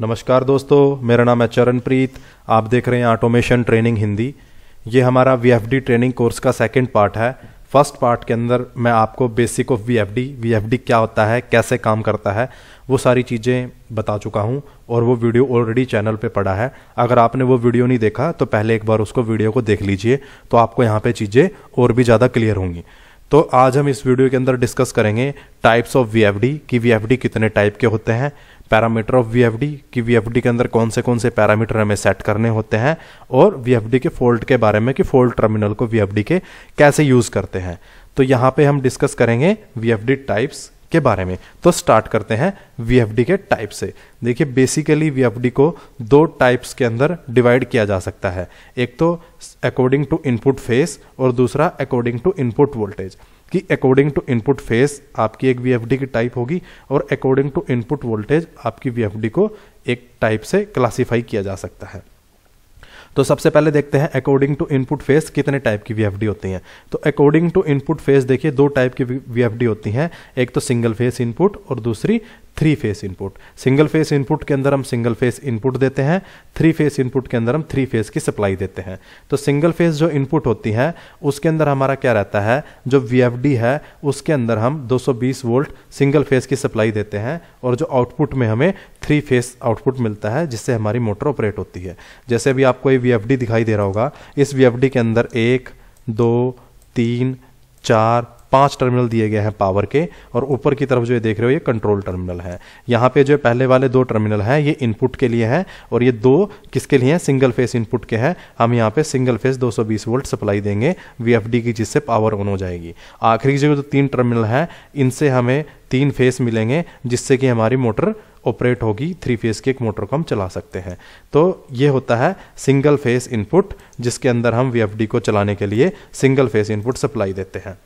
नमस्कार दोस्तों मेरा नाम है चरणप्रीत आप देख रहे हैं ऑटोमेशन ट्रेनिंग हिंदी ये हमारा वी ट्रेनिंग कोर्स का सेकेंड पार्ट है फर्स्ट पार्ट के अंदर मैं आपको बेसिक ऑफ वी वीएफडी क्या होता है कैसे काम करता है वो सारी चीज़ें बता चुका हूँ और वो वीडियो ऑलरेडी चैनल पे पड़ा है अगर आपने वो वीडियो नहीं देखा तो पहले एक बार उसको वीडियो को देख लीजिए तो आपको यहाँ पे चीज़ें और भी ज़्यादा क्लियर होंगी तो आज हम इस वीडियो के अंदर डिस्कस करेंगे टाइप्स ऑफ वी कि वी कितने टाइप के होते हैं पैरामीटर ऑफ वी कि वी के अंदर कौन से कौन से पैरामीटर हमें सेट करने होते हैं और वी के फोल्ट के बारे में कि फोल्ट टर्मिनल को वी के कैसे यूज़ करते हैं तो यहाँ पे हम डिस्कस करेंगे वी टाइप्स के बारे में तो स्टार्ट करते हैं वी के टाइप से देखिए बेसिकली वी को दो टाइप्स के अंदर डिवाइड किया जा सकता है एक तो अकॉर्डिंग टू इनपुट फेस और दूसरा अकॉर्डिंग टू इनपुट वोल्टेज कि अकॉर्डिंग टू इनपुट फेस आपकी एक वी की टाइप होगी और अकॉर्डिंग टू इनपुट वोल्टेज आपकी वी को एक टाइप से क्लासीफाई किया जा सकता है तो सबसे पहले देखते हैं अकॉर्डिंग टू इनपुट फेस कितने टाइप की वीएफडी होती हैं तो अकॉर्डिंग टू इनपुट फेस देखिए दो टाइप की वीएफडी होती हैं एक तो सिंगल फेस इनपुट और दूसरी three phase input single phase input के अंदर हम सिंगल फेस इनपुट देते हैं थ्री फेस इनपुट के अंदर हम थ्री फेस की सप्लाई देते हैं तो सिंगल फेस जो इनपुट होती है उसके अंदर हमारा क्या रहता है जो वी है उसके अंदर हम 220 वोल्ट सिंगल फेस की सप्लाई देते हैं और जो आउटपुट में हमें थ्री फेस आउटपुट मिलता है जिससे हमारी मोटर ऑपरेट होती है जैसे भी आपको ये वी दिखाई दे रहा होगा इस वी के अंदर एक दो तीन चार पांच टर्मिनल दिए गए हैं पावर के और ऊपर की तरफ जो ये देख रहे हो ये कंट्रोल टर्मिनल है यहाँ पे जो पहले वाले दो टर्मिनल हैं ये इनपुट के लिए हैं और ये दो किसके लिए हैं सिंगल फेस इनपुट के हैं हम यहाँ पे सिंगल फेस 220 वोल्ट सप्लाई देंगे वी की जिससे पावर ऑन हो जाएगी आखिरी जो तीन टर्मिनल हैं इनसे हमें तीन फेस मिलेंगे जिससे कि हमारी मोटर ऑपरेट होगी थ्री फेस की एक मोटर को हम चला सकते हैं तो ये होता है सिंगल फेस इनपुट जिसके अंदर हम वी को चलाने के लिए सिंगल फेस इनपुट सप्लाई देते हैं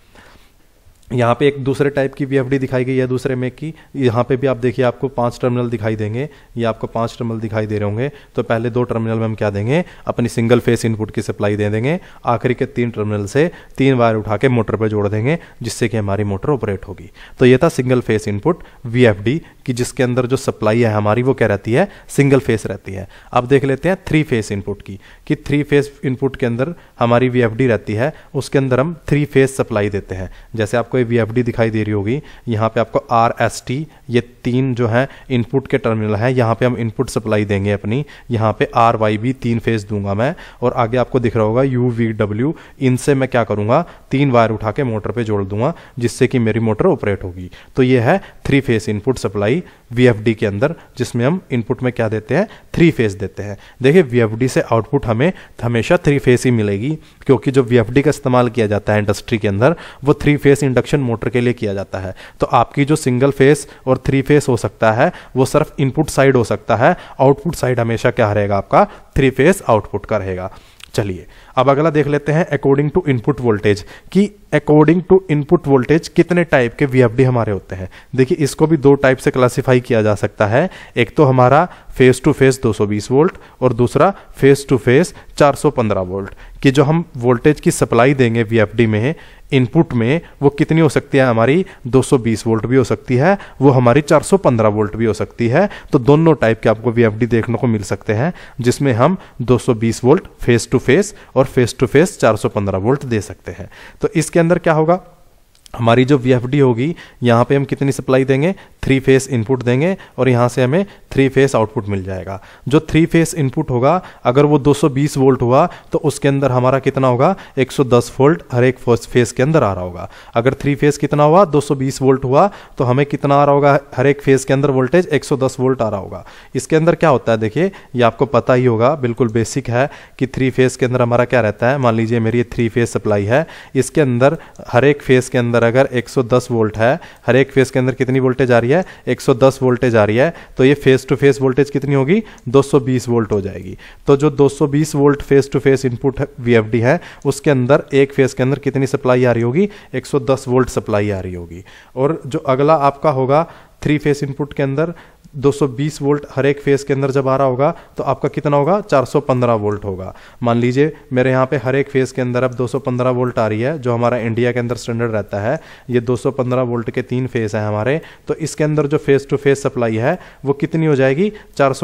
यहाँ पे एक दूसरे टाइप की वी दिखाई गई है दूसरे में की यहाँ पे भी आप देखिए आपको पांच टर्मिनल दिखाई देंगे ये आपको पांच टर्मिनल दिखाई दे रहे होंगे तो पहले दो टर्मिनल में हम क्या देंगे अपनी सिंगल फेस इनपुट की सप्लाई दे देंगे आखिरी के तीन टर्मिनल से तीन वायर उठा के मोटर पर जोड़ देंगे जिससे कि हमारी मोटर ऑपरेट होगी तो ये था सिंगल फेस इनपुट वी कि जिसके अंदर जो सप्लाई है हमारी वो क्या रहती है सिंगल फेस रहती है अब देख लेते हैं थ्री फेस इनपुट की कि थ्री फेस इनपुट के अंदर हमारी वी रहती है उसके अंदर हम थ्री फेस सप्लाई देते हैं जैसे आपको पे वी दिखाई दे रही होगी यहाँ पे आपको आर एस टी ये तीन जो है इनपुट के टर्मिनल है यहाँ पे हम इनपुट सप्लाई देंगे अपनी यहाँ पे आर वाई भी तीन फेज दूंगा मैं और आगे आपको दिख रहा होगा यू वी डब्ल्यू इनसे मैं क्या करूँगा तीन वायर उठा के मोटर पर जोड़ दूंगा जिससे कि मेरी मोटर ऑपरेट होगी तो ये है three phase input supply V के अंदर जिसमें हम इनपुट में क्या देते हैं थ्री फेस देते हैं देखिए वी से आउटपुट हमें हमेशा थ्री फेस ही मिलेगी क्योंकि जो वी का इस्तेमाल किया जाता है इंडस्ट्री के अंदर वो थ्री फेस इंडक्शन मोटर के लिए किया जाता है तो आपकी जो सिंगल फेस और थ्री फेस हो सकता है वो सिर्फ इनपुट साइड हो सकता है आउटपुट साइड हमेशा क्या रहेगा आपका थ्री फेस आउटपुट का रहेगा चलिए अब अगला देख लेते हैं अकॉर्डिंग टू इनपुट वोल्टेज कि अकॉर्डिंग टू इनपुट वोल्टेज कितने टाइप के वी हमारे होते हैं देखिए इसको भी दो टाइप से क्लासिफाई किया जा सकता है एक तो हमारा फेस टू फेस 220 वोल्ट और दूसरा फेस टू फेस 415 वोल्ट कि जो हम वोल्टेज की सप्लाई देंगे वी में इनपुट में वो कितनी हो सकती है हमारी 220 वोल्ट भी हो सकती है वो हमारी 415 वोल्ट भी हो सकती है तो दोनों टाइप के आपको वी देखने को मिल सकते हैं जिसमें हम 220 वोल्ट फेस टू फेस और फेस टू फेस 415 वोल्ट दे सकते हैं तो इसके अंदर क्या होगा हमारी जो वी होगी यहाँ पे हम कितनी सप्लाई देंगे थ्री फेस इनपुट देंगे और यहाँ से हमें थ्री फेस आउटपुट मिल जाएगा जो थ्री फेस इनपुट होगा अगर वो 220 वोल्ट हुआ तो उसके अंदर हमारा कितना होगा 110 वोल्ट हर एक फेस के अंदर आ रहा होगा अगर थ्री फेस कितना हुआ 220 वोल्ट हुआ तो हमें कितना आ रहा होगा हर एक फेस के अंदर वोल्टेज 110 वोल्ट आ रहा होगा इसके अंदर क्या होता है देखिए ये आपको पता ही होगा बिल्कुल बेसिक है कि थ्री फेस के अंदर हमारा क्या रहता है मान लीजिए मेरी थ्री फेस सप्लाई है इसके अंदर हर एक फेस के अंदर अगर एक वोल्ट है हर एक फेस के अंदर कितनी वोल्टेज आ रही है एक वोल्टेज आ रही है तो ये phase phase to phase voltage कितनी होगी 220 वोल्ट हो जाएगी तो जो 220 volt phase to phase input V है उसके अंदर एक फेस के अंदर कितनी सप्लाई आ रही होगी 110 वोल्ट सप्लाई आ रही होगी और जो अगला आपका होगा थ्री फेस इनपुट के अंदर 220 वोल्ट हर एक फेज के अंदर जब आ रहा होगा तो आपका कितना होगा 415 वोल्ट होगा मान लीजिए मेरे यहाँ पे हर एक फेज के अंदर अब 215 वोल्ट आ रही है जो हमारा इंडिया के अंदर स्टैंडर्ड रहता है ये 215 वोल्ट के तीन फेज हैं हमारे तो इसके अंदर जो फेज टू फेज सप्लाई है वो कितनी हो जाएगी चार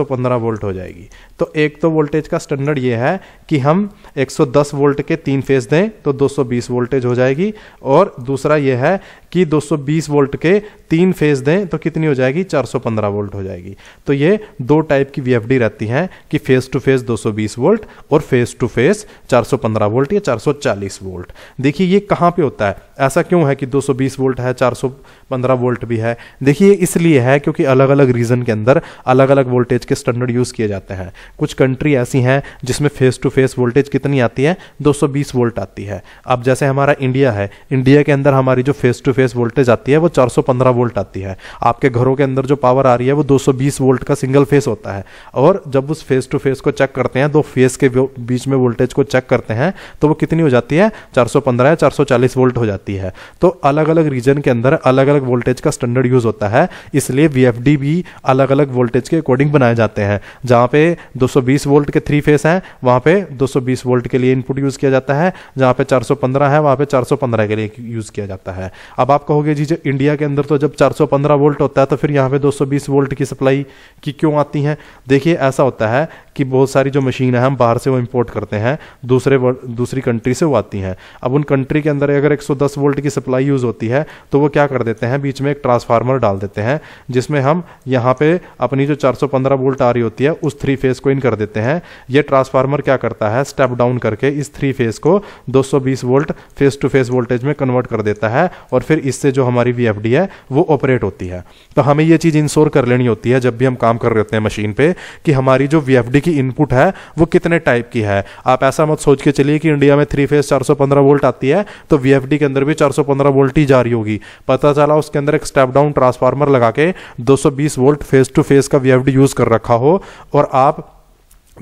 वोल्ट हो जाएगी तो एक तो वोल्टेज का स्टैंडर्ड ये है कि हम एक वोल्ट के तीन फेज दें तो दो वोल्टेज हो जाएगी और दूसरा ये है कि 220 वोल्ट के तीन फेज दें तो कितनी हो जाएगी 415 वोल्ट हो जाएगी तो ये दो टाइप की वी रहती हैं कि फेज टू फेज 220 वोल्ट और फेज टू फेज 415 वोल्ट या 440 वोल्ट देखिए ये कहाँ पे होता है ऐसा क्यों है कि 220 वोल्ट है 415 वोल्ट भी है देखिए इसलिए है क्योंकि अलग अलग रीजन के अंदर अलग अलग वोल्टेज के स्टैंडर्ड यूज़ किए जाते हैं कुछ कंट्री ऐसी हैं जिसमें फेस टू फेस वोल्टेज कितनी आती है 220 वोल्ट आती है अब जैसे हमारा इंडिया है इंडिया के अंदर हमारी जो फेस टू फेस वोल्टेज आती है वो 415 वोल्ट आती है आपके घरों के अंदर जो पावर आ रही है वो 220 वोल्ट का सिंगल फेस होता है और जब उस फेस टू फेस को चेक करते हैं दो फेस के बीच में वोल्टेज को चेक करते हैं तो वो कितनी हो जाती है चार या चार वोल्ट हो जाती है तो अलग अलग रीजन के अंदर अलग अलग वोल्टेज का स्टैंडर्ड यूज होता है इसलिए वी भी अलग अलग वोल्टेज के अकॉर्डिंग बनाए जाते हैं जहाँ पे 220 वोल्ट के थ्री फेस हैं वहाँ पे 220 वोल्ट के लिए इनपुट यूज किया जाता है जहाँ पे 415 है वहाँ पे 415 के लिए यूज किया जाता है अब अब आप कहोगे जी जो इंडिया के अंदर तो जब 415 वोल्ट होता है तो फिर यहाँ पे 220 वोल्ट की सप्लाई की क्यों आती है देखिए ऐसा होता है कि बहुत सारी जो मशीन है हम बाहर से वो इम्पोर्ट करते हैं दूसरे दूसरी कंट्री से वो आती हैं अब उन कंट्री के अंदर अगर 110 वोल्ट की सप्लाई यूज़ होती है तो वो क्या कर देते हैं बीच में एक ट्रांसफार्मर डाल देते हैं जिसमें हम यहाँ पे अपनी जो चार वोल्ट आ रही होती है उस थ्री फेज को इन कर देते हैं यह ट्रांसफार्मर क्या करता है स्टेप डाउन करके इस थ्री फेज को दो volt phase to phase voltage में कन्वर्ट कर देता है और फिर फिर इससे जो हमारी वी है वो ऑपरेट होती है तो हमें ये चीज़ इंश्योर कर लेनी होती है जब भी हम काम कर रहे होते हैं मशीन पे कि हमारी जो वी की इनपुट है वो कितने टाइप की है आप ऐसा मत सोच के चलिए कि इंडिया में थ्री फेज 415 वोल्ट आती है तो वी के अंदर भी 415 वोल्ट ही जा रही होगी पता चला उसके अंदर एक स्टेप डाउन ट्रांसफार्मर लगा के 220 वोल्ट फेज टू फेज का वी यूज़ कर रखा हो और आप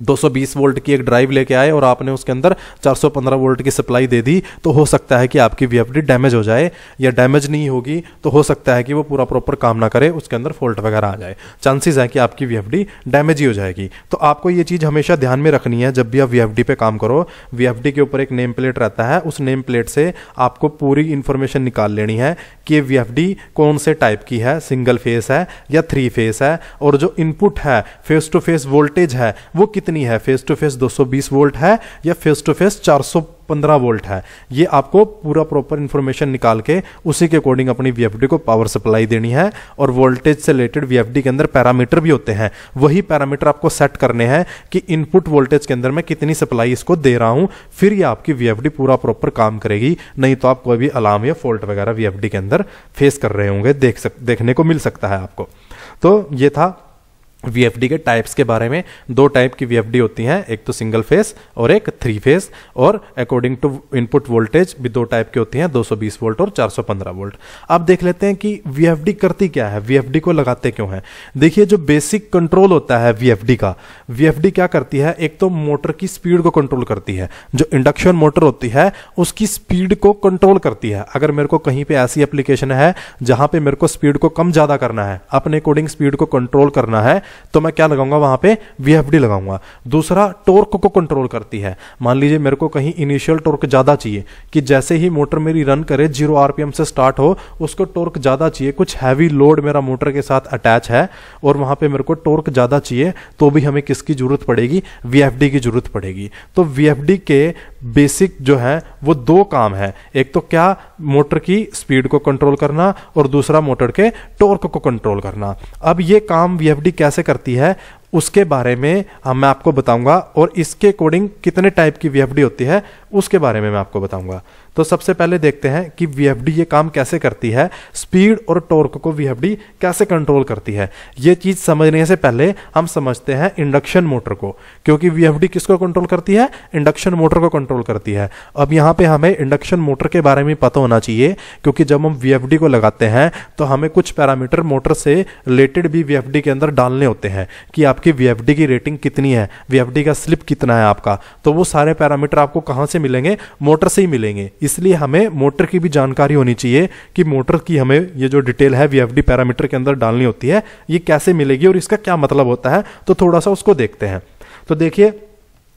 220 वोल्ट की एक ड्राइव लेके आए और आपने उसके अंदर 415 वोल्ट की सप्लाई दे दी तो हो सकता है कि आपकी वी डैमेज हो जाए या डैमेज नहीं होगी तो हो सकता है कि वो पूरा प्रॉपर काम ना करे उसके अंदर फॉल्ट वगैरह आ जाए चांसेस हैं कि आपकी वी डैमेज ही हो जाएगी तो आपको ये चीज़ हमेशा ध्यान में रखनी है जब भी आप वी पे काम करो वी के ऊपर एक नेम प्लेट रहता है उस नेम प्लेट से आपको पूरी इन्फॉर्मेशन निकाल लेनी है कि ये वी कौन से टाइप की है सिंगल फेस है या थ्री फेस है और जो इनपुट है फेस टू फेस वोल्टेज है वो कितनी कितनी है फेस टू फेस 220 वोल्ट है या फेस टू फेस 415 वोल्ट है ये आपको पूरा प्रॉपर इन्फॉर्मेशन निकाल के उसी के अकॉर्डिंग अपनी वीएफडी को पावर सप्लाई देनी है और वोल्टेज से रिलेटेड वीएफडी के अंदर पैरामीटर भी होते हैं वही पैरामीटर आपको सेट करने हैं कि इनपुट वोल्टेज के अंदर मैं कितनी सप्लाई इसको दे रहा हूं फिर ये आपकी वीएफडी पूरा प्रॉपर काम करेगी नहीं तो आप कोई भी अलार्म या फॉल्ट वगैरह वीएफडी के अंदर फेस कर रहे होंगे देख सक देखने को मिल सकता है आपको तो ये था वी के टाइप्स के बारे में दो टाइप की वी होती हैं एक तो सिंगल फेस और एक थ्री फेस और अकॉर्डिंग टू इनपुट वोल्टेज भी दो टाइप की होती हैं 220 वोल्ट और 415 वोल्ट अब देख लेते हैं कि वी करती क्या है वी को लगाते क्यों हैं देखिए जो बेसिक कंट्रोल होता है वी का वी क्या करती है एक तो मोटर की स्पीड को कंट्रोल करती है जो इंडक्शन मोटर होती है उसकी स्पीड को कंट्रोल करती है अगर मेरे को कहीं पर ऐसी एप्लीकेशन है जहां पर मेरे को स्पीड को कम ज़्यादा करना है अपने अकॉर्डिंग स्पीड को कंट्रोल करना है तो मैं क्या लगाऊंगा वहां पे वीएफडी लगाऊंगा दूसरा टोर्क को कंट्रोल करती है मान लीजिए मेरे को कहीं इनिशियल टोर्क ज्यादा चाहिए कि जैसे ही मोटर मेरी रन करे जीरो आरपीएम से स्टार्ट हो उसको टोर्क ज्यादा चाहिए कुछ हैवी लोड मेरा मोटर के साथ अटैच है और वहां पर मेरे को टोर्क ज्यादा चाहिए तो भी हमें किसकी जरूरत पड़ेगी वीएफडी की जरूरत पड़ेगी तो वीएफडी के बेसिक जो है वो दो काम है एक तो क्या मोटर की स्पीड को कंट्रोल करना और दूसरा मोटर के टोर्क को कंट्रोल करना अब ये काम वीएफडी कैसे कैसे करती है उसके बारे में हम हाँ, मैं आपको बताऊंगा और इसके अकॉर्डिंग कितने टाइप की वी होती है उसके बारे में मैं आपको बताऊंगा तो सबसे पहले देखते हैं कि वी ये काम कैसे करती है स्पीड और टॉर्क को वी कैसे कंट्रोल करती है ये चीज़ समझने से पहले हम समझते हैं इंडक्शन मोटर को क्योंकि वी किसको कंट्रोल करती है इंडक्शन मोटर को कंट्रोल करती है अब यहाँ पे हमें इंडक्शन मोटर के बारे में पता होना चाहिए क्योंकि जब हम वी को लगाते हैं तो हमें कुछ पैरामीटर मोटर से रिलेटेड भी वी के अंदर डालने होते हैं कि आपकी वी की रेटिंग कितनी है वी का स्लिप कितना है आपका तो वो सारे पैरामीटर आपको कहाँ से मिलेंगे मोटर से ही मिलेंगे इसलिए हमें मोटर की भी जानकारी होनी चाहिए कि मोटर की हमें ये जो डिटेल है वी पैरामीटर के अंदर डालनी होती है ये कैसे मिलेगी और इसका क्या मतलब होता है तो थोड़ा सा उसको देखते हैं तो देखिए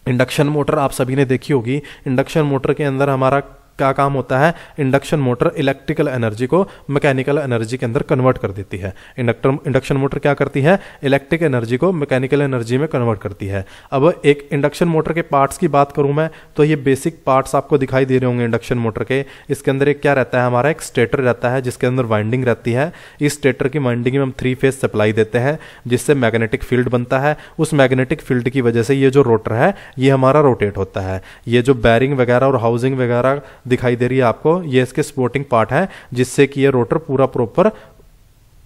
इंडक्शन मोटर आप सभी ने देखी होगी इंडक्शन मोटर के अंदर हमारा क्या काम होता है इंडक्शन मोटर इलेक्ट्रिकल एनर्जी को मैकेनिकल एनर्जी के अंदर कन्वर्ट कर देती है इंडक्टर इंडक्शन मोटर क्या करती है इलेक्ट्रिक एनर्जी को मैकेनिकल एनर्जी में कन्वर्ट करती है अब एक इंडक्शन मोटर के पार्ट्स की बात करूं मैं तो ये बेसिक पार्ट्स आपको दिखाई दे रहे होंगे इंडक्शन मोटर के इसके अंदर एक क्या रहता है हमारा एक स्टेटर रहता है जिसके अंदर वाइंडिंग रहती है इस स्टेटर की वाइंडिंग में हम थ्री फेज सप्लाई देते हैं जिससे मैग्नेटिक फील्ड बनता है उस मैग्नेटिक फील्ड की वजह से ये जो रोटर है ये हमारा रोटेट होता है ये जो बैरिंग वगैरह और हाउसिंग वगैरह दिखाई दे रही है आपको ये इसके स्पोर्टिंग पार्ट है जिससे कि ये रोटर पूरा प्रॉपर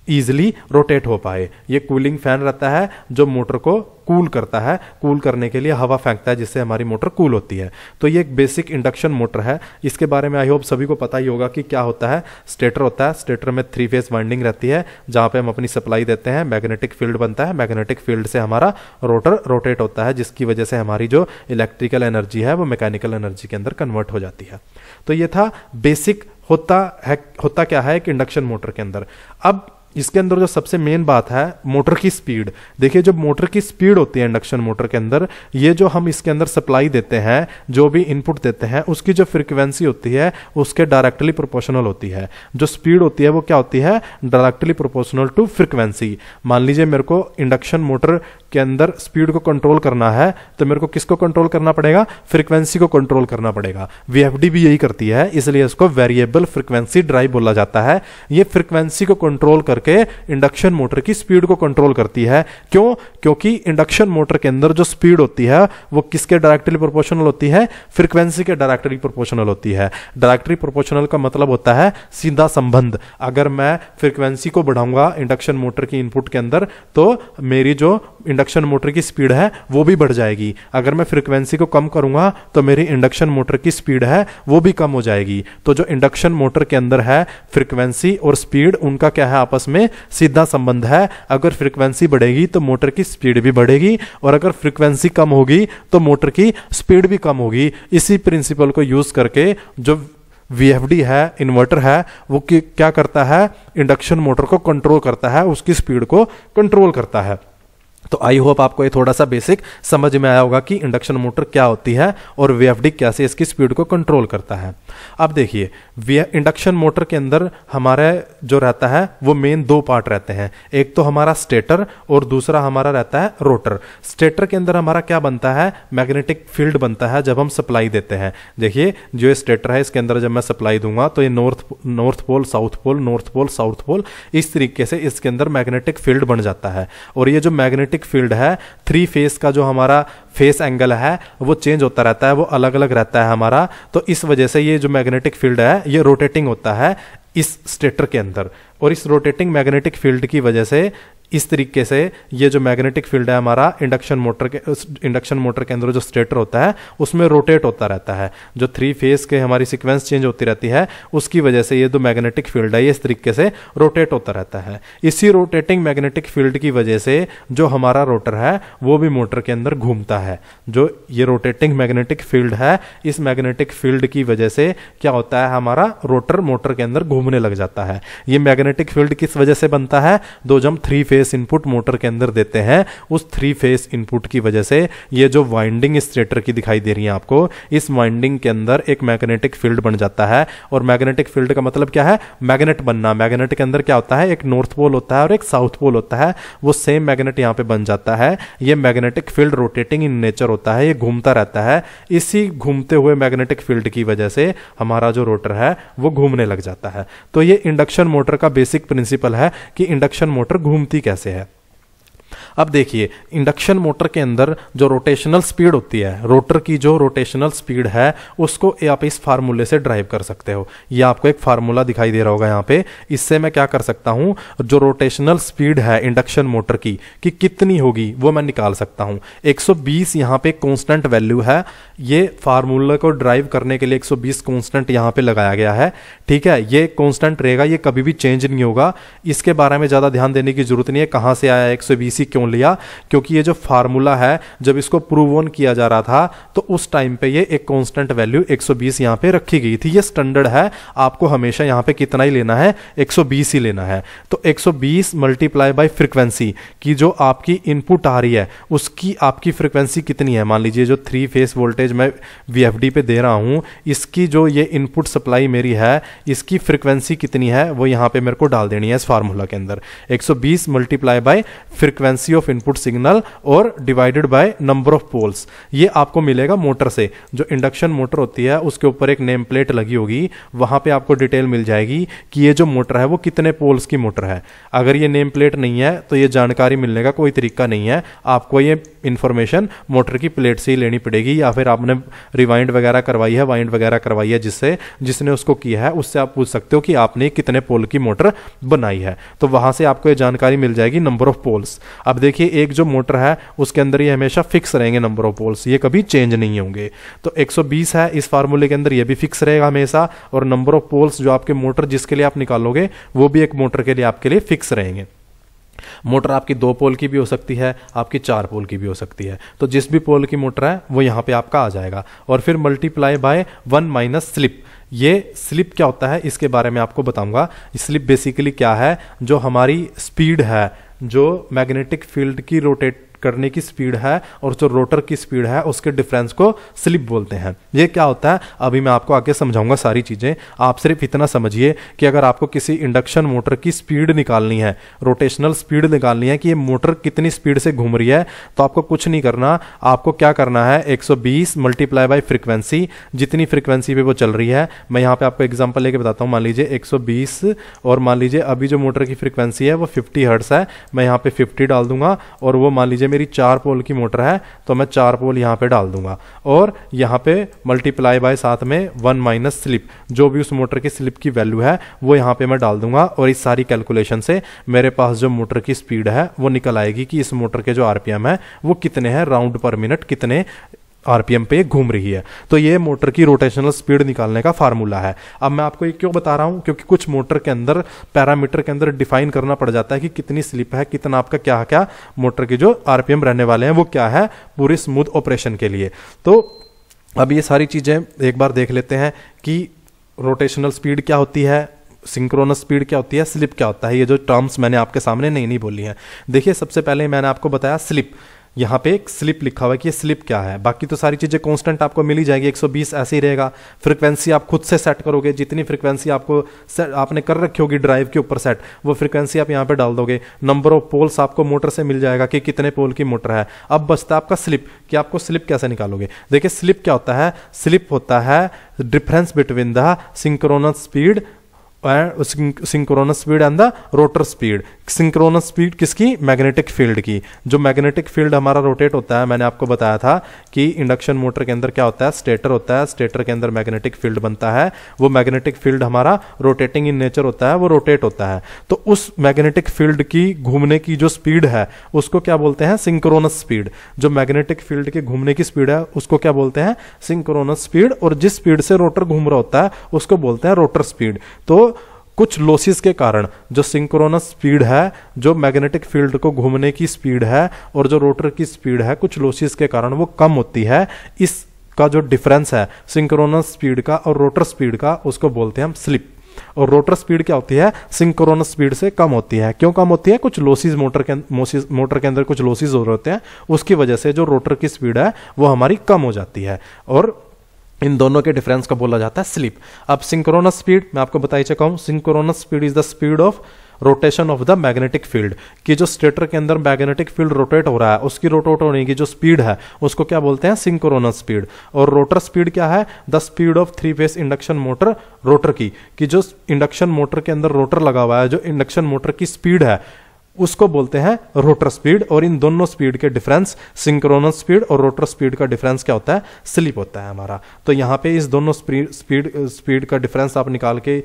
ईजिली रोटेट हो पाए ये कूलिंग फैन रहता है जो मोटर को कूल करता है कूल करने के लिए हवा फेंकता है जिससे हमारी मोटर कूल होती है तो ये एक बेसिक इंडक्शन मोटर है इसके बारे में आई होप सभी को पता ही होगा कि क्या होता है स्टेटर होता है स्टेटर में थ्री फेज वाइंडिंग रहती है जहाँ पे हम अपनी सप्लाई देते हैं मैग्नेटिक फील्ड बनता है मैग्नेटिक फील्ड से हमारा रोटर रोटेट होता है जिसकी वजह से हमारी जो इलेक्ट्रिकल एनर्जी है वो मैकेनिकल एनर्जी के अंदर कन्वर्ट हो जाती है तो ये था बेसिक होता है होता क्या है एक इंडक्शन मोटर के अंदर अब इसके अंदर जो सबसे मेन बात है मोटर की स्पीड देखिए जो मोटर की स्पीड होती है इंडक्शन मोटर के अंदर ये जो हम इसके अंदर सप्लाई देते हैं जो भी इनपुट देते हैं उसकी जो फ्रिक्वेंसी होती है उसके डायरेक्टली प्रोपोर्शनल होती है जो स्पीड होती है वो क्या होती है डायरेक्टली प्रोपोर्शनल टू फ्रिक्वेंसी मान लीजिए मेरे को इंडक्शन मोटर के अंदर स्पीड को कंट्रोल करना है तो मेरे को किसको कंट्रोल करना पड़ेगा फ्रीक्वेंसी को कंट्रोल करना पड़ेगा वीएफडी भी यही करती है इसलिए इसको वेरिएबल फ्रीक्वेंसी ड्राइव बोला जाता है ये फ्रीक्वेंसी को कंट्रोल करके इंडक्शन मोटर की स्पीड को कंट्रोल करती है क्यों क्योंकि इंडक्शन मोटर के अंदर जो स्पीड होती है वो किसके डायरेक्टली प्रोपोर्शनल होती है फ्रीक्वेंसी के डायरेक्टली प्रोपोर्शनल होती है डायरेक्टली प्रोपोर्शनल का मतलब होता है सीधा संबंध अगर मैं फ्रीक्वेंसी को बढ़ाऊंगा इंडक्शन मोटर की इनपुट के अंदर तो मेरी जो इंडक्शन इंडक्शन मोटर की स्पीड है वो भी बढ़ जाएगी अगर मैं फ्रिक्वेंसी को कम करूंगा तो मेरी इंडक्शन मोटर की स्पीड है वो भी कम हो जाएगी तो जो इंडक्शन मोटर के अंदर है फ्रिक्वेंसी और स्पीड उनका क्या है आपस में सीधा संबंध है अगर फ्रिक्वेंसी बढ़ेगी तो मोटर की स्पीड भी बढ़ेगी और अगर फ्रिक्वेंसी कम होगी तो मोटर की स्पीड भी कम होगी इसी प्रिंसिपल को यूज करके जो वी है इन्वर्टर है वो क्या करता है इंडक्शन मोटर को कंट्रोल करता है उसकी स्पीड को कंट्रोल करता है तो आई होप आपको ये थोड़ा सा बेसिक समझ में आया होगा कि इंडक्शन मोटर क्या होती है और वी कैसे इसकी स्पीड को कंट्रोल करता है अब देखिए इंडक्शन मोटर के अंदर हमारे जो रहता है वो मेन दो पार्ट रहते हैं एक तो हमारा स्टेटर और दूसरा हमारा रहता है रोटर स्टेटर के अंदर हमारा क्या बनता है मैग्नेटिक फील्ड बनता है जब हम सप्लाई देते हैं देखिए जो ये स्टेटर है इसके अंदर जब मैं सप्लाई दूंगा तो ये north north pole south pole north pole south pole इस तरीके से इसके अंदर मैग्नेटिक फील्ड बन जाता है और ये जो मैग्नेटिक मैग्नेटिक फील्ड है थ्री फेस का जो हमारा फेस एंगल है वो चेंज होता रहता है वो अलग अलग रहता है हमारा तो इस वजह से ये जो मैग्नेटिक फील्ड है ये रोटेटिंग होता है इस स्टेटर के अंदर और इस रोटेटिंग मैग्नेटिक फील्ड की वजह से इस तरीके से ये जो मैग्नेटिक फील्ड है हमारा इंडक्शन मोटर के इंडक्शन मोटर के अंदर जो स्टेटर होता है उसमें रोटेट होता रहता है जो थ्री फेज के हमारी सीक्वेंस चेंज होती रहती है उसकी वजह से ये जो मैग्नेटिक फील्ड है ये इस तरीके से रोटेट होता रहता है इसी रोटेटिंग मैग्नेटिक फील्ड की वजह से जो हमारा रोटर है वो भी मोटर के अंदर घूमता है जो ये रोटेटिंग मैग्नेटिक फील्ड है इस मैग्नेटिक फील्ड की वजह से क्या होता है हमारा रोटर मोटर के अंदर घूमने लग जाता है ये मैग्नेटिक फील्ड किस वजह से बनता है दो जम three phase phase input motor के अंदर देते हैं उस थ्री फेस इनपुट की वजह से ये जो वाइंडिंग स्ट्रेटर की दिखाई दे रही है आपको इस वाइंडिंग के अंदर एक मैग्नेटिक फील्ड बन जाता है और मैग्नेटिक फील्ड का मतलब क्या है मैग्नेट बनना मैग्नेट के अंदर क्या होता है एक नॉर्थ पोल होता है और एक साउथ पोल होता है वो सेम मैग्नेट यहाँ पे बन जाता है ये magnetic field rotating in nature होता है ये घूमता रहता है इसी घूमते हुए मैग्नेटिक फील्ड की वजह से हमारा जो रोटर है वो घूमने लग जाता है तो ये इंडक्शन मोटर का बेसिक प्रिंसिपल है कि इंडक्शन मोटर घूमती कैसे से है अब देखिए इंडक्शन मोटर के अंदर जो रोटेशनल स्पीड होती है रोटर की जो रोटेशनल स्पीड है उसको आप इस फार्मूले से ड्राइव कर सकते हो ये आपको एक फार्मूला दिखाई दे रहा होगा यहाँ पे इससे मैं क्या कर सकता हूँ जो रोटेशनल स्पीड है इंडक्शन मोटर की कि कितनी होगी वो मैं निकाल सकता हूँ 120 यहाँ पे कॉन्स्टेंट वैल्यू है ये फार्मूला को ड्राइव करने के लिए एक सौ बीस यहाँ पे लगाया गया है ठीक है ये कॉन्स्टेंट रहेगा ये कभी भी चेंज नहीं होगा इसके बारे में ज़्यादा ध्यान देने की जरूरत नहीं है कहाँ से आया एक सौ क्यों लिया क्योंकि ये जो फार्मूला है जब इसको प्रूव ऑन किया जा रहा था तो उस टाइम पे ये एक कांस्टेंट वैल्यू 120 सौ यहाँ पर रखी गई थी ये स्टैंडर्ड है आपको हमेशा यहाँ पे कितना ही लेना है 120 ही लेना है तो 120 सौ मल्टीप्लाई बाई फ्रिक्वेंसी की जो आपकी इनपुट आ रही है उसकी आपकी फ्रिक्वेंसी कितनी है मान लीजिए जो थ्री फेस वोल्टेज मैं वी पे दे रहा हूँ इसकी जो ये इनपुट सप्लाई मेरी है इसकी फ्रिक्वेंसी कितनी है वो यहाँ पर मेरे को डाल देनी है इस फार्मूला के अंदर 120 multiply by frequency frequency of input signal और divided by number of poles ये आपको मिलेगा मोटर से जो इंडक्शन मोटर होती है उसके ऊपर एक नेम प्लेट लगी होगी वहां पे आपको डिटेल मिल जाएगी कि ये जो मोटर है वो कितने पोल्स की मोटर है अगर ये नेम प्लेट नहीं है तो ये जानकारी मिलने का कोई तरीका नहीं है आपको ये इन्फॉर्मेशन मोटर की प्लेट से ही लेनी पड़ेगी या फिर आपने रिवाइंड वगैरह करवाई है वाइंड वगैरह करवाई है जिससे जिसने उसको किया है उससे आप पूछ सकते हो कि आपने कितने पोल की मोटर बनाई है तो वहां से आपको ये जानकारी मिल जाएगी नंबर ऑफ पोल्स अब देखिए एक जो मोटर है उसके अंदर ये हमेशा फिक्स रहेंगे नंबर ऑफ पोल्स ये कभी चेंज नहीं होंगे तो 120 है इस फार्मूले के अंदर ये भी फिक्स रहेगा हमेशा और नंबर ऑफ पोल्स जो आपके मोटर जिसके लिए आप निकालोगे वो भी एक मोटर के लिए आपके लिए फिक्स रहेंगे मोटर आपकी दो पोल की भी हो सकती है आपकी चार पोल की भी हो सकती है तो जिस भी पोल की मोटर है वो यहाँ पे आपका आ जाएगा और फिर multiply by one minus slip ये स्लिप क्या होता है इसके बारे में आपको बताऊंगा स्लिप बेसिकली क्या है जो हमारी स्पीड है जो मैग्नेटिक फील्ड की रोटेट करने की स्पीड है और जो रोटर की स्पीड है उसके डिफरेंस को स्लिप बोलते हैं ये क्या होता है अभी मैं आपको आगे समझाऊंगा सारी चीज़ें आप सिर्फ इतना समझिए कि अगर आपको किसी इंडक्शन मोटर की स्पीड निकालनी है रोटेशनल स्पीड निकालनी है कि ये मोटर कितनी स्पीड से घूम रही है तो आपको कुछ नहीं करना आपको क्या करना है एक मल्टीप्लाई बाई फ्रिक्वेंसी जितनी फ्रिक्वेंसी पे वो चल रही है मैं यहाँ पर आपको एग्जाम्पल लेके बताता हूँ मान लीजिए एक और मान लीजिए अभी जो मोटर की फ्रिक्वेंसी है वो फिफ्टी हर्ट्स है मैं यहाँ पे फिफ्टी डाल दूंगा और वो मान लीजिए मेरी चार पोल की मोटर है तो मैं चार पोल यहाँ पे डाल दूंगा और यहाँ पे मल्टीप्लाई बाय साथ में वन माइनस स्लिप जो भी उस मोटर की स्लिप की वैल्यू है वो यहाँ पे मैं डाल दूंगा और इस सारी कैलकुलेशन से मेरे पास जो मोटर की स्पीड है वो निकल आएगी कि इस मोटर के जो आरपीएम है वो कितने हैं राउंड पर मिनट कितने आरपीएम पे घूम रही है तो ये मोटर की रोटेशनल स्पीड निकालने का फार्मूला है अब मैं आपको ये क्यों बता रहा हूँ क्योंकि कुछ मोटर के अंदर पैरामीटर के अंदर डिफाइन करना पड़ जाता है कि कितनी स्लिप है कितना आपका क्या क्या मोटर के जो आरपीएम रहने वाले हैं वो क्या है पूरे स्मूथ ऑपरेशन के लिए तो अब ये सारी चीज़ें एक बार देख लेते हैं कि रोटेशनल स्पीड क्या होती है सिंक्रोनस स्पीड क्या होती है स्लिप क्या होता है ये जो टर्म्स मैंने आपके सामने नहीं नहीं बोली हैं देखिए सबसे पहले मैंने आपको बताया स्लिप यहाँ पे एक स्लिप लिखा हुआ है कि ये स्लिप क्या है बाकी तो सारी चीज़ें कांस्टेंट आपको मिली जाएगी 120 ऐसे ही रहेगा फ्रीक्वेंसी आप खुद से सेट करोगे जितनी फ्रीक्वेंसी आपको आपने कर रखी होगी ड्राइव के ऊपर सेट वो फ्रीक्वेंसी आप यहाँ पे डाल दोगे नंबर ऑफ पोल्स आपको मोटर से मिल जाएगा कि कितने पोल की मोटर है अब बचता है आपका स्लिप कि आपको स्लिप कैसे निकालोगे देखिए स्लिप क्या होता है स्लिप होता है difference between the synchronous speed synchronous speed and the rotor speed synchronous speed किसकी मैग्नेटिक फील्ड की जो मैग्नेटिक फील्ड हमारा रोटेट होता है मैंने आपको बताया था कि इंडक्शन मोटर के अंदर क्या होता है स्टेटर होता है स्टेटर के अंदर मैग्नेटिक फील्ड बनता है वो मैग्नेटिक फील्ड हमारा रोटेटिंग इन नेचर होता है वो रोटेट होता है तो उस मैग्नेटिक फील्ड की घूमने की जो स्पीड है उसको क्या बोलते हैं सिंक्रोनस स्पीड जो मैग्नेटिक फील्ड के घूमने की स्पीड है उसको क्या बोलते हैं सिंक्रोनस स्पीड और जिस स्पीड से रोटर घूम रहा होता है उसको बोलते हैं रोटर स्पीड तो कुछ लोसिस के कारण जो सिंक्रोनस स्पीड है जो मैग्नेटिक फील्ड को घूमने की स्पीड है और जो रोटर की स्पीड है कुछ लोसिस के कारण वो कम होती है इस का जो डिफरेंस है सिंक्रोनस स्पीड का और रोटर स्पीड का उसको बोलते हैं हम स्लिप और रोटर स्पीड क्या होती है सिंक्रोनस स्पीड से कम होती है क्यों कम होती है कुछ लोसिस मोटर के मोसिस अं-, मोटर के अंदर कुछ लोसिस हो रहे होते हैं उसकी वजह से जो रोटर की स्पीड है वो हमारी कम हो जाती है और इन दोनों के डिफरेंस को बोला जाता है स्लिप अब सिंक्रोनस स्पीड मैं आपको बताई चुका हूँ synchronous speed is the speed of rotation of the magnetic field कि जो स्टेटर के अंदर मैग्नेटिक फील्ड रोटेट हो रहा है उसकी रोटेट होने की जो स्पीड है उसको क्या बोलते हैं सिंक्रोनस स्पीड और रोटर स्पीड क्या है the speed of three phase induction motor rotor की कि जो इंडक्शन मोटर के अंदर रोटर लगा हुआ है जो इंडक्शन मोटर की स्पीड है उसको बोलते हैं रोटर स्पीड और इन दोनों स्पीड के डिफरेंस सिंक्रोनस स्पीड और रोटर स्पीड का डिफरेंस क्या होता है स्लिप होता है हमारा तो यहाँ पे इस दोनों स्पीड स्पीड स्पीड का डिफरेंस आप निकाल के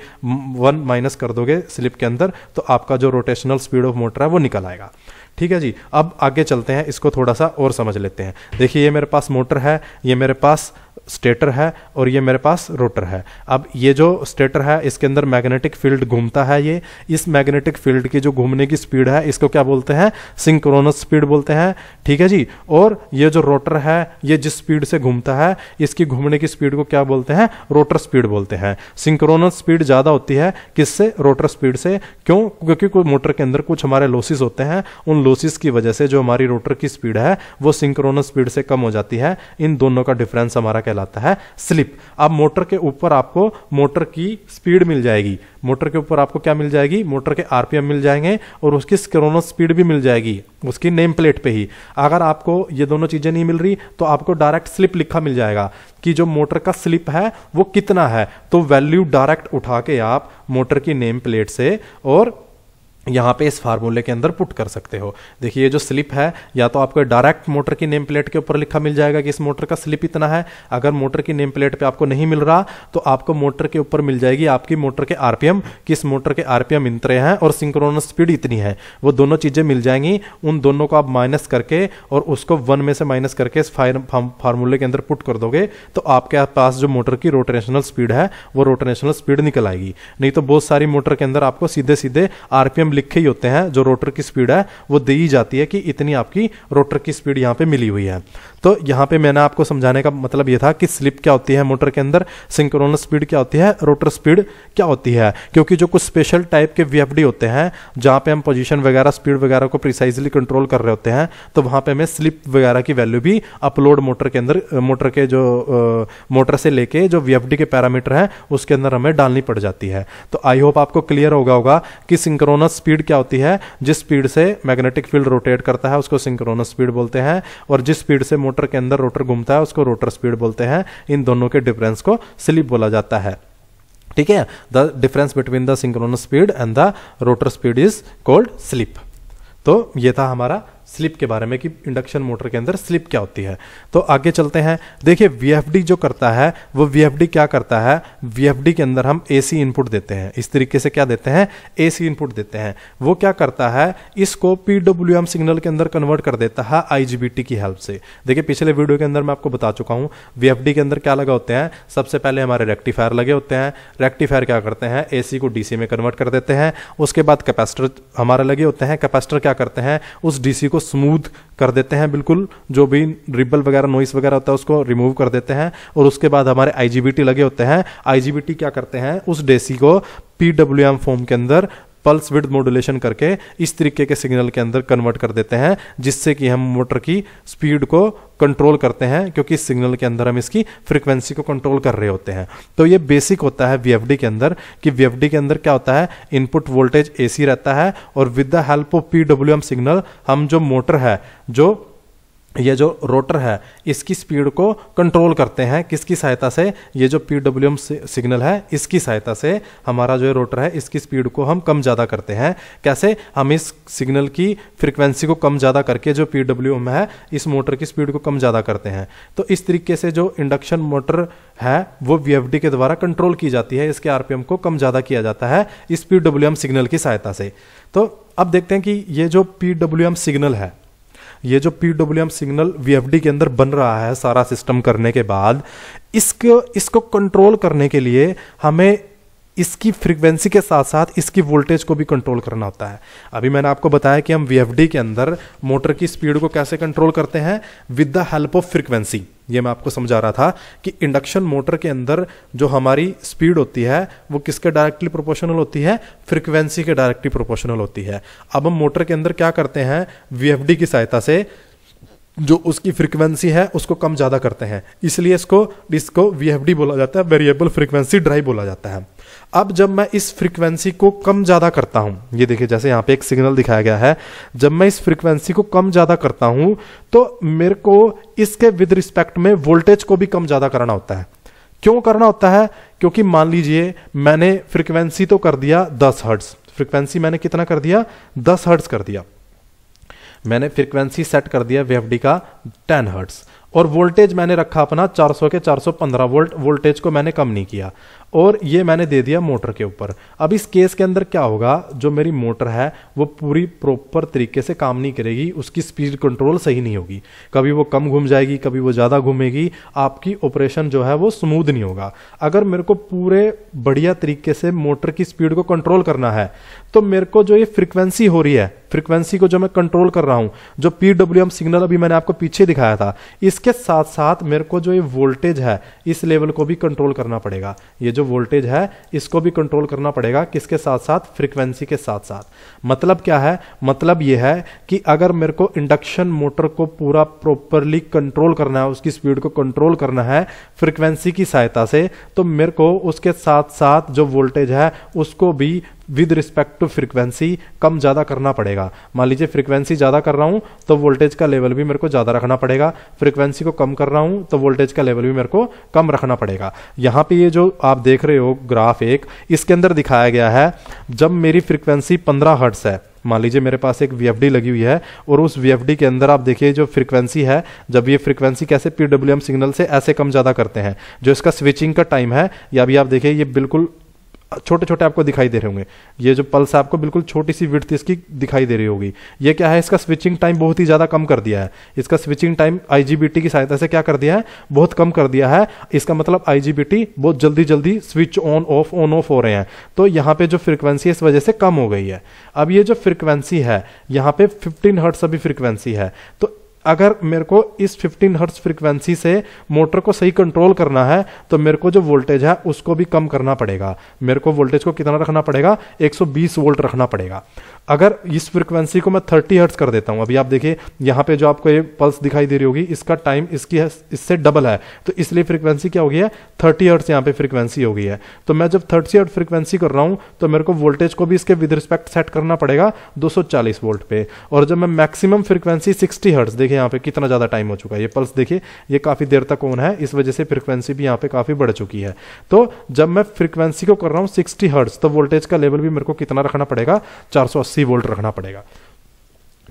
वन माइनस कर दोगे स्लिप के अंदर तो आपका जो रोटेशनल स्पीड ऑफ मोटर है वो निकल आएगा ठीक है जी अब आगे चलते हैं इसको थोड़ा सा और समझ लेते हैं देखिए ये मेरे पास मोटर है ये मेरे पास स्टेटर है और ये मेरे पास रोटर है अब ये जो स्टेटर है इसके अंदर मैग्नेटिक फील्ड घूमता है ये इस मैग्नेटिक फील्ड की जो घूमने की स्पीड है इसको क्या बोलते हैं सिंक्रोनस स्पीड बोलते हैं ठीक है जी और ये जो रोटर है ये जिस स्पीड से घूमता है इसकी घूमने की स्पीड को क्या बोलते हैं रोटर स्पीड बोलते हैं सिंक्रोनस स्पीड ज़्यादा होती है किससे रोटर स्पीड से क्यों क्योंकि मोटर के अंदर कुछ हमारे लोसिस होते हैं उन लोसिस की वजह से जो हमारी रोटर की स्पीड है वो सिंक्रोनस स्पीड से कम हो जाती है इन दोनों का डिफरेंस हमारा कहला कहलाता है स्लिप अब मोटर के ऊपर आपको मोटर की स्पीड मिल जाएगी मोटर के ऊपर आपको क्या मिल जाएगी मोटर के आरपीएम मिल जाएंगे और उसकी स्क्रोनो स्पीड भी मिल जाएगी उसकी नेम प्लेट पे ही अगर आपको ये दोनों चीज़ें नहीं मिल रही तो आपको डायरेक्ट स्लिप लिखा मिल जाएगा कि जो मोटर का स्लिप है वो कितना है तो वैल्यू डायरेक्ट उठा के आप मोटर की नेम प्लेट से और यहाँ पे इस फार्मूले के अंदर पुट कर सकते हो देखिए ये जो स्लिप है या तो आपको डायरेक्ट मोटर की नेम प्लेट के ऊपर लिखा मिल जाएगा कि इस मोटर का स्लिप इतना है अगर मोटर की नेम प्लेट पे आपको नहीं मिल रहा तो आपको मोटर के ऊपर मिल जाएगी आपकी मोटर के आरपीएम किस मोटर के आरपीएम इंतरे हैं और सिंक्रोनस स्पीड इतनी है वो दोनों चीज़ें मिल जाएंगी उन दोनों को आप माइनस करके और उसको वन में से माइनस करके इस फार्मूले के अंदर पुट कर दोगे तो आपके पास जो मोटर की रोटेशनल स्पीड है वो रोटेशनल स्पीड निकल आएगी नहीं तो बहुत सारी मोटर के अंदर आपको सीधे सीधे आरपीएम लिखे ही होते हैं जो रोटर की स्पीड है वो दी जाती है कि इतनी आपकी रोटर की स्पीड यहाँ पे मिली हुई है तो यहां पे मैंने आपको समझाने का मतलब यह था कि स्लिप क्या होती है मोटर के अंदर सिंक्रोनस स्पीड क्या होती है रोटर स्पीड क्या होती है क्योंकि जो कुछ स्पेशल टाइप के वी होते हैं जहां पे हम पोजिशन वगैरह स्पीड वगैरह को प्रिसाइजली कंट्रोल कर रहे होते हैं तो वहां पे हमें स्लिप वगैरह की वैल्यू भी अपलोड मोटर के अंदर मोटर के जो मोटर से लेके जो वी के पैरामीटर है उसके अंदर हमें डालनी पड़ जाती है तो आई होप आपको क्लियर होगा होगा कि सिंक्रोनस स्पीड क्या होती है जिस स्पीड से मैग्नेटिक फील्ड रोटेट करता है उसको सिंक्रोनस स्पीड बोलते हैं और जिस स्पीड से मोटर के अंदर रोटर घूमता है उसको रोटर स्पीड बोलते हैं इन दोनों के डिफरेंस को स्लिप बोला जाता है ठीक है the difference between the synchronous speed and the rotor speed is called slip तो ये था हमारा स्लिप के बारे में कि इंडक्शन मोटर के अंदर स्लिप क्या होती है तो आगे चलते हैं देखिए वी जो करता है वो वी क्या करता है वी के अंदर हम ए इनपुट देते हैं इस तरीके से क्या देते हैं ए इनपुट देते हैं वो क्या करता है इसको पी सिग्नल के अंदर कन्वर्ट कर देता है आई की हेल्प से देखिए पिछले वीडियो के अंदर मैं आपको बता चुका हूँ वी के अंदर क्या लगा होते हैं सबसे पहले हमारे रेक्टिफायर लगे होते हैं रेक्टिफायर क्या करते हैं ए को डी में कन्वर्ट कर देते हैं उसके बाद कैपेसिटर हमारे लगे होते हैं कैपेसिटर क्या करते हैं उस डी को उसको स्मूथ कर देते हैं बिल्कुल जो भी रिबल वगैरह नॉइस वगैरह होता है उसको रिमूव कर देते हैं और उसके बाद हमारे आईजीबीटी लगे होते हैं आईजीबीटी क्या करते हैं उस डेसी को पीडब्ल्यूएम फॉर्म के अंदर पल्स विड मॉड्यूलेशन करके इस तरीके के सिग्नल के अंदर कन्वर्ट कर देते हैं जिससे कि हम मोटर की स्पीड को कंट्रोल करते हैं क्योंकि इस सिग्नल के अंदर हम इसकी फ्रीक्वेंसी को कंट्रोल कर रहे होते हैं तो ये बेसिक होता है वी के अंदर कि वी के अंदर क्या होता है इनपुट वोल्टेज ए रहता है और with the help of P signal हम जो मोटर है जो ये जो रोटर है इसकी स्पीड को कंट्रोल करते हैं किसकी सहायता से ये जो पी डब्ल्यू एम सिग्नल है इसकी सहायता से हमारा जो रोटर है इसकी स्पीड को हम कम ज़्यादा करते हैं कैसे हम इस सिग्नल की फ्रिक्वेंसी को कम ज़्यादा करके जो पी डब्ल्यू एम है इस मोटर की स्पीड को कम ज़्यादा करते हैं तो इस तरीके से जो इंडक्शन मोटर है वो वी एफ डी के द्वारा कंट्रोल की जाती है इसके आर पी एम को कम ज़्यादा किया जाता है इस पी डब्ल्यू एम सिग्नल की सहायता से तो अब देखते हैं कि ये जो पी डब्ल्यू एम सिग्नल है ये जो P W M signal V के अंदर बन रहा है सारा सिस्टम करने के बाद इसको इसको कंट्रोल करने के लिए हमें इसकी फ्रीक्वेंसी के साथ साथ इसकी वोल्टेज को भी कंट्रोल करना होता है अभी मैंने आपको बताया कि हम वी के अंदर मोटर की स्पीड को कैसे कंट्रोल करते हैं with the help of frequency ये मैं आपको समझा रहा था कि इंडक्शन मोटर के अंदर जो हमारी स्पीड होती है वो किसके डायरेक्टली प्रोपोर्शनल होती है फ्रिक्वेंसी के डायरेक्टली प्रोपोर्शनल होती है अब हम मोटर के अंदर क्या करते हैं वी की सहायता से जो उसकी फ्रीक्वेंसी है उसको कम ज़्यादा करते हैं इसलिए इसको इसको वी बोला जाता है वेरिएबल फ्रीक्वेंसी ड्राइव बोला जाता है अब जब मैं इस फ्रीक्वेंसी को कम ज़्यादा करता हूं ये देखिए जैसे यहां पे एक सिग्नल दिखाया गया है जब मैं इस फ्रीक्वेंसी को कम ज़्यादा करता हूं तो मेरे को इसके विद रिस्पेक्ट में वोल्टेज को भी कम ज़्यादा करना होता है क्यों करना होता है क्योंकि मान लीजिए मैंने फ्रिक्वेंसी तो कर दिया दस हर्ट्स फ्रिक्वेंसी मैंने कितना कर दिया दस हर्ट्स कर दिया मैंने फ्रिक्वेंसी सेट कर दिया वेफडी का टेन हर्ट्स और वोल्टेज मैंने रखा अपना 400 के 415 वोल्ट वोल्टेज को मैंने कम नहीं किया और ये मैंने दे दिया मोटर के ऊपर अब इस केस के अंदर क्या होगा जो मेरी मोटर है वो पूरी प्रॉपर तरीके से काम नहीं करेगी उसकी स्पीड कंट्रोल सही नहीं होगी कभी वो कम घूम जाएगी कभी वो ज़्यादा घूमेगी आपकी ऑपरेशन जो है वो स्मूद नहीं होगा अगर मेरे को पूरे बढ़िया तरीके से मोटर की स्पीड को कंट्रोल करना है तो मेरे को जो ये फ्रिक्वेंसी हो रही है फ्रिक्वेंसी को जो मैं कंट्रोल कर रहा हूँ जो पी सिग्नल अभी मैंने आपको पीछे दिखाया था इसके साथ साथ मेरे को जो ये वोल्टेज है इस लेवल को भी कंट्रोल करना पड़ेगा ये जो वोल्टेज है इसको भी कंट्रोल करना पड़ेगा किसके साथ साथ फ्रीक्वेंसी के साथ साथ मतलब क्या है मतलब यह है कि अगर मेरे को इंडक्शन मोटर को पूरा प्रॉपरली कंट्रोल करना है उसकी स्पीड को कंट्रोल करना है फ्रिक्वेंसी की सहायता से तो मेरे को उसके साथ साथ जो वोल्टेज है उसको भी विद रिस्पेक्ट टू फ्रिक्वेंसी कम ज़्यादा करना पड़ेगा मान लीजिए फ्रिक्वेंसी ज़्यादा कर रहा हूँ तो वोल्टेज का लेवल भी मेरे को ज़्यादा रखना पड़ेगा फ्रिक्वेंसी को कम कर रहा हूँ तो वोल्टेज का लेवल भी मेरे को कम रखना पड़ेगा यहाँ पे ये जो आप देख रहे हो ग्राफ एक इसके अंदर दिखाया गया है जब मेरी फ्रिक्वेंसी पंद्रह हर्ट्स है मान लीजिए मेरे पास एक वी लगी हुई है और उस वी के अंदर आप देखिए जो फ्रिक्वेंसी है जब ये फ्रिक्वेंसी कैसे पी सिग्नल से ऐसे कम ज़्यादा करते हैं जो इसका स्विचिंग का टाइम है या भी आप देखिए ये बिल्कुल छोटे छोटे आपको दिखाई दे रहे होंगे ये जो पल्स है आपको बिल्कुल छोटी सी विड़ती इसकी दिखाई दे रही होगी ये क्या है इसका स्विचिंग टाइम बहुत ही ज़्यादा कम कर दिया है इसका स्विचिंग टाइम आईजीबीटी की सहायता से क्या कर दिया है बहुत कम कर दिया है इसका मतलब आईजीबीटी बहुत जल्दी जल्दी switch on off on off हो रहे हैं तो यहाँ पे जो फ्रिक्वेंसी इस वजह से कम हो गई है अब ये जो फ्रिक्वेंसी है यहाँ पे फिफ्टीन हर्ट्स अभी फ्रिक्वेंसी है तो अगर मेरे को इस 15 हर्ट्स फ्रिक्वेंसी से मोटर को सही कंट्रोल करना है तो मेरे को जो वोल्टेज है उसको भी कम करना पड़ेगा मेरे को वोल्टेज को कितना रखना पड़ेगा 120 वोल्ट रखना पड़ेगा अगर इस फ्रिक्वेंसी को मैं 30 हर्ट्स कर देता हूं अभी आप देखिए यहां पे जो आपको ये पल्स दिखाई दे रही होगी इसका टाइम इसकी इससे डबल है तो इसलिए फ्रिक्वेंसी क्या हो गई है 30 हर्ट्स यहां पे फ्रिक्वेंसी हो गई है तो मैं जब 30 हर्ट फ्रिक्वेंसी कर रहा हूं तो मेरे को वोल्टेज को भी इसके विद रिस्पेक्ट सेट करना पड़ेगा दो वोल्ट पे और जब मैं मैक्सिमम फ्रिक्वेंसी सिक्सटी हर्ट्स देखिए यहाँ पर कितना ज़्यादा टाइम हो चुका है ये पल्स देखिए ये काफ़ी देर तक ऑन है इस वजह से फ्रिक्वेंसी भी यहाँ पे काफ़ी बढ़ चुकी है तो जब मैं फ्रिक्वेंसी को कर रहा हूँ सिक्सटी हर्ट्स तो वोल्टेज का लेवल भी मेरे को कितना रखना पड़ेगा चार सौ अस्सी अस्सी वोल्ट रखना पड़ेगा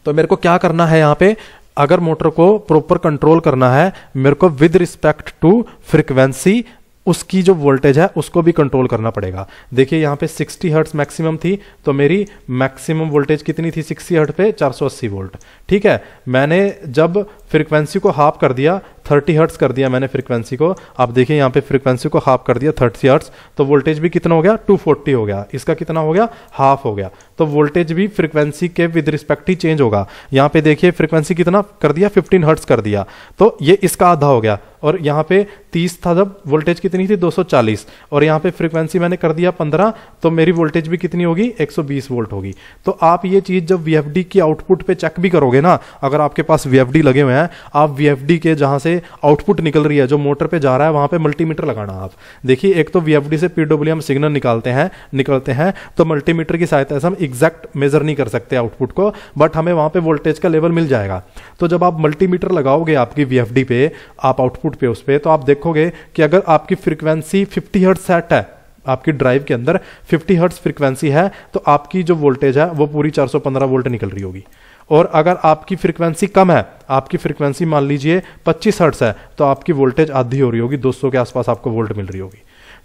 तो मेरे को क्या करना है यहाँ पे अगर मोटर को प्रॉपर कंट्रोल करना है मेरे को विद रिस्पेक्ट टू फ्रिक्वेंसी उसकी जो वोल्टेज है उसको भी कंट्रोल करना पड़ेगा देखिए यहाँ पे 60 हर्ट्स मैक्सिमम थी तो मेरी मैक्सिमम वोल्टेज कितनी थी 60 हर्ट पे 480 वोल्ट ठीक है मैंने जब फ्रीक्वेंसी को हाफ कर दिया थर्टी हर्ट्स कर दिया मैंने फ्रीक्वेंसी को आप देखिए यहाँ पे फ्रीक्वेंसी को हाफ कर दिया थर्टी हर्ट्स तो वोल्टेज भी कितना हो गया टू फोर्टी हो गया इसका कितना हो गया हाफ हो गया तो वोल्टेज भी फ्रीक्वेंसी के विद रिस्पेक्ट ही चेंज होगा यहाँ पे देखिए फ्रीक्वेंसी कितना कर दिया फिफ्टीन हर्ट्स कर दिया तो ये इसका आधा हो गया और यहाँ पे 30 था जब वोल्टेज कितनी थी 240 और यहाँ पे फ्रीक्वेंसी मैंने कर दिया 15 तो मेरी वोल्टेज भी कितनी होगी 120 वोल्ट होगी तो आप ये चीज़ जब वी की आउटपुट पे चेक भी करोगे करोगे ना अगर आपके पास वी लगे हुए हैं आप वी के जहाँ से आउटपुट निकल रही है जो मोटर पर जा रहा है वहाँ पर मल्टीमीटर लगाना आप देखिए एक तो वी से पीडब्ल्यू सिग्नल निकालते हैं निकलते हैं तो मल्टीमीटर की सहायता से हम एग्जैक्ट मेजर नहीं कर सकते आउटपुट को बट हमें वहाँ पर वोल्टेज का लेवल मिल जाएगा तो जब आप मल्टीमीटर लगाओगे आपकी वी पे आप आउटपुट पे उस पर तो आप देखोगे कि अगर आपकी फ्रिक्वेंसी 50 हर्ट सेट है आपकी ड्राइव के अंदर 50 हर्ट्स फ्रिक्वेंसी है तो आपकी जो वोल्टेज है वो पूरी 415 वोल्ट निकल रही होगी और अगर आपकी फ्रिक्वेंसी कम है आपकी फ्रिक्वेंसी मान लीजिए 25 हर्ट्स है तो आपकी वोल्टेज आधी हो रही होगी 200 के आसपास आपको वोल्ट मिल रही होगी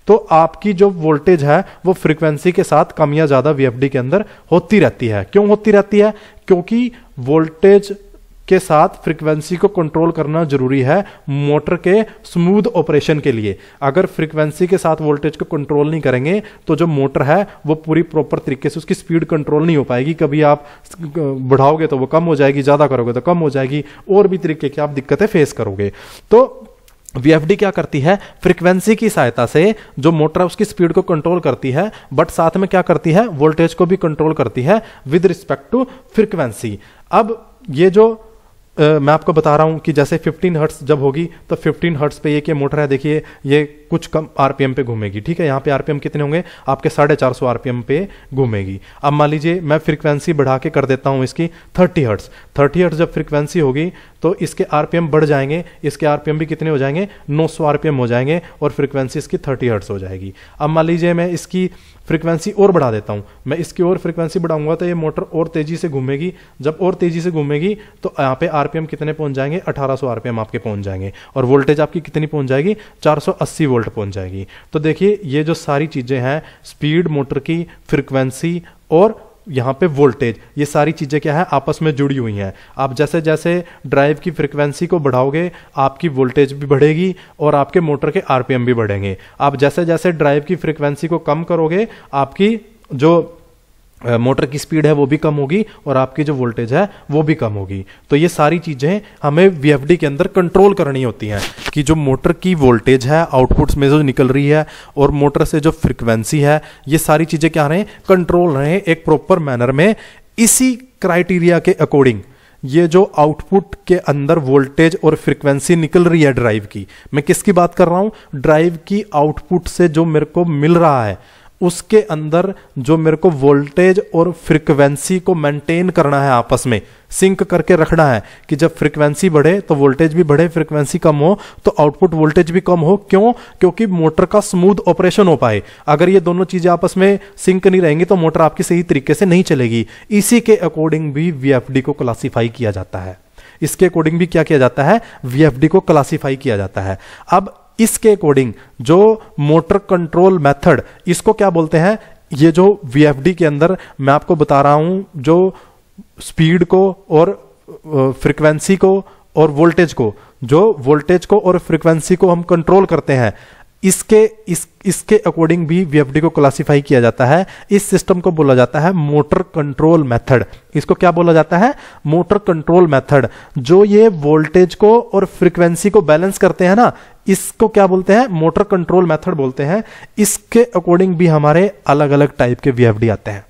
तो आपकी जो वोल्टेज है वो फ्रिक्वेंसी के साथ कम या ज्यादा वीएफडी के अंदर होती रहती है क्यों होती रहती है क्योंकि वोल्टेज के साथ फ्रीक्वेंसी को कंट्रोल करना जरूरी है मोटर के स्मूथ ऑपरेशन के लिए अगर फ्रीक्वेंसी के साथ वोल्टेज को कंट्रोल नहीं करेंगे तो जो मोटर है वो पूरी प्रॉपर तरीके से उसकी स्पीड कंट्रोल नहीं हो पाएगी कभी आप बढ़ाओगे तो वो कम हो जाएगी ज़्यादा करोगे तो कम हो जाएगी और भी तरीके की आप दिक्कतें फेस करोगे तो वीएफडी क्या करती है फ्रीक्वेंसी की सहायता से जो मोटर है उसकी स्पीड को कंट्रोल करती है बट साथ में क्या करती है वोल्टेज को भी कंट्रोल करती है विद रिस्पेक्ट टू फ्रीक्वेंसी अब ये जो मैं आपको बता रहा हूँ कि जैसे 15 हर्ट्स जब होगी तो 15 हर्ट्स पे ये क्या मोटर है देखिए ये कुछ कम आरपीएम पे घूमेगी ठीक है यहाँ पे आरपीएम कितने होंगे आपके साढ़े चार सौ आरपीएम पे घूमेगी अब मान लीजिए मैं फ्रीक्वेंसी बढ़ा के कर देता हूँ इसकी थर्टी हर्ट्स थर्टी हर्ट्स जब फ्रीक्वेंसी होगी तो इसके आरपीएम बढ़ जाएंगे इसके आरपीएम भी कितने हो जाएंगे नौ सौ आरपीएम हो जाएंगे और फ्रीक्वेंसी इसकी थर्टी हर्ट्स हो जाएगी अब मान लीजिए मैं इसकी फ्रीक्वेंसी और बढ़ा देता हूँ मैं इसकी और फ्रीक्वेंसी बढ़ाऊंगा तो ये मोटर और तेजी से घूमेगी जब और तेजी से घूमेगी तो यहाँ पे आरपीएम कितने पहुंच जाएंगे अठारह सौ आरपीएम आपके पहुंच जाएंगे और वोल्टेज आपकी कितनी पहुंच जाएगी चार अस्सी वोल्ट वोल्ट पहुंच जाएगी तो देखिए ये जो सारी चीज़ें हैं स्पीड मोटर की फ्रिक्वेंसी और यहाँ पे वोल्टेज ये सारी चीज़ें क्या है आपस में जुड़ी हुई हैं आप जैसे जैसे ड्राइव की फ्रिक्वेंसी को बढ़ाओगे आपकी वोल्टेज भी बढ़ेगी और आपके मोटर के आरपीएम भी बढ़ेंगे आप जैसे जैसे ड्राइव की फ्रिक्वेंसी को कम करोगे आपकी जो मोटर की स्पीड है वो भी कम होगी और आपकी जो वोल्टेज है वो भी कम होगी तो ये सारी चीज़ें हमें वी के अंदर कंट्रोल करनी होती हैं कि जो मोटर की वोल्टेज है आउटपुट्स में जो निकल रही है और मोटर से जो फ्रिक्वेंसी है ये सारी चीज़ें क्या रहें कंट्रोल रहे एक प्रॉपर मैनर में इसी क्राइटेरिया के अकॉर्डिंग ये जो आउटपुट के अंदर वोल्टेज और फ्रिक्वेंसी निकल रही है ड्राइव की मैं किसकी बात कर रहा हूँ ड्राइव की आउटपुट से जो मेरे को मिल रहा है उसके अंदर जो मेरे को वोल्टेज और फ्रिक्वेंसी को मेंटेन करना है आपस में सिंक करके रखना है कि जब फ्रिक्वेंसी बढ़े तो वोल्टेज भी बढ़े फ्रिक्वेंसी कम हो तो आउटपुट वोल्टेज भी कम हो क्यों क्योंकि मोटर का स्मूथ ऑपरेशन हो पाए अगर ये दोनों चीजें आपस में सिंक नहीं रहेंगी तो मोटर आपकी सही तरीके से नहीं चलेगी इसी के अकॉर्डिंग भी वी को क्लासीफाई किया जाता है इसके अकॉर्डिंग भी क्या किया जाता है वीएफडी को क्लासीफाई किया जाता है अब इसके अकॉर्डिंग जो मोटर कंट्रोल मेथड इसको क्या बोलते हैं ये जो वीएफडी के अंदर मैं आपको बता रहा हूं जो स्पीड को और फ्रीक्वेंसी को और वोल्टेज को जो वोल्टेज को और फ्रीक्वेंसी को हम कंट्रोल करते हैं इसके इस इसके अकॉर्डिंग भी वीएफडी को क्लासिफाई किया जाता है इस सिस्टम को बोला जाता है मोटर कंट्रोल मेथड इसको क्या बोला जाता है मोटर कंट्रोल मेथड जो ये वोल्टेज को और फ्रीक्वेंसी को बैलेंस करते हैं ना इसको क्या बोलते हैं मोटर कंट्रोल मेथड बोलते हैं इसके अकॉर्डिंग भी हमारे अलग अलग टाइप के वीएफडी आते हैं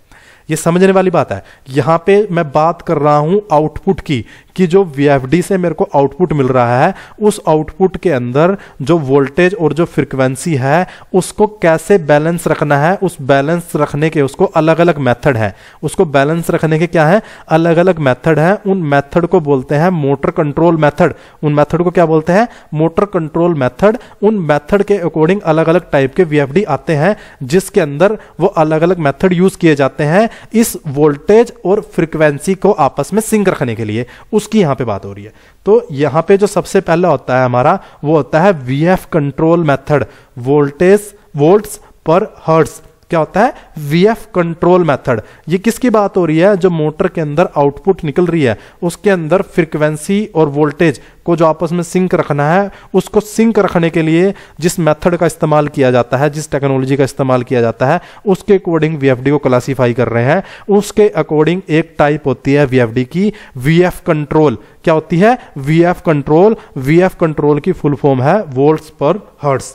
ये समझने वाली बात है यहां पे मैं बात कर रहा हूं आउटपुट की कि जो वी से मेरे को आउटपुट मिल रहा है उस आउटपुट के अंदर जो वोल्टेज और जो फ्रिक्वेंसी है उसको कैसे बैलेंस रखना है उस बैलेंस रखने के उसको अलग अलग मेथड है उसको बैलेंस रखने के क्या है अलग अलग मेथड है उन मेथड को बोलते हैं मोटर कंट्रोल मेथड उन मेथड को क्या बोलते हैं मोटर कंट्रोल मेथड उन मेथड के अकॉर्डिंग अलग अलग टाइप के वी आते हैं जिसके अंदर वो अलग अलग मेथड यूज किए जाते हैं इस वोल्टेज और फ्रिक्वेंसी को आपस में सिंक रखने के लिए उस उसकी यहाँ पे बात हो रही है तो यहाँ पे जो सबसे पहला होता है हमारा वो होता है V F control method voltage volts per hertz क्या होता है वीएफ कंट्रोल मेथड ये किसकी बात हो रही है जो मोटर के अंदर आउटपुट निकल रही है उसके अंदर फ्रिक्वेंसी और वोल्टेज को जो आपस में सिंक रखना है उसको सिंक रखने के लिए जिस मेथड का इस्तेमाल किया जाता है जिस टेक्नोलॉजी का इस्तेमाल किया जाता है उसके अकॉर्डिंग वीएफडी को क्लासीफाई कर रहे हैं उसके अकॉर्डिंग एक टाइप होती है वीएफडी की वीएफ कंट्रोल क्या होती है वीएफ कंट्रोल वीएफ कंट्रोल की फुल फॉर्म है वोल्ट पर हर्ट्स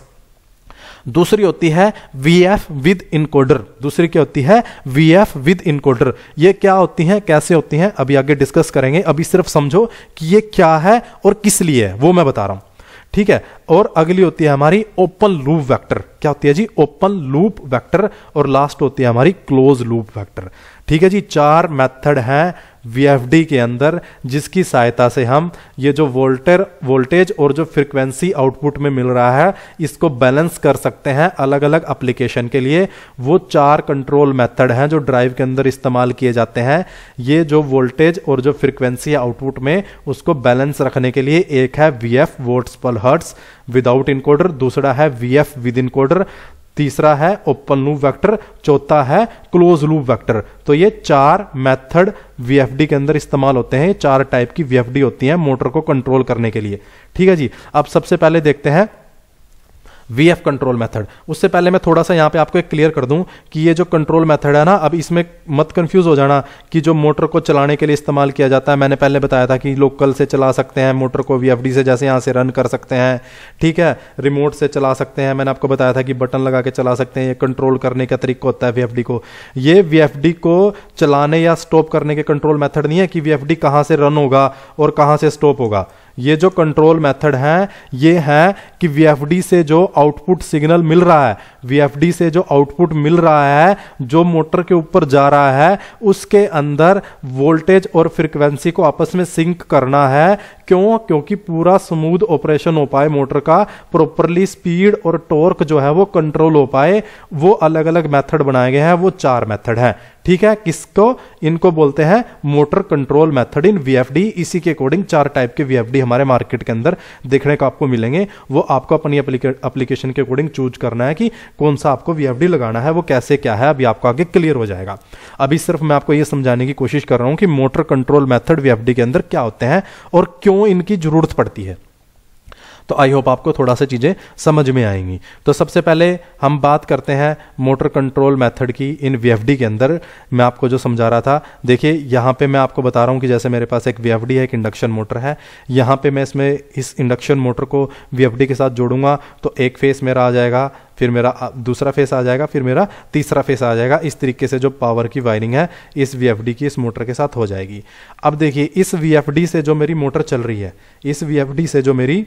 दूसरी होती है वी एफ विद इनकोडर दूसरी क्या होती है वी एफ विद इनकोडर ये क्या होती हैं कैसे होती हैं अभी आगे डिस्कस करेंगे अभी सिर्फ समझो कि ये क्या है और किस लिए है वो मैं बता रहा हूं ठीक है और अगली होती है हमारी ओपन लूप वैक्टर क्या होती है जी ओपन लूप वैक्टर और लास्ट होती है हमारी क्लोज लूप वैक्टर ठीक है जी चार मैथड है वी के अंदर जिसकी सहायता से हम ये जो वोल्टेर वोल्टेज और जो फ्रिक्वेंसी आउटपुट में मिल रहा है इसको बैलेंस कर सकते हैं अलग अलग अप्लीकेशन के लिए वो चार कंट्रोल मेथड हैं जो ड्राइव के अंदर इस्तेमाल किए जाते हैं ये जो वोल्टेज और जो फ्रिक्वेंसी आउटपुट में उसको बैलेंस रखने के लिए एक है V F volts per hertz without encoder दूसरा है वी एफ विद इनकोडर तीसरा है ओपन लूप वेक्टर चौथा है क्लोज लूप वेक्टर तो ये चार मेथड वीएफडी के अंदर इस्तेमाल होते हैं चार टाइप की वीएफडी होती हैं मोटर को कंट्रोल करने के लिए ठीक है जी अब सबसे पहले देखते हैं वी एफ कंट्रोल मैथड उससे पहले मैं थोड़ा सा यहाँ पे आपको एक क्लियर कर दूँ कि ये जो कंट्रोल मैथड है ना अब इसमें मत कन्फ्यूज़ हो जाना कि जो मोटर को चलाने के लिए इस्तेमाल किया जाता है मैंने पहले बताया था कि लोकल से चला सकते हैं मोटर को वी से जैसे यहाँ से रन कर सकते हैं ठीक है रिमोट से चला सकते हैं मैंने आपको बताया था कि बटन लगा के चला सकते हैं ये कंट्रोल करने का तरीका होता है वी को ये वी को चलाने या स्टॉप करने के कंट्रोल मैथड नहीं है कि वी एफ कहाँ से रन होगा और कहाँ से स्टॉप होगा ये जो कंट्रोल मेथड है ये है कि वी से जो आउटपुट सिग्नल मिल रहा है वी से जो आउटपुट मिल रहा है जो मोटर के ऊपर जा रहा है उसके अंदर वोल्टेज और फ्रिक्वेंसी को आपस में सिंक करना है क्यों क्योंकि पूरा स्मूद ऑपरेशन हो पाए मोटर का प्रॉपरली स्पीड और टॉर्क जो है वो कंट्रोल हो पाए वो अलग अलग मेथड बनाए गए हैं वो चार मेथड हैं ठीक है किसको इनको बोलते हैं motor control method in VFD इसी के अकॉर्डिंग चार टाइप के वीएफडी हमारे मार्केट के अंदर देखने को आपको मिलेंगे वो आपको अपनी एप्लीकेशन के अकॉर्डिंग चूज करना है कि कौन सा आपको वीएफडी लगाना है वो कैसे क्या है अभी आपको आगे क्लियर हो जाएगा अभी सिर्फ मैं आपको यह समझाने की कोशिश कर रहा हूं कि मोटर कंट्रोल मैथड वीएफडी के अंदर क्या होते हैं और क्यों इनकी जरूरत पड़ती है तो आई होप आपको थोड़ा सा चीज़ें समझ में आएंगी तो सबसे पहले हम बात करते हैं मोटर कंट्रोल मेथड की इन वी के अंदर मैं आपको जो समझा रहा था देखिए यहाँ पे मैं आपको बता रहा हूँ कि जैसे मेरे पास एक वी है एक इंडक्शन मोटर है यहाँ पे मैं इसमें इस इंडक्शन मोटर को वी के साथ जोड़ूंगा तो एक फेस मेरा आ जाएगा फिर मेरा दूसरा फेस आ जाएगा फिर मेरा तीसरा फेस आ जाएगा इस तरीके से जो पावर की वायरिंग है इस वी की इस मोटर के साथ हो जाएगी अब देखिए इस वी से जो मेरी मोटर चल रही है इस वी से जो मेरी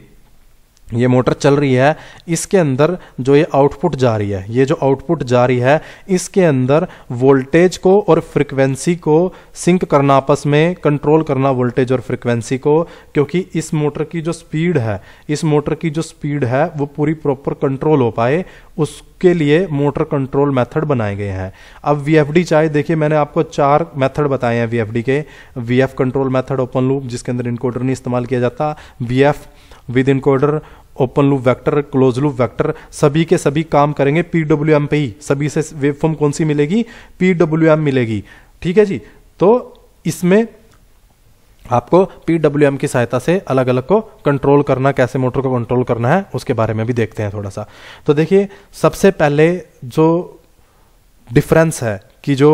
ये मोटर चल रही है इसके अंदर जो ये आउटपुट जा रही है ये जो आउटपुट जा रही है इसके अंदर वोल्टेज को और फ्रिक्वेंसी को सिंक करना आपस में कंट्रोल करना वोल्टेज और फ्रिक्वेंसी को क्योंकि इस मोटर की जो स्पीड है इस मोटर की जो स्पीड है वो पूरी प्रॉपर कंट्रोल हो पाए उसके लिए मोटर कंट्रोल मेथड बनाए गए हैं अब वी चाहे देखिए मैंने आपको चार मेथड बताए हैं वी के V control method open loop जिसके अंदर इनकोडर नहीं इस्तेमाल किया जाता V with encoder open loop vector close loop vector सभी के सभी काम करेंगे पीडब्ल्यू एम पे ही सभी से वेब फॉर्म कौन सी मिलेगी पीडब्ल्यू एम मिलेगी ठीक है जी तो इसमें आपको पीडब्ल्यू की सहायता से अलग अलग को कंट्रोल करना कैसे मोटर को कंट्रोल करना है उसके बारे में भी देखते हैं थोड़ा सा तो देखिए सबसे पहले जो डिफरेंस है कि जो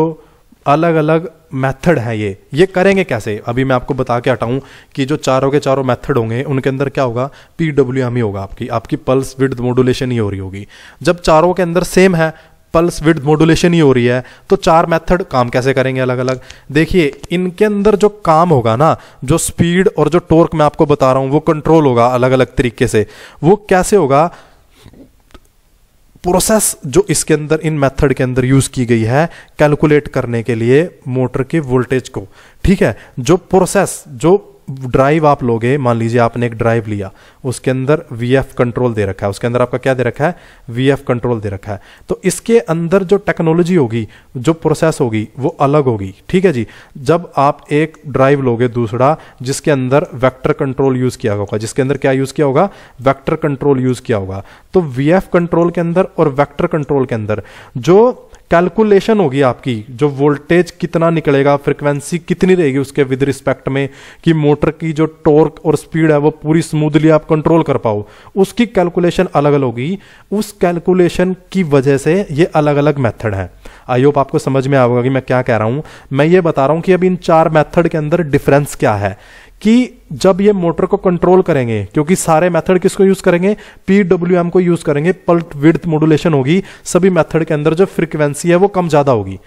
अलग अलग मेथड है ये ये करेंगे कैसे अभी मैं आपको बता के हटाऊँ कि जो चारों के चारों मेथड होंगे उनके अंदर क्या होगा पी डब्ल्यू एम ही होगा आपकी आपकी पल्स विद मॉडुलेशन ही हो रही होगी जब चारों के अंदर सेम है पल्स विद मॉडुलेशन ही हो रही है तो चार मेथड काम कैसे करेंगे अलग अलग देखिए इनके अंदर जो काम होगा ना जो स्पीड और जो टोर्क मैं आपको बता रहा हूँ वो कंट्रोल होगा अलग अलग तरीके से वो कैसे होगा प्रोसेस जो इसके अंदर इन मेथड के अंदर यूज की गई है कैलकुलेट करने के लिए मोटर के वोल्टेज को ठीक है जो प्रोसेस जो ड्राइव आप लोगे मान लीजिए आपने एक ड्राइव लिया उसके अंदर वी एफ कंट्रोल दे रखा है उसके अंदर आपका क्या दे रखा है वी एफ कंट्रोल दे रखा है तो इसके अंदर जो टेक्नोलॉजी होगी जो प्रोसेस होगी वो अलग होगी ठीक है जी जब आप एक ड्राइव लोगे दूसरा जिसके अंदर वैक्टर कंट्रोल यूज किया होगा जिसके अंदर क्या यूज किया होगा वैक्टर कंट्रोल यूज किया होगा तो वी एफ कंट्रोल के अंदर और वैक्टर कंट्रोल के अंदर जो कैलकुलेशन होगी आपकी जो वोल्टेज कितना निकलेगा फ्रिक्वेंसी कितनी रहेगी उसके विद रिस्पेक्ट में कि मोटर की जो टॉर्क और स्पीड है वो पूरी स्मूथली आप कंट्रोल कर पाओ उसकी कैलकुलेशन अलग अलग होगी उस कैलकुलेशन की वजह से ये अलग अलग मेथड है आई होप आपको समझ में आएगा कि मैं क्या कह रहा हूं मैं ये बता रहा हूं कि अब इन चार मेथड के अंदर डिफरेंस क्या है कि जब ये मोटर को कंट्रोल करेंगे क्योंकि सारे मेथड किसको यूज करेंगे पीडब्ल्यू को यूज करेंगे पल्ट विड्थ मोडुलेशन होगी सभी मेथड के अंदर जो फ्रिक्वेंसी है वो कम ज्यादा होगी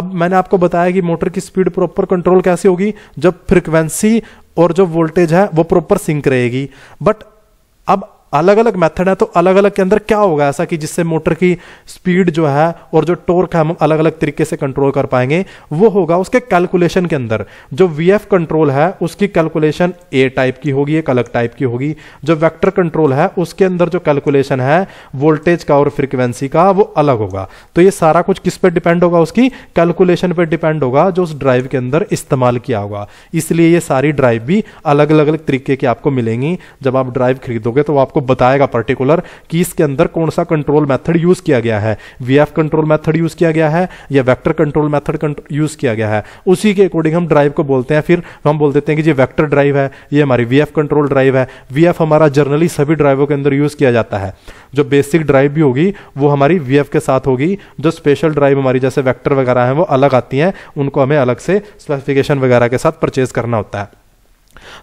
अब मैंने आपको बताया कि मोटर की स्पीड प्रॉपर कंट्रोल कैसे होगी जब फ्रिक्वेंसी और जो वोल्टेज है वो प्रॉपर सिंक रहेगी बट अलग अलग मेथड है तो अलग अलग के अंदर क्या होगा ऐसा कि जिससे मोटर की स्पीड जो है और जो टोर्क है हम अलग अलग तरीके से कंट्रोल कर पाएंगे वो होगा उसके कैलकुलेशन के अंदर जो वी कंट्रोल है उसकी कैलकुलेशन ए टाइप की होगी एक अलग टाइप की होगी जो वेक्टर कंट्रोल है उसके अंदर जो कैलकुलेशन है वोल्टेज का और फ्रिक्वेंसी का वो अलग होगा तो ये सारा कुछ किस पर डिपेंड होगा उसकी कैलकुलेशन पर डिपेंड होगा जो उस ड्राइव के अंदर इस्तेमाल किया होगा इसलिए ये सारी ड्राइव भी अलग अलग तरीके की आपको मिलेंगी जब आप ड्राइव खरीदोगे तो आपको आपको बताएगा पर्टिकुलर कि इसके अंदर कौन सा कंट्रोल मेथड यूज किया गया है वी कंट्रोल मेथड यूज किया गया है या वैक्टर कंट्रोल मेथड यूज किया गया है उसी के अकॉर्डिंग हम ड्राइव को बोलते हैं फिर हम बोल देते हैं कि ये वैक्टर ड्राइव है ये हमारी वी कंट्रोल ड्राइव है वी हमारा जर्नली सभी ड्राइवों के अंदर यूज किया जाता है जो बेसिक ड्राइव भी होगी वो हमारी वी के साथ होगी जो स्पेशल ड्राइव हमारी जैसे वैक्टर वगैरह हैं वो अलग आती हैं उनको हमें अलग से स्पेसिफिकेशन वगैरह के साथ परचेज करना होता है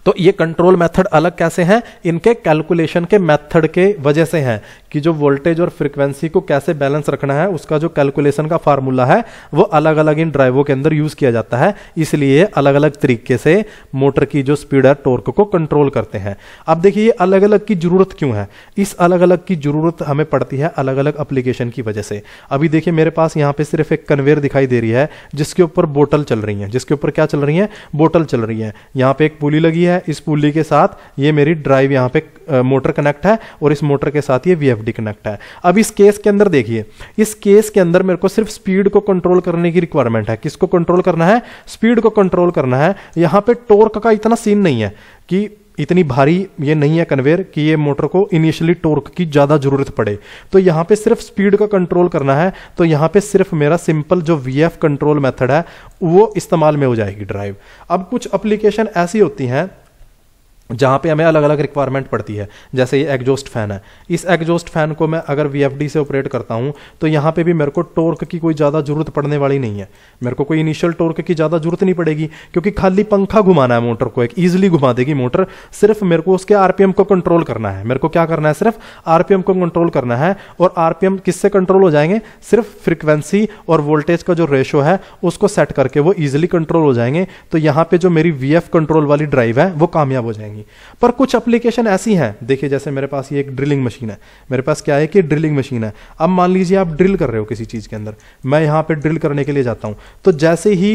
तो ये कंट्रोल मेथड अलग कैसे हैं इनके कैलकुलेशन के मेथड के वजह से हैं कि जो वोल्टेज और फ्रिक्वेंसी को कैसे बैलेंस रखना है उसका जो कैलकुलेशन का फार्मूला है वो अलग अलग इन ड्राइवों के अंदर यूज किया जाता है इसलिए अलग अलग तरीके से मोटर की जो स्पीड है टोर्क को कंट्रोल करते हैं अब देखिए ये अलग अलग की जरूरत क्यों है इस अलग अलग की जरूरत हमें पड़ती है अलग अलग अप्लीकेशन की वजह से अभी देखिए मेरे पास यहाँ पे सिर्फ एक कन्वेयर दिखाई दे रही है जिसके ऊपर बोटल चल रही है जिसके ऊपर क्या चल रही है बोटल चल रही है यहाँ पे एक पुली लगी है इस पुली के साथ ये मेरी ड्राइव यहाँ पे मोटर कनेक्ट है और इस मोटर के साथ ये वी कनेक्ट है अब इस केस के अंदर देखिए इस केस के अंदर मेरे को सिर्फ स्पीड को कंट्रोल करने की रिक्वायरमेंट है किसको कंट्रोल करना है स्पीड को कंट्रोल करना है यहाँ पे टोर्क का इतना सीन नहीं है कि इतनी भारी ये नहीं है कन्वेयर कि ये मोटर को इनिशियली टोर्क की ज़्यादा ज़रूरत पड़े तो यहाँ पे सिर्फ स्पीड का कंट्रोल करना है तो यहाँ पे सिर्फ मेरा सिंपल जो वी एफ कंट्रोल मेथड है वो इस्तेमाल में हो जाएगी ड्राइव अब कुछ अप्लीकेशन ऐसी होती हैं जहाँ पे हमें अलग अलग रिक्वायरमेंट पड़ती है जैसे ये एग्जोस्ट फैन है इस एग्जोस्ट फैन को मैं अगर वी से ऑपरेट करता हूँ तो यहाँ पे भी मेरे को टोर्क की कोई ज़्यादा जरूरत पड़ने वाली नहीं है मेरे को कोई इनिशियल टोर्क की ज़्यादा जरूरत नहीं पड़ेगी क्योंकि खाली पंखा घुमाना है मोटर को एक ईजिली घुमा देगी मोटर सिर्फ मेरे को उसके आर को कंट्रोल करना है मेरे को क्या करना है सिर्फ आर को कंट्रोल करना है और आर किससे कंट्रोल हो जाएंगे सिर्फ फ्रिक्वेंसी और वोल्टेज का जो रेशो है उसको सेट करके वो ईजिली कंट्रोल हो जाएंगे तो यहाँ पर जो मेरी वी कंट्रोल वाली ड्राइव है वो कामयाब हो जाएंगे होंगी पर कुछ एप्लीकेशन ऐसी हैं देखिए जैसे मेरे पास ये एक ड्रिलिंग मशीन है मेरे पास क्या है कि ड्रिलिंग मशीन है अब मान लीजिए आप ड्रिल कर रहे हो किसी चीज़ के अंदर मैं यहाँ पर ड्रिल करने के लिए जाता हूँ तो जैसे ही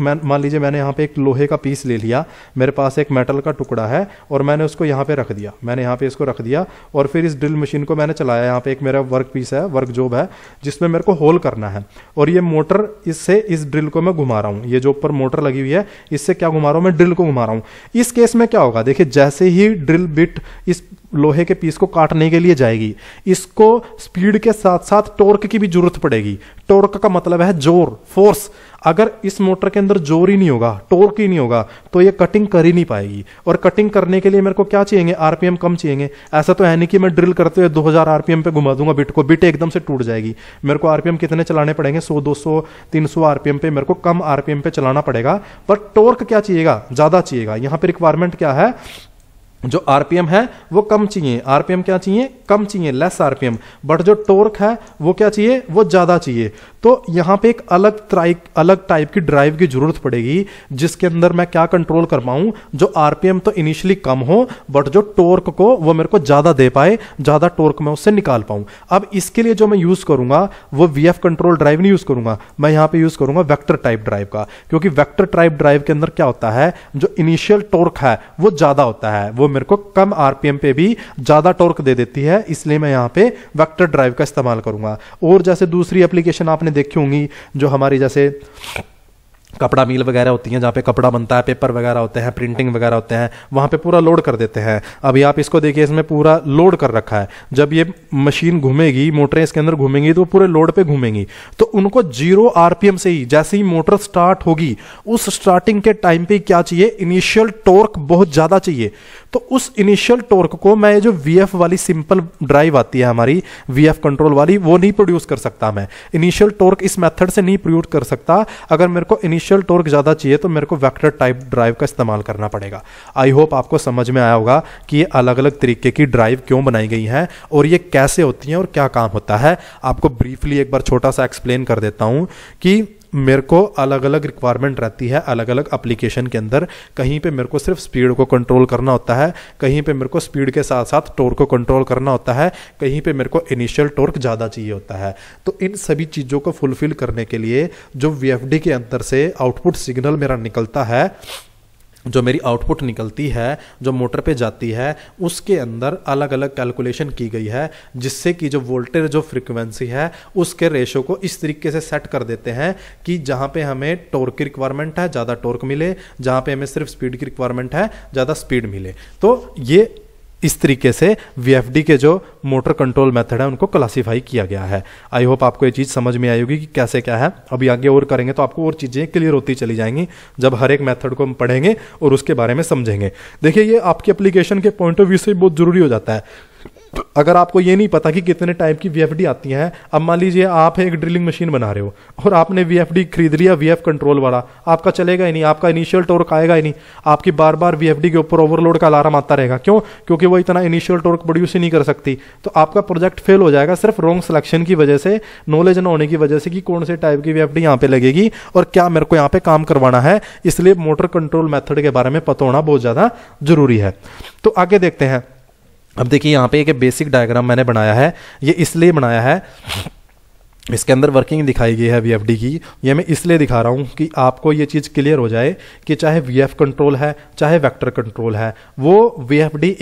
मान लीजिए मैंने यहाँ पर एक लोहे का पीस ले लिया मेरे पास एक मेटल का टुकड़ा है और मैंने उसको यहाँ पर रख दिया मैंने यहाँ पर इसको रख दिया और फिर इस ड्रिल मशीन को मैंने चलाया यहाँ पर एक मेरा वर्क पीस है वर्क जॉब है जिसमें मेरे को होल करना है और ये मोटर इससे इस ड्रिल को मैं घुमा रहा हूं ये जो ऊपर मोटर लगी हुई है इससे क्या घुमा रहा हूं मैं ड्रिल को घुमा रहा हूं इस केस में क्या होगा देखिए देखिए जैसे ही ड्रिल बिट इस लोहे के पीस को काटने के लिए जाएगी इसको स्पीड के साथ साथ टोर्क की भी जरूरत पड़ेगी टोर्क का मतलब है जोर फोर्स अगर इस मोटर के अंदर जोर ही नहीं होगा टोर्क ही नहीं होगा तो ये कटिंग कर ही नहीं पाएगी और कटिंग करने के लिए मेरे को क्या चाहिए आरपीएम कम चाहिए ऐसा तो है नहीं कि मैं ड्रिल करते हुए 2000 आरपीएम पे घुमा दूंगा बिट को बिट एकदम से टूट जाएगी मेरे को आरपीएम कितने चलाने पड़ेंगे 100 200 300 आरपीएम पे मेरे को कम आरपीएम पे चलाना पड़ेगा पर टोर्क क्या चाहिएगा ज्यादा चाहिएगा यहां पर रिक्वायरमेंट क्या है जो आरपीएम है वो कम चाहिए आरपीएम क्या चाहिए कम चाहिए लेस आरपीएम बट जो टोर्क है वो क्या चाहिए वो ज्यादा चाहिए तो यहाँ पे एक अलग ट्राइक अलग टाइप की ड्राइव की जरूरत पड़ेगी जिसके अंदर मैं क्या कंट्रोल कर पाऊँ जो आरपीएम तो इनिशियली कम हो बट जो टोर्क को वो मेरे को ज़्यादा दे पाए ज़्यादा टोर्क मैं उससे निकाल पाऊँ अब इसके लिए जो मैं यूज़ करूँगा वो वी कंट्रोल ड्राइव नहीं यूज़ करूँगा मैं यहाँ पर यूज़ करूँगा वैक्टर टाइप ड्राइव का क्योंकि वैक्टर टाइप ड्राइव के अंदर क्या होता है जो इनिशियल टोर्क है वो ज़्यादा होता है वो मेरे को कम आरपीएम पे भी ज़्यादा टोर्क दे देती है इसलिए मैं यहाँ पे वैक्टर ड्राइव का इस्तेमाल करूँगा और जैसे दूसरी एप्लीकेशन आपने देखी होंगी जो हमारी जैसे कपड़ा मिल वगैरह होती हैं जहाँ पे कपड़ा बनता है पेपर वगैरह होते हैं प्रिंटिंग वगैरह होते हैं वहाँ पे पूरा लोड कर देते हैं अभी आप इसको देखिए इसमें पूरा लोड कर रखा है जब ये मशीन घूमेगी मोटरें इसके अंदर घूमेंगी तो पूरे लोड पे घूमेंगी तो उनको जीरो आरपीएम से ही जैसे ही मोटर स्टार्ट होगी उस स्टार्टिंग के टाइम पे क्या चाहिए इनिशियल टोर्क बहुत ज़्यादा चाहिए तो उस इनिशियल टोर्क को मैं जो वी वाली सिंपल ड्राइव आती है हमारी वी कंट्रोल वाली वो नहीं प्रोड्यूस कर सकता मैं इनिशियल टोर्क इस मेथड से नहीं प्रोड्यूस कर सकता अगर मेरे को इनिशियल इनिशियल टॉर्क ज़्यादा चाहिए तो मेरे को वेक्टर टाइप ड्राइव का इस्तेमाल करना पड़ेगा आई होप आपको समझ में आया होगा कि ये अलग अलग तरीके की ड्राइव क्यों बनाई गई हैं और ये कैसे होती हैं और क्या काम होता है आपको ब्रीफली एक बार छोटा सा एक्सप्लेन कर देता हूँ कि मेरे को अलग अलग रिक्वायरमेंट रहती है अलग अलग एप्लीकेशन के अंदर कहीं पे मेरे को सिर्फ स्पीड को कंट्रोल करना होता है कहीं पे मेरे को स्पीड के साथ साथ टोर्क को कंट्रोल करना होता है कहीं पे मेरे को इनिशियल टोर्क ज़्यादा चाहिए होता है तो इन सभी चीज़ों को फुलफिल करने के लिए जो वी के अंदर से आउटपुट सिग्नल मेरा निकलता है जो मेरी आउटपुट निकलती है जो मोटर पे जाती है उसके अंदर अलग अलग कैलकुलेशन की गई है जिससे कि जो वोल्टेज जो फ्रिक्वेंसी है उसके रेशो को इस तरीके से सेट कर देते हैं कि जहाँ पे हमें टोर्क की रिक्वायरमेंट है ज़्यादा टोर्क मिले जहाँ पे हमें सिर्फ स्पीड की रिक्वायरमेंट है ज़्यादा स्पीड मिले तो ये इस तरीके से वी के जो मोटर कंट्रोल मेथड है उनको क्लासीफाई किया गया है आई होप आपको ये चीज़ समझ में आई होगी कि कैसे क्या है अभी आगे और करेंगे तो आपको और चीज़ें क्लियर होती चली जाएंगी जब हर एक मेथड को हम पढ़ेंगे और उसके बारे में समझेंगे देखिए ये आपकी एप्लीकेशन के पॉइंट ऑफ व्यू से बहुत ज़रूरी हो जाता है अगर आपको ये नहीं पता कि कितने टाइप की वी आती हैं अब मान लीजिए आप एक ड्रिलिंग मशीन बना रहे हो और आपने वी खरीद लिया वी कंट्रोल वाला आपका चलेगा ही नहीं आपका इनिशियल टॉर्क आएगा ही नहीं आपकी बार बार वी के ऊपर ओवरलोड का अलार्म आता रहेगा क्यों क्योंकि वो इतना इनिशियल टॉर्क प्रोड्यूस ही नहीं कर सकती तो आपका प्रोजेक्ट फेल हो जाएगा सिर्फ रॉन्ग सिलेक्शन की वजह से नॉलेज ना होने की वजह से कि कौन से टाइप की वी एफ यहाँ पे लगेगी और क्या मेरे को यहाँ पे काम करवाना है इसलिए मोटर कंट्रोल मेथड के बारे में पता होना बहुत ज़्यादा जरूरी है तो आगे देखते हैं अब देखिए यहाँ पे एक बेसिक डायग्राम मैंने बनाया है ये इसलिए बनाया है इसके अंदर वर्किंग दिखाई गई है वी की ये मैं इसलिए दिखा रहा हूँ कि आपको ये चीज़ क्लियर हो जाए कि चाहे वी कंट्रोल है चाहे वेक्टर कंट्रोल है वो वी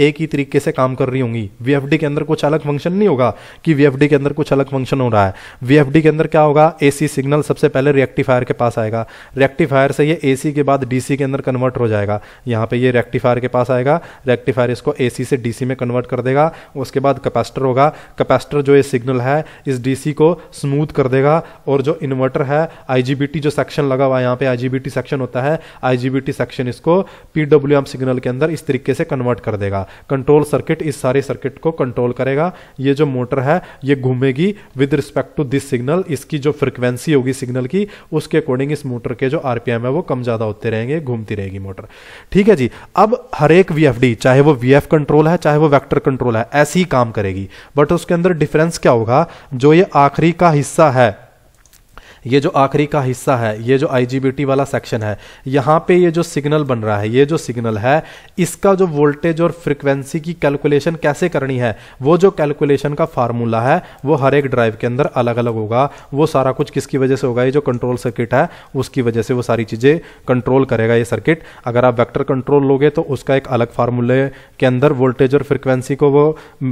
एक ही तरीके से काम कर रही होंगी वी के अंदर कुछ अलग फंक्शन नहीं होगा कि वी के अंदर कुछ अलग फंक्शन हो रहा है वी के अंदर क्या होगा ए सिग्नल सबसे पहले रेक्टिफायर के पास आएगा रेक्टिफायर से ये ए के बाद डी के अंदर कन्वर्ट हो जाएगा यहाँ पर ये रेक्टिफायर के पास आएगा रेक्टिफायर इसको ए से डी में कन्वर्ट कर देगा उसके बाद कपेस्टर होगा कपेस्टर जो ये सिग्नल है इस डी को स्मूथ स्मूथ कर देगा और जो इन्वर्टर है आईजीबीटी जो सेक्शन लगा हुआ है यहाँ पे आईजीबीटी सेक्शन होता है आईजीबीटी सेक्शन इसको पीडब्ल्यूएम सिग्नल के अंदर इस तरीके से कन्वर्ट कर देगा कंट्रोल सर्किट इस सारे सर्किट को कंट्रोल करेगा ये जो मोटर है ये घूमेगी with respect to this signal इसकी जो फ्रिक्वेंसी होगी सिग्नल की उसके अकॉर्डिंग इस मोटर के जो आरपीएम है वो कम ज्यादा होते रहेंगे घूमती रहेगी मोटर ठीक है जी अब हर एक वीएफडी चाहे वो वीएफ कंट्रोल है चाहे वो वैक्टर कंट्रोल है ऐसी ही काम करेगी बट उसके अंदर डिफरेंस क्या होगा जो ये आखिरी का हिस्सा है ये जो आखिरी का हिस्सा है ये जो आईजीबीटी वाला सेक्शन है यहाँ पे ये जो सिग्नल बन रहा है ये जो सिग्नल है इसका जो वोल्टेज और फ्रिक्वेंसी की कैलकुलेशन कैसे करनी है वो जो कैलकुलेशन का फार्मूला है वो हर एक ड्राइव के अंदर अलग अलग होगा वो सारा कुछ किसकी वजह से होगा ये जो कंट्रोल सर्किट है उसकी वजह से वो सारी चीज़ें कंट्रोल करेगा ये सर्किट अगर आप वैक्टर कंट्रोल लोगे तो उसका एक अलग फार्मूले के अंदर वोल्टेज और फ्रिक्वेंसी को वो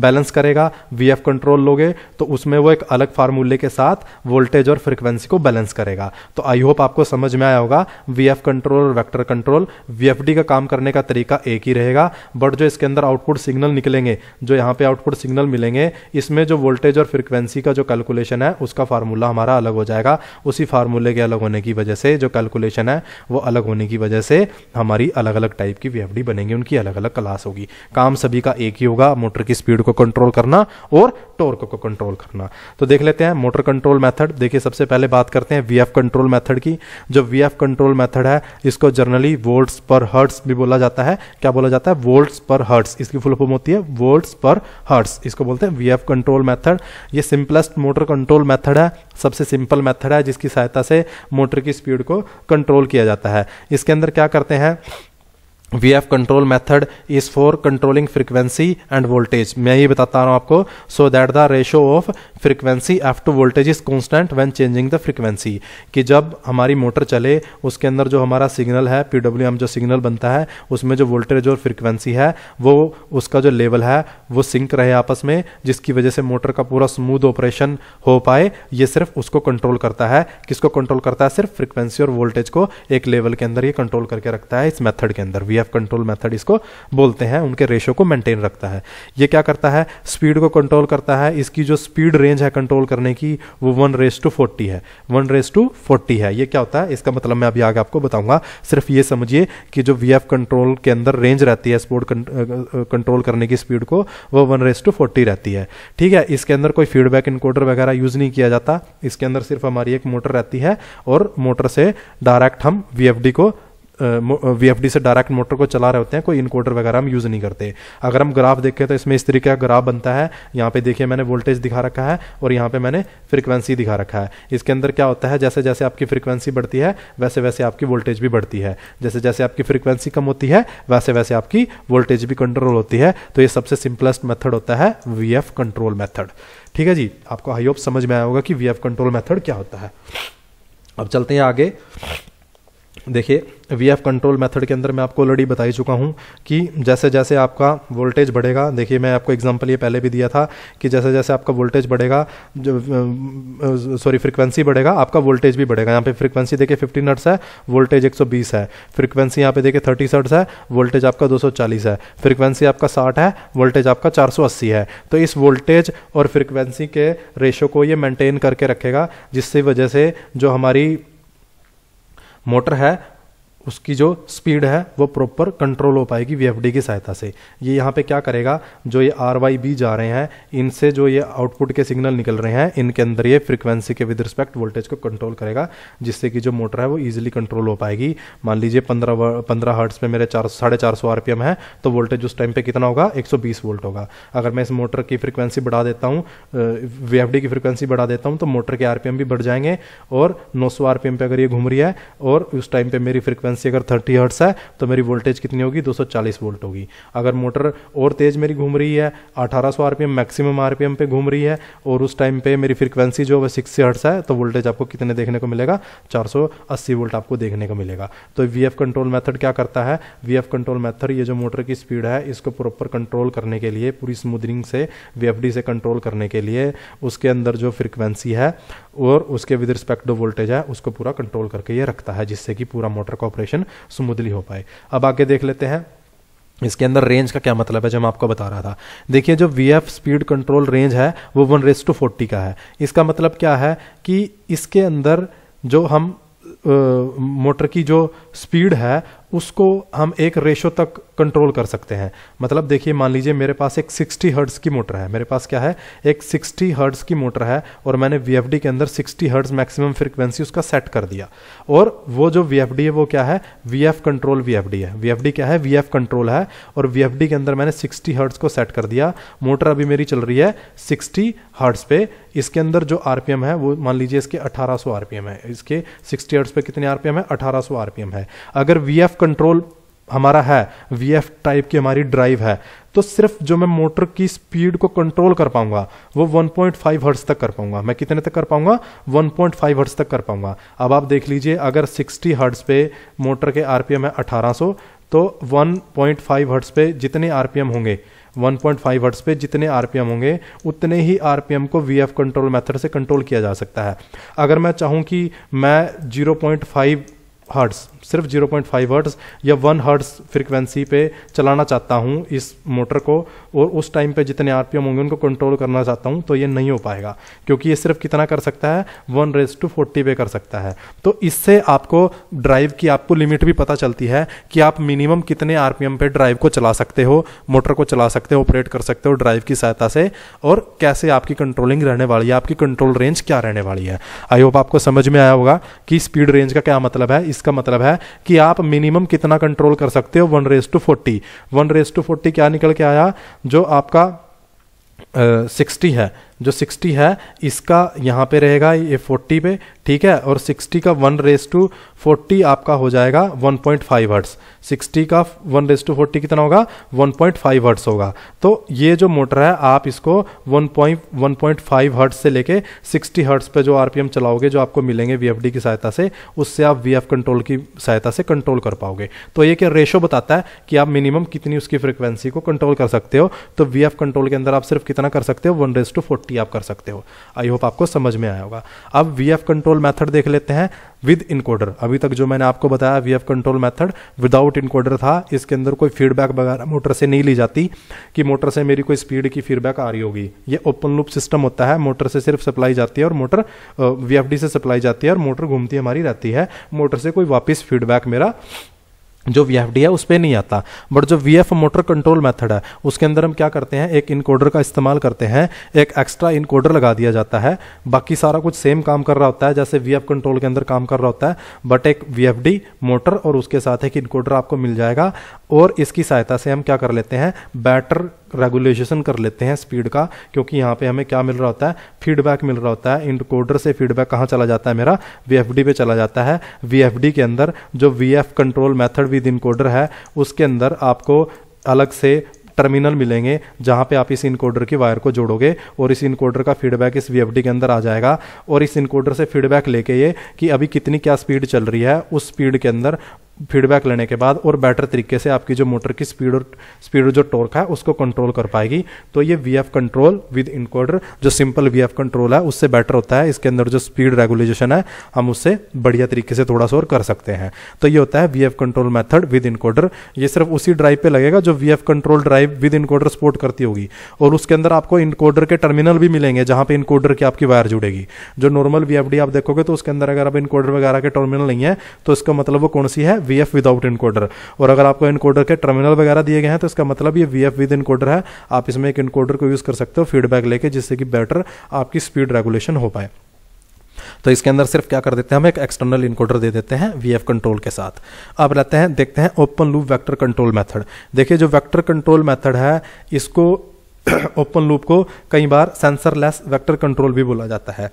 बैलेंस करेगा वी कंट्रोल लोगे तो उसमें वो एक अलग फार्मूले के साथ वोल्टेज और फ्रिक्वेंसी को बैलेंस करेगा तो आई होप आपको समझ में आया होगा वी एफ कंट्रोल और vector control V F D का काम करने का तरीका एक ही रहेगा बट जो इसके अंदर आउटपुट सिग्नल निकलेंगे जो यहाँ पे आउटपुट सिग्नल मिलेंगे इसमें जो वोल्टेज और फ्रिक्वेंसी का जो कैलकुलेशन है उसका फार्मूला हमारा अलग हो जाएगा उसी फार्मूले के अलग होने की वजह से जो कैलकुलेशन है वो अलग होने की वजह से हमारी अलग अलग टाइप की वी बनेंगी उनकी अलग अलग क्लास होगी काम सभी का एक ही होगा मोटर की स्पीड को कंट्रोल करना और टोर्क को कंट्रोल करना तो देख लेते हैं मोटर कंट्रोल मेथड देखिए सबसे पहले बात करते हैं वीएफ कंट्रोल मेथड की जो वीएफ कंट्रोल मेथड है इसको जनरली वोल्ट्स पर हर्ट्स भी बोला जाता है क्या बोला जाता है वोल्ट्स पर हर्ट्स इसकी फुल फॉर्म होती है वोल्ट्स पर हर्ट्स इसको बोलते हैं वीएफ कंट्रोल मेथड ये सिंपलेस्ट मोटर कंट्रोल मेथड है सबसे सिंपल मेथड है जिसकी सहायता से मोटर की स्पीड को कंट्रोल किया जाता है इसके अंदर क्या करते हैं V F control method is for controlling frequency and voltage मैं ये बताता रहा हूँ आपको so that the ratio of frequency F to voltage is constant when changing the frequency कि जब हमारी मोटर चले उसके अंदर जो हमारा सिग्नल है पीडब्ल्यू एम जो सिग्नल बनता है उसमें जो वोल्टेज और फ्रिक्वेंसी है वो उसका जो लेवल है वो सिंक रहे आपस में जिसकी वजह से मोटर का पूरा स्मूद ऑपरेशन हो पाए ये सिर्फ उसको कंट्रोल करता है किसको कंट्रोल करता है सिर्फ फ्रिक्वेंसी और वोल्टेज को एक लेवल के अंदर ये कंट्रोल करके रखता है इस मेथड के अंदर वी एफ कंट्रोल मेथड इसको बोलते हैं उनके रेशो को मेंटेन रखता है ये क्या करता है स्पीड को कंट्रोल करता है इसकी जो स्पीड रेंज है कंट्रोल करने की वो वन रेस टू फोर्टी है वन रेस टू फोर्टी है ये क्या होता है इसका मतलब मैं अभी आगे आपको बताऊंगा सिर्फ ये समझिए कि जो वी कंट्रोल के अंदर रेंज रहती है स्पोर्ट कंट्रोल करने की स्पीड को वो वन रेस टू फोर्टी रहती है ठीक है इसके अंदर कोई फीडबैक इनकोडर वगैरह यूज नहीं किया जाता इसके अंदर सिर्फ हमारी एक मोटर रहती है और मोटर से डायरेक्ट हम वी को वी से डायरेक्ट मोटर को चला रहे होते हैं कोई इनकोडर वगैरह हम यूज़ नहीं करते अगर हम ग्राफ देखें तो इसमें इस तरीके का ग्राफ बनता है यहाँ पे देखिए मैंने वोल्टेज दिखा रखा है और यहाँ पे मैंने फ्रिक्वेंसी दिखा रखा है इसके अंदर क्या होता है जैसे जैसे आपकी फ्रिक्वेंसी बढ़ती है वैसे वैसे आपकी वोल्टेज भी बढ़ती है जैसे जैसे आपकी फ्रिक्वेंसी कम होती है वैसे वैसे आपकी वोल्टेज भी कंट्रोल होती है तो ये सबसे सिंपलेस्ट मेथड होता है वी कंट्रोल मेथड ठीक है जी आपको आई होप समझ में आया होगा कि वी कंट्रोल मेथड क्या होता है अब चलते हैं आगे देखिए वी एफ कंट्रोल मेथड के अंदर मैं आपको ऑलरेडी बता ही चुका हूँ कि जैसे जैसे आपका वोल्टेज बढ़ेगा देखिए मैं आपको एग्जांपल ये पहले भी दिया था कि जैसे जैसे आपका वोल्टेज बढ़ेगा सॉरी फ्रीक्वेंसी बढ़ेगा आपका वोल्टेज भी बढ़ेगा यहाँ पे फ्रीक्वेंसी देखिए 15 हर्ट्स है वोल्टेज एक है फ्रिक्वेंसी यहाँ पे देखिए थर्टी सर्ट्स है वोल्टेज आपका दो है फ्रिक्वेंसी आपका साठ है वोल्टेज आपका चार है तो इस वोल्टेज और फ्रिक्वेंसी के रेशो को ये मेनटेन करके रखेगा जिससे वजह से जो हमारी मोटर है उसकी जो स्पीड है वो प्रॉपर कंट्रोल हो पाएगी वी की सहायता से ये यहाँ पे क्या करेगा जो ये आर वाई बी जा रहे हैं इनसे जो ये आउटपुट के सिग्नल निकल रहे हैं इनके अंदर ये फ्रिक्वेंसी के विद रिस्पेक्ट वोल्टेज को कंट्रोल करेगा जिससे कि जो मोटर है वो ईजिली कंट्रोल हो पाएगी मान लीजिए पंद्रह पंद्रह हर्ट्स पे मेरे चार साढ़े चार सौ आर है तो वोल्टेज उस टाइम पर कितना होगा एक सौ बीस वोल्ट होगा अगर मैं इस मोटर की फ्रिक्वेंसी बढ़ा देता हूँ वी की फ्रिक्वेंसी बढ़ा देता हूँ तो मोटर के आर भी बढ़ जाएंगे और नौ सौ पे अगर ये घूम रही है और उस टाइम पर मेरी फ्रिक्वेंसी फ्रीक्वेंसी अगर 30 हर्ट्स है तो मेरी वोल्टेज कितनी होगी 240 वोल्ट होगी अगर मोटर और तेज मेरी घूम रही है 1800 आरपीएम मैक्सिमम आरपीएम पे घूम रही है और उस टाइम पे मेरी फ्रीक्वेंसी जो है सिक्सटी हर्ट्स है तो वोल्टेज आपको कितने देखने को मिलेगा 480 वोल्ट आपको देखने को मिलेगा तो वी कंट्रोल मैथड क्या करता है वी कंट्रोल मैथड ये जो मोटर की स्पीड है इसको प्रॉपर कंट्रोल करने के लिए पूरी स्मूदनिंग से वी से कंट्रोल करने के लिए उसके अंदर जो फ्रिक्वेंसी है और उसके विद रिस्पेक्ट टू वोल्टेज है उसको पूरा कंट्रोल करके ये रखता है जिससे कि पूरा मोटर का ऑपरेशन ऑपरेशन स्मूथली हो पाए अब आगे देख लेते हैं इसके अंदर रेंज का क्या मतलब है जो मैं आपको बता रहा था देखिए जो V F speed control range है वो वन रेस टू फोर्टी का है इसका मतलब क्या है कि इसके अंदर जो हम मोटर की जो स्पीड है उसको हम एक रेशो तक कंट्रोल कर सकते हैं मतलब देखिए मान लीजिए मेरे पास एक 60 हर्ट्स की मोटर है मेरे पास क्या है एक 60 हर्ट्स की मोटर है और मैंने वी के अंदर 60 हर्ट्स मैक्सिमम फ्रीक्वेंसी उसका सेट कर दिया और वो जो वी है वो क्या है वी कंट्रोल वी है वी क्या है वी कंट्रोल है और वी के अंदर मैंने सिक्सटी हर्ट्स को सेट कर दिया मोटर अभी मेरी चल रही है सिक्सटी हर्ट्स पे इसके अंदर जो आरपीएम है वो मान लीजिए इसके 1800 आरपीएम है इसके 60 हर्ट्स पे कितने आरपीएम है 1800 आरपीएम है अगर वीएफ कंट्रोल हमारा है वी एफ टाइप की हमारी ड्राइव है तो सिर्फ जो मैं मोटर की स्पीड को कंट्रोल कर पाऊंगा वो 1.5 पॉइंट हर्ट्स तक कर पाऊंगा मैं कितने तक कर पाऊंगा 1.5 पॉइंट हर्ट्स तक कर पाऊंगा अब आप देख लीजिए अगर 60 हर्ट्स पे मोटर के आरपीएम है 1800 तो 1.5 पॉइंट हर्ट्स पे जितने आरपीएम होंगे 1.5 पॉइंट हर्ट्स पे जितने आरपीएम होंगे उतने ही आरपीएम को वी कंट्रोल मेथड से कंट्रोल किया जा सकता है अगर मैं चाहूँ कि मैं 0.5 हर्ट्स सिर्फ 0.5 पॉइंट हर्ट्स या वन हर्ट्स फ्रिक्वेंसी पे चलाना चाहता हूँ इस मोटर को और उस टाइम पे जितने आरपीएम होंगे उनको कंट्रोल करना चाहता हूँ तो ये नहीं हो पाएगा क्योंकि ये सिर्फ कितना कर सकता है वन रेस टू फोर्टी पे कर सकता है तो इससे आपको ड्राइव की आपको लिमिट भी पता चलती है कि आप मिनिमम कितने आर पे ड्राइव को चला सकते हो मोटर को चला सकते हो ऑपरेट कर सकते हो ड्राइव की सहायता से और कैसे आपकी कंट्रोलिंग रहने वाली है आपकी कंट्रोल रेंज क्या रहने वाली है आई होप आपको समझ में आया होगा कि स्पीड रेंज का क्या मतलब है इसका मतलब है कि आप मिनिमम कितना कंट्रोल कर सकते हो one race to forty one race to forty क्या निकल के आया जो आपका सिक्सटी uh, है जो 60 है इसका यहाँ पे रहेगा ये 40 पे ठीक है और 60 का 1 रेस टू 40 आपका हो जाएगा 1.5 पॉइंट वर्ड्स सिक्सटी का 1 रेस टू 40 कितना होगा 1.5 पॉइंट वर्ड्स होगा तो ये जो मोटर है आप इसको 1.1.5 पॉइंट हर्ट्स से लेके 60 हर्ट्स पे जो आरपीएम चलाओगे जो आपको मिलेंगे वीएफडी की सहायता से उससे आप वी कंट्रोल की सहायता से कंट्रोल कर पाओगे तो ये क्या रेशो बताता है कि आप मिनिमम कितनी उसकी फ्रिक्वेंसी को कंट्रोल कर सकते हो तो वी कंट्रोल के अंदर आप सिर्फ कितना कर सकते हो one race to forty T आप कर सकते हो आई होप आपको समझ में आया होगा अब वी एफ कंट्रोल मैथड देख लेते हैं विद इनकोडर अभी तक जो मैंने आपको बताया V F control method without encoder था इसके अंदर कोई फीडबैक वगैरह मोटर से नहीं ली जाती कि मोटर से मेरी कोई स्पीड की फीडबैक आ रही होगी ये ओपन लूप सिस्टम होता है मोटर से सिर्फ सप्लाई जाती है और मोटर वी से सप्लाई जाती है और मोटर घूमती हमारी रहती है मोटर से कोई वापस फीडबैक मेरा जो वी है उस पर नहीं आता बट जो वी मोटर कंट्रोल मेथड है उसके अंदर हम क्या करते हैं एक इनकोडर का इस्तेमाल करते हैं एक एक्स्ट्रा इनकोडर लगा दिया जाता है बाकी सारा कुछ सेम काम कर रहा होता है जैसे वी कंट्रोल के अंदर काम कर रहा होता है बट एक वी मोटर और उसके साथ एक इनकोडर आपको मिल जाएगा और इसकी सहायता से हम क्या कर लेते हैं बैटर रेगुलेशन कर लेते हैं स्पीड का क्योंकि यहाँ पे हमें क्या मिल रहा होता है फीडबैक मिल रहा होता है इनकोडर से फीडबैक कहाँ चला जाता है मेरा वी पे चला जाता है वी के अंदर जो V control method with encoder है उसके अंदर आपको अलग से टर्मिनल मिलेंगे जहाँ पे आप इस इनकोडर की वायर को जोड़ोगे और इस इनकोडर का फीडबैक इस वी के अंदर आ जाएगा और इस इनकोडर से फीडबैक लेके ये कि अभी कितनी क्या स्पीड चल रही है उस स्पीड के अंदर फीडबैक लेने के बाद और बेटर तरीके से आपकी जो मोटर की स्पीड और स्पीड जो टॉर्क है उसको कंट्रोल कर पाएगी तो ये V F control with encoder जो सिंपल वी एफ कंट्रोल है उससे बेटर होता है इसके अंदर जो स्पीड रेगुलेशन है हम उससे बढ़िया तरीके से थोड़ा सा और कर सकते हैं तो ये होता है V F control method with encoder ये सिर्फ उसी ड्राइव पर लगेगा जो V F control drive with encoder support करती होगी और उसके अंदर आपको इनकोडर के टर्मिनल भी मिलेंगे जहां पर इनकोडर की आपकी वायर जुड़ेगी जो नॉर्मल वी आप देखोगे तो उसके अंदर अगर आप इनकोडर वगैरह के टर्मिनल नहीं है तो इसका मतलब वो कौन सी है वी एफ विदाउट इनकोडर और अगर आपको इनकोडर के टर्मिनल वगैरह दिए गए हैं तो इसका मतलब ये वी एफ विद इनकोडर है आप इसमें एक इनकोडर को यूज़ कर सकते हो फीडबैक लेके जिससे कि बेटर आपकी स्पीड रेगुलेशन हो पाए तो इसके अंदर सिर्फ क्या कर देते हैं हम एक एक्सटर्नल इनकोडर दे देते हैं वी कंट्रोल के साथ अब रहते हैं देखते हैं open loop vector control method देखिए जो वेक्टर कंट्रोल मेथड है इसको ओपन लूप को कई बार सेंसरलेस वेक्टर कंट्रोल भी बोला जाता है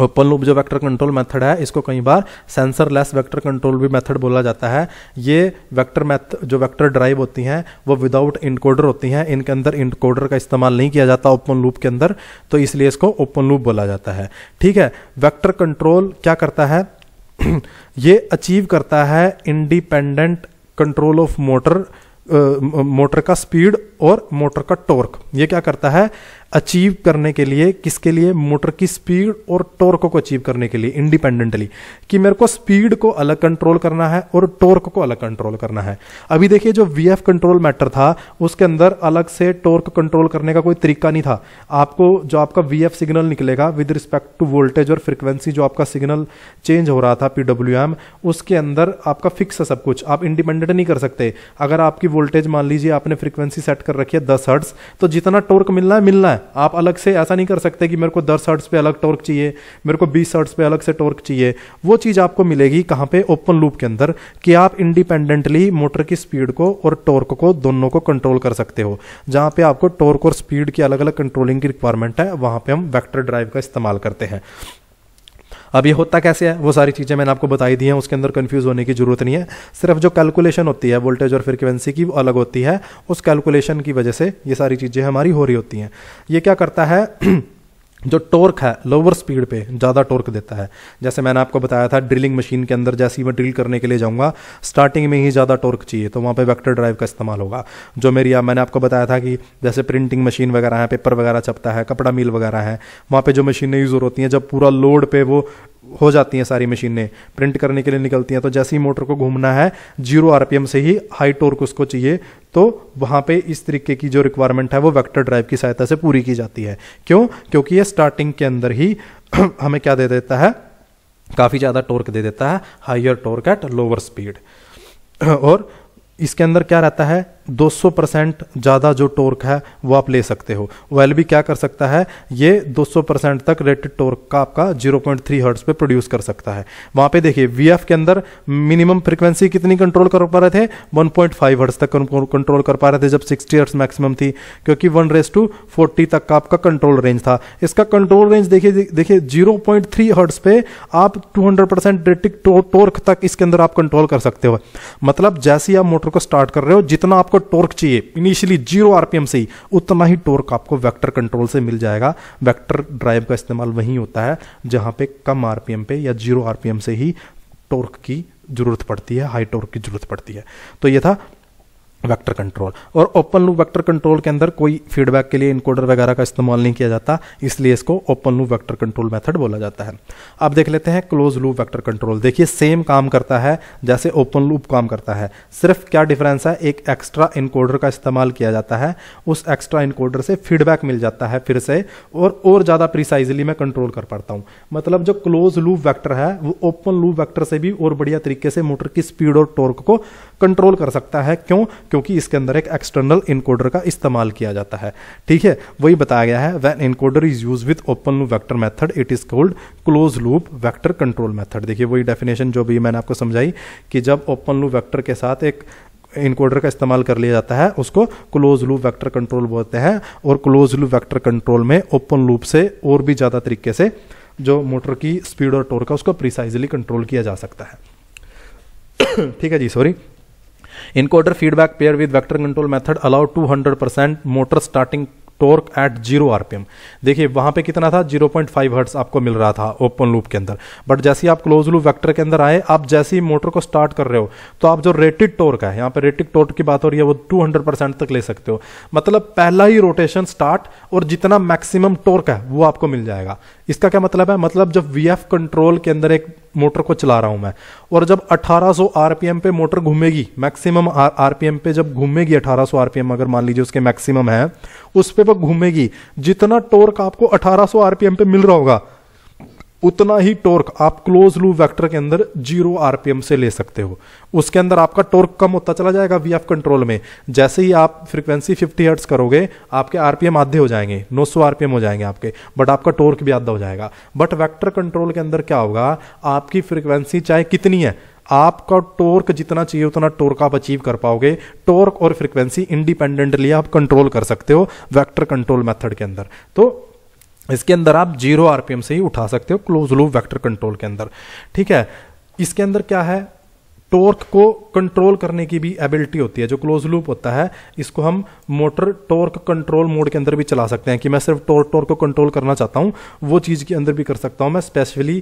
ओपन लूप जो वेक्टर कंट्रोल मेथड है इसको कई बार सेंसर लेस वैक्टर कंट्रोल भी मेथड बोला जाता है ये वेक्टर मैथ जो वेक्टर ड्राइव होती हैं वो विदाउट इनकोडर होती हैं इनके अंदर इनकोडर का इस्तेमाल नहीं किया जाता ओपन लूप के अंदर तो इसलिए इसको ओपन लूप बोला जाता है ठीक है वैक्टर कंट्रोल क्या करता है ये अचीव करता है independent control of motor motor का स्पीड और मोटर का टॉर्क ये क्या करता है अचीव करने के लिए किसके लिए मोटर की स्पीड और टॉर्क को अचीव करने के लिए इंडिपेंडेंटली कि मेरे को स्पीड को अलग कंट्रोल करना है और टॉर्क को अलग कंट्रोल करना है अभी देखिए जो वी कंट्रोल मैटर था उसके अंदर अलग से टॉर्क कंट्रोल करने का कोई तरीका नहीं था आपको जो आपका वी सिग्नल निकलेगा विद रिस्पेक्ट टू वोल्टेज और फ्रिक्वेंसी जो आपका सिग्नल चेंज हो रहा था पीडब्ल्यू उसके अंदर आपका फिक्स है सब कुछ आप इंडिपेंडेंट नहीं कर सकते अगर आपकी वोल्टेज मान लीजिए आपने फ्रिक्वेंसी सेट कर रखी है दस हर्ट्स तो जितना टोर्क मिलना है मिलना है है आप अलग से ऐसा नहीं कर सकते कि मेरे को दस हर्ट्स पे अलग टॉर्क चाहिए मेरे को बीस हर्ट्स पे अलग से टॉर्क चाहिए वो चीज़ आपको मिलेगी कहाँ पे ओपन लूप के अंदर कि आप इंडिपेंडेंटली मोटर की स्पीड को और टॉर्क को दोनों को कंट्रोल कर सकते हो जहाँ पे आपको टॉर्क और स्पीड की अलग अलग कंट्रोलिंग की रिक्वायरमेंट है वहाँ पे हम वैक्टर ड्राइव का इस्तेमाल करते हैं अब ये होता कैसे है वो सारी चीज़ें मैंने आपको बताई दी हैं उसके अंदर कन्फ्यूज होने की जरूरत नहीं है सिर्फ जो कैलकुलेशन होती है वोल्टेज और फ्रिक्वेंसी की अलग होती है उस कैलकुलेशन की वजह से ये सारी चीज़ें हमारी हो रही होती हैं ये क्या करता है जो टॉर्क है लोअर स्पीड पे ज़्यादा टॉर्क देता है जैसे मैंने आपको बताया था ड्रिलिंग मशीन के अंदर जैसे ही मैं ड्रिल करने के लिए जाऊंगा स्टार्टिंग में ही ज़्यादा टॉर्क चाहिए तो वहाँ पे वेक्टर ड्राइव का इस्तेमाल होगा जो मेरी आप मैंने आपको बताया था कि जैसे प्रिंटिंग मशीन वगैरह है पेपर वगैरह चपता है कपड़ा मिल वगैरह है वहाँ पर जो मशीनें यूज़ होती हैं जब पूरा लोड पर वो हो जाती हैं सारी मशीनें प्रिंट करने के लिए निकलती हैं तो जैसे ही मोटर को घूमना है जीरो आरपीएम से ही हाई टोर्क उसको चाहिए तो वहां पे इस तरीके की जो रिक्वायरमेंट है वो वेक्टर ड्राइव की सहायता से पूरी की जाती है क्यों क्योंकि ये स्टार्टिंग के अंदर ही हमें क्या दे देता है काफ़ी ज़्यादा टोर्क दे देता है higher torque at lower speed और इसके अंदर क्या रहता है 200 परसेंट ज़्यादा जो टॉर्क है वो आप ले सकते हो वेल भी क्या कर सकता है ये 200 परसेंट तक रेटेड टॉर्क का आपका 0.3 पॉइंट हर्ट्स पे प्रोड्यूस कर सकता है वहाँ पे देखिए वी के अंदर मिनिमम फ्रिक्वेंसी कितनी कंट्रोल कर पा रहे थे 1.5 पॉइंट हर्ट्स तक कंट्रोल कर पा रहे थे जब 60 हर्ट्स मैक्सिमम थी क्योंकि वन रेस टू फोर्टी तक का आपका कंट्रोल रेंज था इसका कंट्रोल रेंज देखिए देखिए जीरो पॉइंट हर्ट्स पे आप two hundred percent rated torque तक इसके अंदर आप कंट्रोल कर सकते हो मतलब जैसे आप मोटर को स्टार्ट कर रहे हो जितना आपको टोर्क चाहिए इनिशियली जीरो आरपीएम से ही उतना ही टोर्क आपको वेक्टर कंट्रोल से मिल जाएगा वेक्टर ड्राइव का इस्तेमाल वहीं होता है जहां पे कम आरपीएम पे या जीरो आरपीएम से ही टोर्क की जरूरत पड़ती है हाई टोर्क की जरूरत पड़ती है तो ये था वेक्टर कंट्रोल और ओपन लूप वेक्टर कंट्रोल के अंदर कोई फीडबैक के लिए इनकोडर वगैरह का इस्तेमाल नहीं किया जाता इसलिए इसको open loop vector control method बोला जाता है अब देख लेते हैं क्लोज लूप वेक्टर कंट्रोल देखिए सेम काम करता है जैसे ओपन लूप काम करता है सिर्फ क्या डिफरेंस है एक एक्स्ट्रा इनकोडर का इस्तेमाल किया जाता है उस एक्स्ट्रा इनकोडर से फीडबैक मिल जाता है फिर से और और ज़्यादा प्रिसाइजली मैं कंट्रोल कर पाता हूँ मतलब जो क्लोज लूप वैक्टर है वो ओपन लूप वैक्टर से भी और बढ़िया तरीके से मोटर की स्पीड और टोर्क को कंट्रोल कर सकता है क्यों क्योंकि इसके अंदर एक एक्सटर्नल इनकोडर का इस्तेमाल किया जाता है ठीक है वही बताया गया है when encoder is use with open loop vector method it is called close loop vector control method देखिए वही डेफिनेशन जो भी मैंने आपको समझाई कि जब ओपन लूप वैक्टर के साथ एक इनकोडर का इस्तेमाल कर लिया जाता है उसको क्लोज लूप वेक्टर कंट्रोल बोलते हैं और क्लोज लूप वेक्टर कंट्रोल में ओपन लूप से और भी ज़्यादा तरीके से जो मोटर की स्पीड और टोर का उसको प्रिसाइजली कंट्रोल किया जा सकता है ठीक है जी sorry encoder feedback pair with vector control method allow 200% motor starting torque at zero RPM देखिए वहां पे कितना था 0.5 पॉइंट हर्ट्स आपको मिल रहा था ओपन लूप के अंदर बट जैसे ही आप क्लोज लूप वेक्टर के अंदर आए आप जैसे ही मोटर को स्टार्ट कर रहे हो तो आप जो रेटेड टोर्क है यहाँ पे रेटेड टोर्क की बात हो रही है वो 200 परसेंट तक ले सकते हो मतलब पहला ही रोटेशन स्टार्ट और जितना मैक्सिमम टोर्क है वो आपको मिल जाएगा इसका क्या मतलब है मतलब जब वी एफ कंट्रोल के अंदर एक मोटर को चला रहा हूं मैं और जब 1800 आरपीएम पे मोटर घूमेगी मैक्सिमम आरपीएम पे जब घूमेगी 1800 आरपीएम अगर मान लीजिए उसके मैक्सिमम है उस पे वो घूमेगी जितना टोर्क आपको 1800 आरपीएम पे मिल रहा होगा उतना ही टॉर्क आप क्लोज लू वेक्टर के अंदर जीरो आरपीएम से ले सकते हो उसके अंदर आपका टॉर्क कम होता चला जाएगा वी एफ कंट्रोल में जैसे ही आप फ्रीक्वेंसी 50 हर्ट्स करोगे आपके आरपीएम आधे हो जाएंगे 900 आरपीएम हो जाएंगे आपके बट आपका टॉर्क भी आधा हो जाएगा बट वेक्टर कंट्रोल के अंदर क्या होगा आपकी फ्रिक्वेंसी चाहे कितनी है आपका टोर्क जितना चाहिए उतना टोर्क आप अचीव कर पाओगे टोर्क और फ्रिक्वेंसी इंडिपेंडेंटली आप कंट्रोल कर सकते हो वेक्टर कंट्रोल मेथड के अंदर तो इसके अंदर आप जीरो आरपीएम से ही उठा सकते हो क्लोज लूप वेक्टर कंट्रोल के अंदर ठीक है इसके अंदर क्या है टोर्क को कंट्रोल करने की भी एबिलिटी होती है जो क्लोज लूप होता है इसको हम मोटर टोर्क कंट्रोल मोड के अंदर भी चला सकते हैं कि मैं सिर्फ टॉर्क टोर्क को कंट्रोल करना चाहता हूँ वो चीज़ के अंदर भी कर सकता हूँ मैं स्पेशली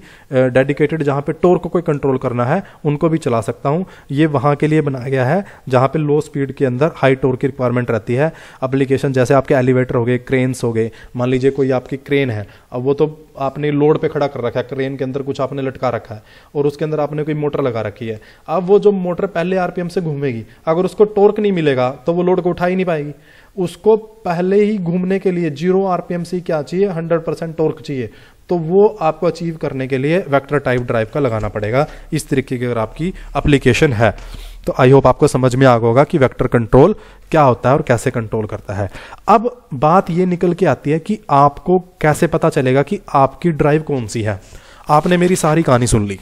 डेडिकेटेड जहाँ पे टोर्क को कंट्रोल करना है उनको भी चला सकता हूँ ये वहाँ के लिए बनाया गया है जहाँ पर लो स्पीड के अंदर हाई टोर्क की रिक्वायरमेंट रहती है अप्लीकेशन जैसे आपके एलिवेटर हो गए क्रेन्स हो गए मान लीजिए कोई आपकी क्रेन है अब वो तो आपने लोड पे खड़ा कर रखा है क्रेन के अंदर कुछ आपने लटका रखा है और उसके अंदर आपने कोई मोटर लगा रखी है अब वो जो मोटर पहले आरपीएम से घूमेगी अगर उसको टोर्क नहीं मिलेगा तो वो लोड को उठा ही नहीं पाएगी उसको पहले ही घूमने के लिए जीरो आरपीएम से क्या चाहिए हंड्रेड परसेंट टोर्क चाहिए तो वो आपको अचीव करने के लिए वेक्टर टाइप ड्राइव का लगाना पड़ेगा इस तरीके की अगर आपकी अप्लीकेशन है तो आई होप आपको समझ में आ होगा कि वेक्टर कंट्रोल क्या होता है और कैसे कंट्रोल करता है अब बात ये निकल के आती है कि आपको कैसे पता चलेगा कि आपकी ड्राइव कौन सी है आपने मेरी सारी कहानी सुन ली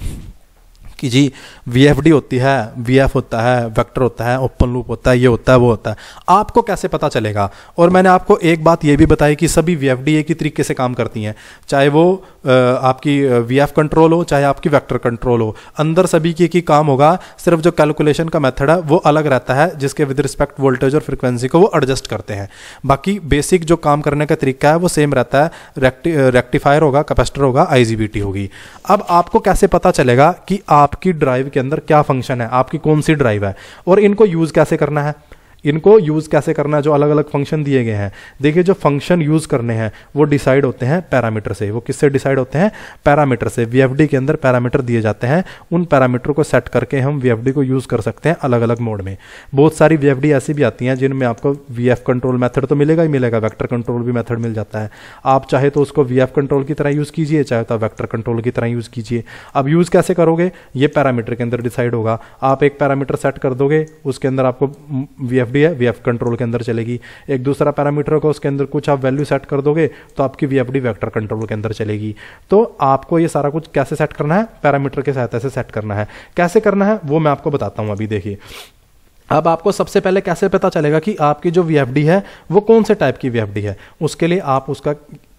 कि जी वी होती है वी होता है वेक्टर होता है ओपन लूप होता है ये होता है वो होता है आपको कैसे पता चलेगा और मैंने आपको एक बात ये भी बताई कि सभी वीएफडी एक ही तरीके से काम करती हैं चाहे वो आपकी वी एफ कंट्रोल हो चाहे आपकी वैक्टर कंट्रोल हो अंदर सभी की एक ही काम होगा सिर्फ जो कैलकुलेशन का मेथड है वो अलग रहता है जिसके विद रिस्पेक्ट वोल्टेज और फ्रिक्वेंसी को वो एडजस्ट करते हैं बाकी बेसिक जो काम करने का तरीका है वो सेम रहता है रेक्टि, रेक्टिफायर होगा कैपेसिटर होगा आई होगी अब आपको कैसे पता चलेगा कि आपकी ड्राइव के अंदर क्या फंक्शन है आपकी कौन सी ड्राइव है और इनको यूज़ कैसे करना है इनको यूज़ कैसे करना है जो अलग अलग फंक्शन दिए गए हैं देखिए जो फंक्शन यूज़ करने हैं वो डिसाइड होते हैं पैरामीटर से वो किससे डिसाइड होते हैं पैरामीटर से वी के अंदर पैरामीटर दिए जाते हैं उन पैरामीटर को सेट करके हम वी को यूज़ कर सकते हैं अलग अलग मोड में बहुत सारी वी ऐसी भी आती हैं जिनमें आपको वी कंट्रोल मैथड तो मिलेगा ही मिलेगा वैक्टर कंट्रोल भी मैथड मिल जाता है आप चाहे तो उसको वी कंट्रोल की तरह यूज़ कीजिए चाहे तो वैक्टर कंट्रोल की तरह यूज़ कीजिए अब यूज़ कैसे करोगे ये पैरामीटर के अंदर डिसाइड होगा आप एक पैरामीटर सेट कर दोगे उसके अंदर आपको वी भी है वी कंट्रोल के अंदर चलेगी एक दूसरा पैरामीटर होगा उसके अंदर कुछ आप वैल्यू सेट कर दोगे तो आपकी वी वेक्टर कंट्रोल के अंदर चलेगी तो आपको ये सारा कुछ कैसे सेट करना है पैरामीटर के सहायता से सेट करना है कैसे करना है वो मैं आपको बताता हूँ अभी देखिए अब आपको सबसे पहले कैसे पता चलेगा कि आपकी जो वी है वो कौन से टाइप की वी है उसके लिए आप उसका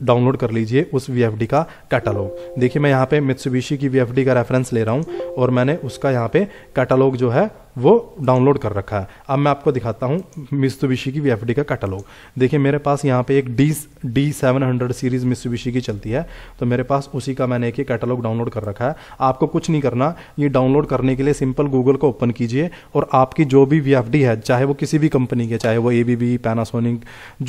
डाउनलोड कर लीजिए उस वी का कैटलॉग देखिए मैं यहाँ पे मित्सुबिशी की वी का रेफरेंस ले रहा हूँ और मैंने उसका यहाँ पे कैटलॉग जो है वो डाउनलोड कर रखा है अब मैं आपको दिखाता हूँ मिस्तुबिशी की वी का कैटलॉग देखिए मेरे पास यहाँ पे एक D D seven hundred series Mitsubishi की चलती है तो मेरे पास उसी का मैंने एक कैटलॉग डाउनलोड कर रखा है आपको कुछ नहीं करना ये डाउनलोड करने के लिए सिंपल गूगल को ओपन कीजिए और आपकी जो भी वी है चाहे वो किसी भी कंपनी की चाहे वो ए बी पैनासोनिक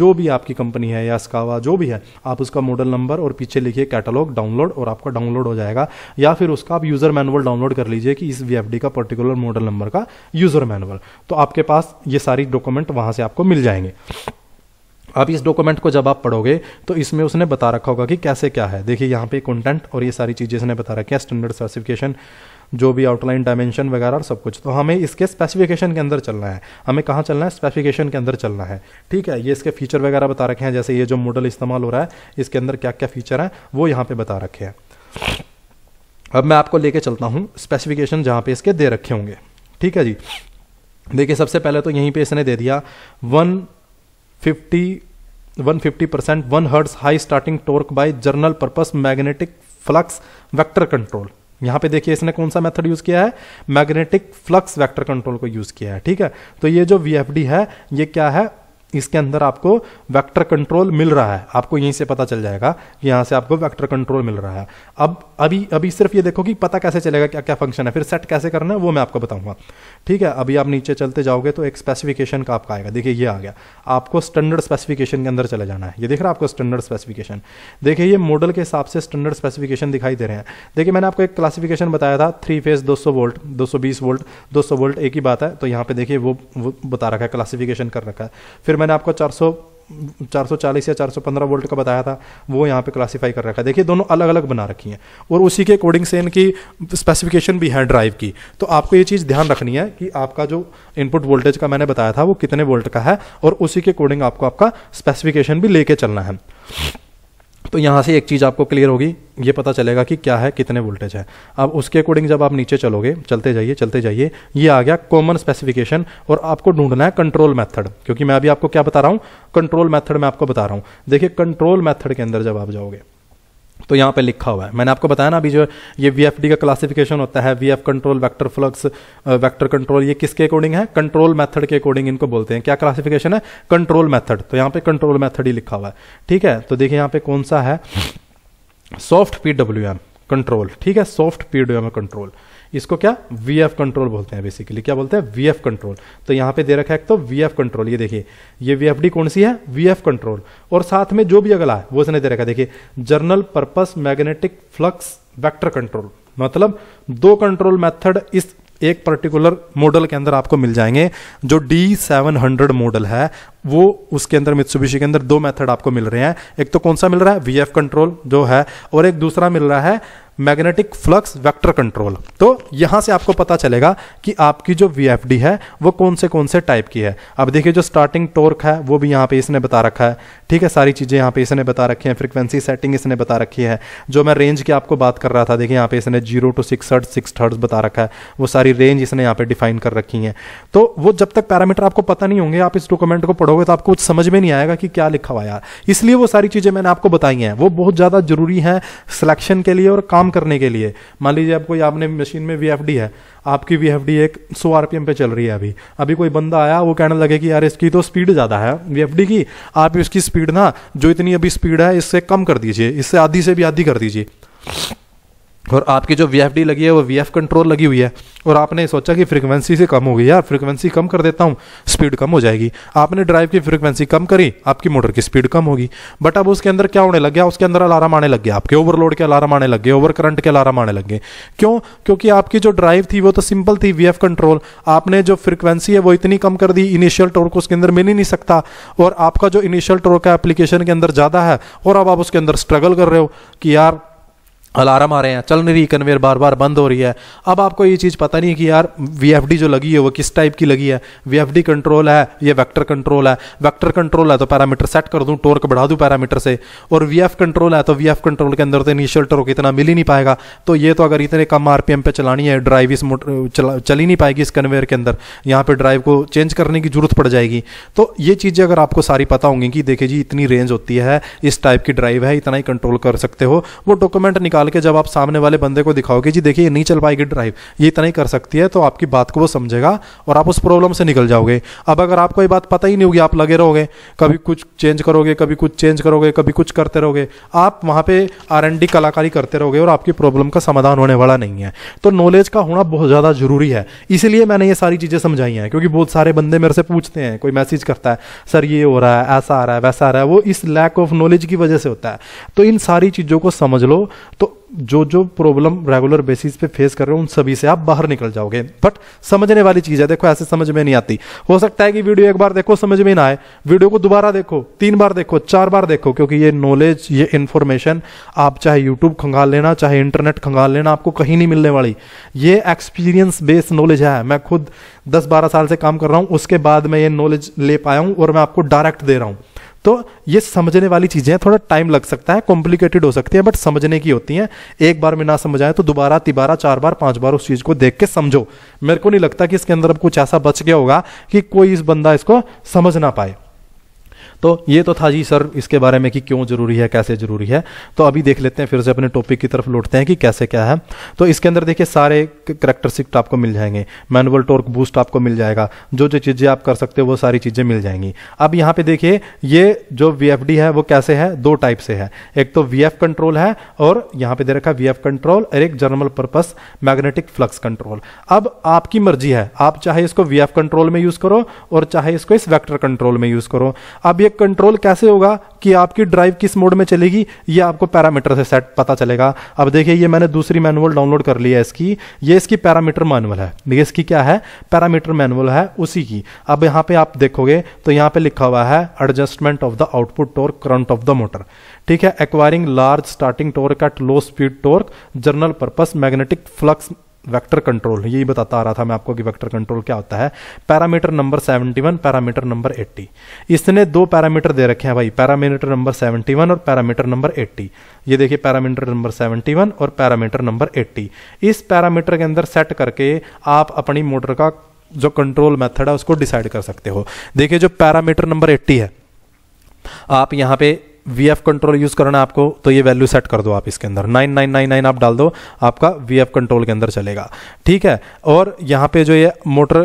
जो भी आपकी कंपनी है या स्कावा जो भी है आप उसका मॉडल नंबर और पीछे लिखिए कैटलॉग डाउनलोड और आपका डाउनलोड हो जाएगा या फिर उसका आप यूज़र मैनुअल डाउनलोड कर लीजिए कि इस वी का पर्टिकुलर मॉडल नंबर का यूज़र मैनुअल तो आपके पास ये सारी डॉक्यूमेंट वहां से आपको मिल जाएंगे अब इस डॉक्यूमेंट को जब आप पढ़ोगे तो इसमें उसने बता रखा होगा कि कैसे क्या है देखिए यहाँ पे कंटेंट और ये सारी चीज़ें इसने बता रखी है स्टैंडर्ड स्पेसिफिकेशन जो भी आउटलाइन डायमेंशन वगैरह और सब कुछ तो हमें इसके स्पेसिफिकेशन के अंदर चलना है हमें कहाँ चलना है स्पेसिफिकेशन के अंदर चलना है ठीक है ये इसके फीचर वगैरह बता रखे हैं जैसे ये जो मॉडल इस्तेमाल हो रहा है इसके अंदर क्या क्या फीचर है वो यहाँ पर बता रखे हैं अब मैं आपको लेके चलता हूँ स्पेसिफिकेशन जहाँ पे इसके दे रखे होंगे ठीक है जी देखिए सबसे पहले तो यहीं पे इसने दे दिया 150 150 percent one hertz high starting torque by general purpose magnetic flux vector control यहाँ पे देखिए इसने कौन सा मेथड यूज किया है मैग्नेटिक फ्लक्स वेक्टर कंट्रोल को यूज किया है ठीक है तो ये जो वी है ये क्या है इसके अंदर आपको वेक्टर कंट्रोल मिल रहा है आपको यहीं से पता चल जाएगा कि यहाँ से आपको वेक्टर कंट्रोल मिल रहा है अब अभी अभी सिर्फ ये देखो कि पता कैसे चलेगा क्या क्या फंक्शन है फिर सेट कैसे करना है वो मैं आपको बताऊंगा ठीक है अभी आप नीचे चलते जाओगे तो एक स्पेसिफिकेशन का आपका आएगा देखिए ये आ गया आपको स्टैंडर्ड स्पेसिफिकेशन के अंदर चले जाना है ये देख रहा है आपको स्टैंडर्ड स्पेसिफिकेशन देखिए ये मॉडल के हिसाब से स्टैंडर्ड स्पेसिफिकेशन दिखाई दे रहे हैं देखिए मैंने आपको एक क्लासिफिकेशन बताया था थ्री फेज 200 वोल्ट बीस वोल्ट 200 वोल्ट एक ही बात है तो यहाँ पे देखिए वो, वो बता रखा है क्लासिफिकेशन कर रखा है फिर फिर मैंने आपको 400 440 या 415 वोल्ट का बताया था वो यहाँ पे क्लासिफाई कर रखा है देखिए दोनों अलग अलग बना रखी हैं और उसी के अकॉर्डिंग से इनकी स्पेसिफिकेशन भी है ड्राइव की तो आपको ये चीज़ ध्यान रखनी है कि आपका जो इनपुट वोल्टेज का मैंने बताया था वो कितने वोल्ट का है और उसी के अकॉर्डिंग आपको आपका स्पेसिफिकेशन भी लेके चलना है तो यहाँ से एक चीज़ आपको क्लियर होगी ये पता चलेगा कि क्या है कितने वोल्टेज है अब उसके अकॉर्डिंग जब आप नीचे चलोगे चलते जाइए चलते जाइए ये आ गया कॉमन स्पेसिफिकेशन और आपको ढूंढना है कंट्रोल मेथड क्योंकि मैं अभी आपको क्या बता रहा हूं कंट्रोल मेथड मैं आपको बता रहा हूं देखिए कंट्रोल मेथड के अंदर जब आप जाओगे तो यहाँ पे लिखा हुआ है मैंने आपको बताया ना अभी जो ये वी का क्लासिफिकेशन होता है V control vector flux vector control ये किसके अकॉर्डिंग है कंट्रोल मेथड के अकॉर्डिंग इनको बोलते हैं क्या क्लासिफिकेशन है कंट्रोल मेथड तो यहाँ पे कंट्रोल मेथड ही लिखा हुआ है ठीक है तो देखिए यहाँ पे कौन सा है सॉफ्ट पीडब्ल्यू कंट्रोल ठीक है सॉफ्ट पीडब्ल्यू कंट्रोल इसको क्या वी एफ कंट्रोल बोलते हैं बेसिकली क्या बोलते हैं वी एफ कंट्रोल तो यहाँ पे दे रखा है तो वी एफ कंट्रोल ये देखिए ये वी एफ डी कौन सी है वी एफ कंट्रोल और साथ में जो भी अगला है वो इसने दे रखा है देखिए general purpose magnetic flux vector control मतलब दो कंट्रोल मेथड इस एक पर्टिकुलर मॉडल के अंदर आपको मिल जाएंगे जो डी सेवन हंड्रेड मॉडल है वो उसके अंदर मित्सुबिशी के अंदर दो मेथड आपको मिल रहे हैं एक तो कौन सा मिल रहा है वी एफ कंट्रोल जो है और एक दूसरा मिल रहा है मैग्नेटिक फ्लक्स वेक्टर कंट्रोल तो यहां से आपको पता चलेगा कि आपकी जो वी है वो कौन से कौन से टाइप की है अब देखिए जो स्टार्टिंग टोर्क है वो भी यहां पे इसने बता रखा है ठीक है सारी चीज़ें यहां पे इसने बता रखी हैं फ्रीक्वेंसी सेटिंग इसने बता रखी है जो मैं रेंज की आपको बात कर रहा था देखिए यहां पर इसने zero to six third six third बता रखा है वो सारी रेंज इसने यहाँ पे डिफाइन कर रखी है तो वो जब तक पैरामीटर आपको पता नहीं होंगे आप इस डॉक्यूमेंट को पढ़ोगे तो आपको कुछ समझ में नहीं आएगा कि क्या लिखा हुआ यार इसलिए वो सारी चीज़ें मैंने आपको बताई हैं वो बहुत ज़्यादा जरूरी है सिलेक्शन के लिए और काम काम करने के लिए मान लीजिए कोई आपने मशीन में वी है आपकी वी एक सौ आर पे चल रही है अभी अभी कोई बंदा आया वो कहने लगे कि यार इसकी तो स्पीड ज़्यादा है वी की आप इसकी स्पीड ना जो इतनी अभी स्पीड है इससे कम कर दीजिए इससे आधी से भी आधी कर दीजिए और आपकी जो वी लगी है वो वी कंट्रोल लगी हुई है और आपने सोचा कि फ्रीक्वेंसी से कम हो गई यार फ्रीक्वेंसी कम कर देता हूँ स्पीड कम हो जाएगी आपने ड्राइव की फ्रीक्वेंसी कम करी आपकी मोटर की स्पीड कम होगी बट अब उसके अंदर क्या होने लग गया उसके अंदर अलार्म आने लग गया आपके ओवरलोड के अलार्म आने लग गए ओवर करंट के अलार्म आने लग गए क्यों क्योंकि आपकी जो ड्राइव थी वो तो सिंपल थी वी कंट्रोल आपने जो फ्रिक्वेंसी है वो इतनी कम कर दी इनिशियल टोर्क उसके अंदर मिल ही नहीं सकता और आपका जो इनिशियल टोर्क है एप्लीकेशन के अंदर ज़्यादा है और अब आप उसके अंदर स्ट्रगल कर रहे हो कि यार अलार्म आ रहे हैं चल नहीं रही कन्वेयर बार बार बंद हो रही है अब आपको ये चीज़ पता नहीं है कि यार वी जो लगी है वो किस टाइप की लगी है वी कंट्रोल है ये वेक्टर कंट्रोल है वेक्टर कंट्रोल है तो पैरामीटर सेट कर दूँ टोर्क बढ़ा दूँ पैरामीटर से और वी कंट्रोल है तो वी कंट्रोल के अंदर तो इनिशियल टोर्क इतना मिल ही नहीं पाएगा तो ये तो अगर इतने कम आर पे चलानी है ड्राइव इस चला चल ही नहीं पाएगी इस कन्वेयर के अंदर यहाँ पर ड्राइव को चेंज करने की जरूरत पड़ जाएगी तो ये चीज़ें अगर आपको सारी पता होंगी कि देखिए जी इतनी रेंज होती है इस टाइप की ड्राइव है इतना ही कंट्रोल कर सकते हो वो डॉक्यूमेंट निकाल डाल के जब आप सामने वाले बंदे को दिखाओगे जी देखिए ये नहीं चल पाएगी ड्राइव ये इतना ही कर सकती है तो आपकी बात को वो समझेगा और आप उस प्रॉब्लम से निकल जाओगे अब अगर आपको ये बात पता ही नहीं होगी आप लगे रहोगे कभी कुछ चेंज करोगे कभी कुछ चेंज करोगे कभी कुछ करते रहोगे आप वहाँ पर आर कलाकारी करते रहोगे और आपकी प्रॉब्लम का समाधान होने वाला नहीं है तो नॉलेज का होना बहुत ज़्यादा ज़रूरी है इसीलिए मैंने ये सारी चीज़ें समझाई हैं क्योंकि बहुत सारे बंदे मेरे से पूछते हैं कोई मैसेज करता है सर ये हो रहा है ऐसा आ रहा है वैसा आ रहा है वो इस लैक ऑफ नॉलेज की वजह से होता है तो इन सारी चीज़ों को समझ लो तो जो जो प्रॉब्लम रेगुलर बेसिस पे फेस कर रहे हो उन सभी से आप बाहर निकल जाओगे बट समझने वाली चीज है देखो ऐसे समझ में नहीं आती हो सकता है कि वीडियो एक बार देखो समझ में ना आए वीडियो को दोबारा देखो तीन बार देखो चार बार देखो क्योंकि ये नॉलेज ये इन्फॉर्मेशन आप चाहे यूट्यूब खंगाल लेना चाहे इंटरनेट खंगाल लेना आपको कहीं नहीं मिलने वाली ये एक्सपीरियंस बेस्ड नॉलेज है मैं खुद दस बारह साल से काम कर रहा हूँ उसके बाद मैं ये नॉलेज ले पाया हूँ और मैं आपको डायरेक्ट दे रहा हूँ तो ये समझने वाली चीज़ें हैं थोड़ा टाइम लग सकता है कॉम्प्लिकेटेड हो सकती है बट समझने की होती हैं एक बार में ना समझ आए तो दोबारा तिबारा चार बार पांच बार उस चीज़ को देख के समझो मेरे को नहीं लगता कि इसके अंदर अब कुछ ऐसा बच गया होगा कि कोई इस बंदा इसको समझ ना पाए तो ये तो था जी सर इसके बारे में कि क्यों जरूरी है कैसे जरूरी है तो अभी देख लेते हैं फिर से अपने टॉपिक की तरफ लौटते हैं कि कैसे क्या है तो इसके अंदर देखिए सारे करेक्टरिस्टिक आपको मिल जाएंगे मैनुअल टॉर्क बूस्ट आपको मिल जाएगा जो जो चीज़ें आप कर सकते हो वो सारी चीज़ें मिल जाएंगी अब यहाँ पर देखिए ये जो वी है वो कैसे है दो टाइप से है एक तो वी कंट्रोल है और यहाँ पर दे रखा वी कंट्रोल और एक general purpose magnetic flux control अब आपकी मर्जी है आप चाहे इसको वी कंट्रोल में यूज़ करो और चाहे इसको इस वैक्टर कंट्रोल में यूज़ करो अब ये कंट्रोल कैसे होगा कि आपकी ड्राइव किस मोड में चलेगी ये आपको पैरामीटर से सेट पता चलेगा अब देखिए ये मैंने दूसरी मैनुअल डाउनलोड कर लिया है इसकी ये इसकी पैरामीटर मैनुअल है देखिए इसकी क्या है पैरामीटर मैनुअल है उसी की अब यहाँ पे आप देखोगे तो यहाँ पे लिखा हुआ है adjustment of the output torque current of the motor ठीक है acquiring large starting torque at low speed torque general purpose magnetic flux vector control यही बताता आ रहा था मैं आपको कि वेक्टर कंट्रोल क्या होता है पैरामीटर नंबर 71 पैरामीटर नंबर 80 इसने दो पैरामीटर दे रखे हैं भाई पैरामीटर नंबर 71 और पैरामीटर नंबर 80 ये देखिए पैरामीटर नंबर 71 और पैरामीटर नंबर 80 इस पैरामीटर के अंदर सेट करके आप अपनी मोटर का जो कंट्रोल मैथड है उसको डिसाइड कर सकते हो देखिए जो पैरामीटर नंबर एट्टी है आप यहाँ पे वी एफ कंट्रोल यूज करना है आपको तो ये वैल्यू सेट कर दो आप इसके अंदर नाइन नाइन नाइन नाइन आप डाल दो आपका वी एफ कंट्रोल के अंदर चलेगा ठीक है और यहाँ पे जो ये मोटर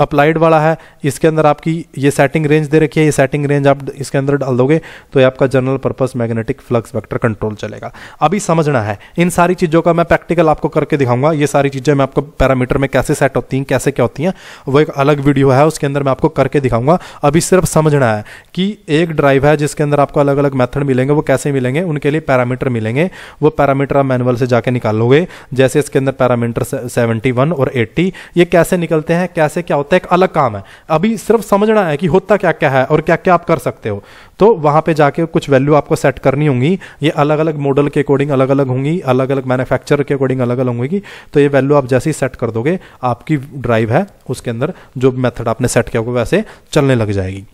अप्लाइड वाला है इसके अंदर आपकी ये सेटिंग रेंज दे रखी है ये सेटिंग रेंज आप इसके अंदर डाल दोगे तो ये आपका general purpose magnetic flux vector control चलेगा अभी समझना है इन सारी चीज़ों का मैं प्रैक्टिकल आपको करके दिखाऊंगा ये सारी चीज़ें मैं आपको पैरामीटर में कैसे सेट होती हैं कैसे क्या होती हैं वो एक अलग वीडियो है उसके अंदर मैं आपको करके दिखाऊंगा अभी सिर्फ समझना है कि एक ड्राइव है जिसके अंदर आपको अलग अलग अलग मेथड मिलेंगे वो कैसे मिलेंगे उनके लिए पैरामीटर मिलेंगे वो पैरामीटर आप मैनुअल से जाके निकालोगे जैसे इसके अंदर पैरामीटर सेवेंटी वन और एट्टी ये कैसे निकलते हैं कैसे क्या होता है एक अलग काम है अभी सिर्फ समझना है कि होता क्या क्या है और क्या क्या आप कर सकते हो तो वहां पे जाके कुछ वैल्यू आपको सेट करनी होंगी ये अलग अलग मॉडल के अकॉर्डिंग अलग अलग होंगी अलग अलग मैन्युफैक्चरर के अकॉर्डिंग अलग अलग होंगी तो ये वैल्यू आप जैसे ही सेट कर दोगे आपकी ड्राइव है उसके अंदर जो मेथड आपने सेट किया होगा वैसे चलने लग जाएगी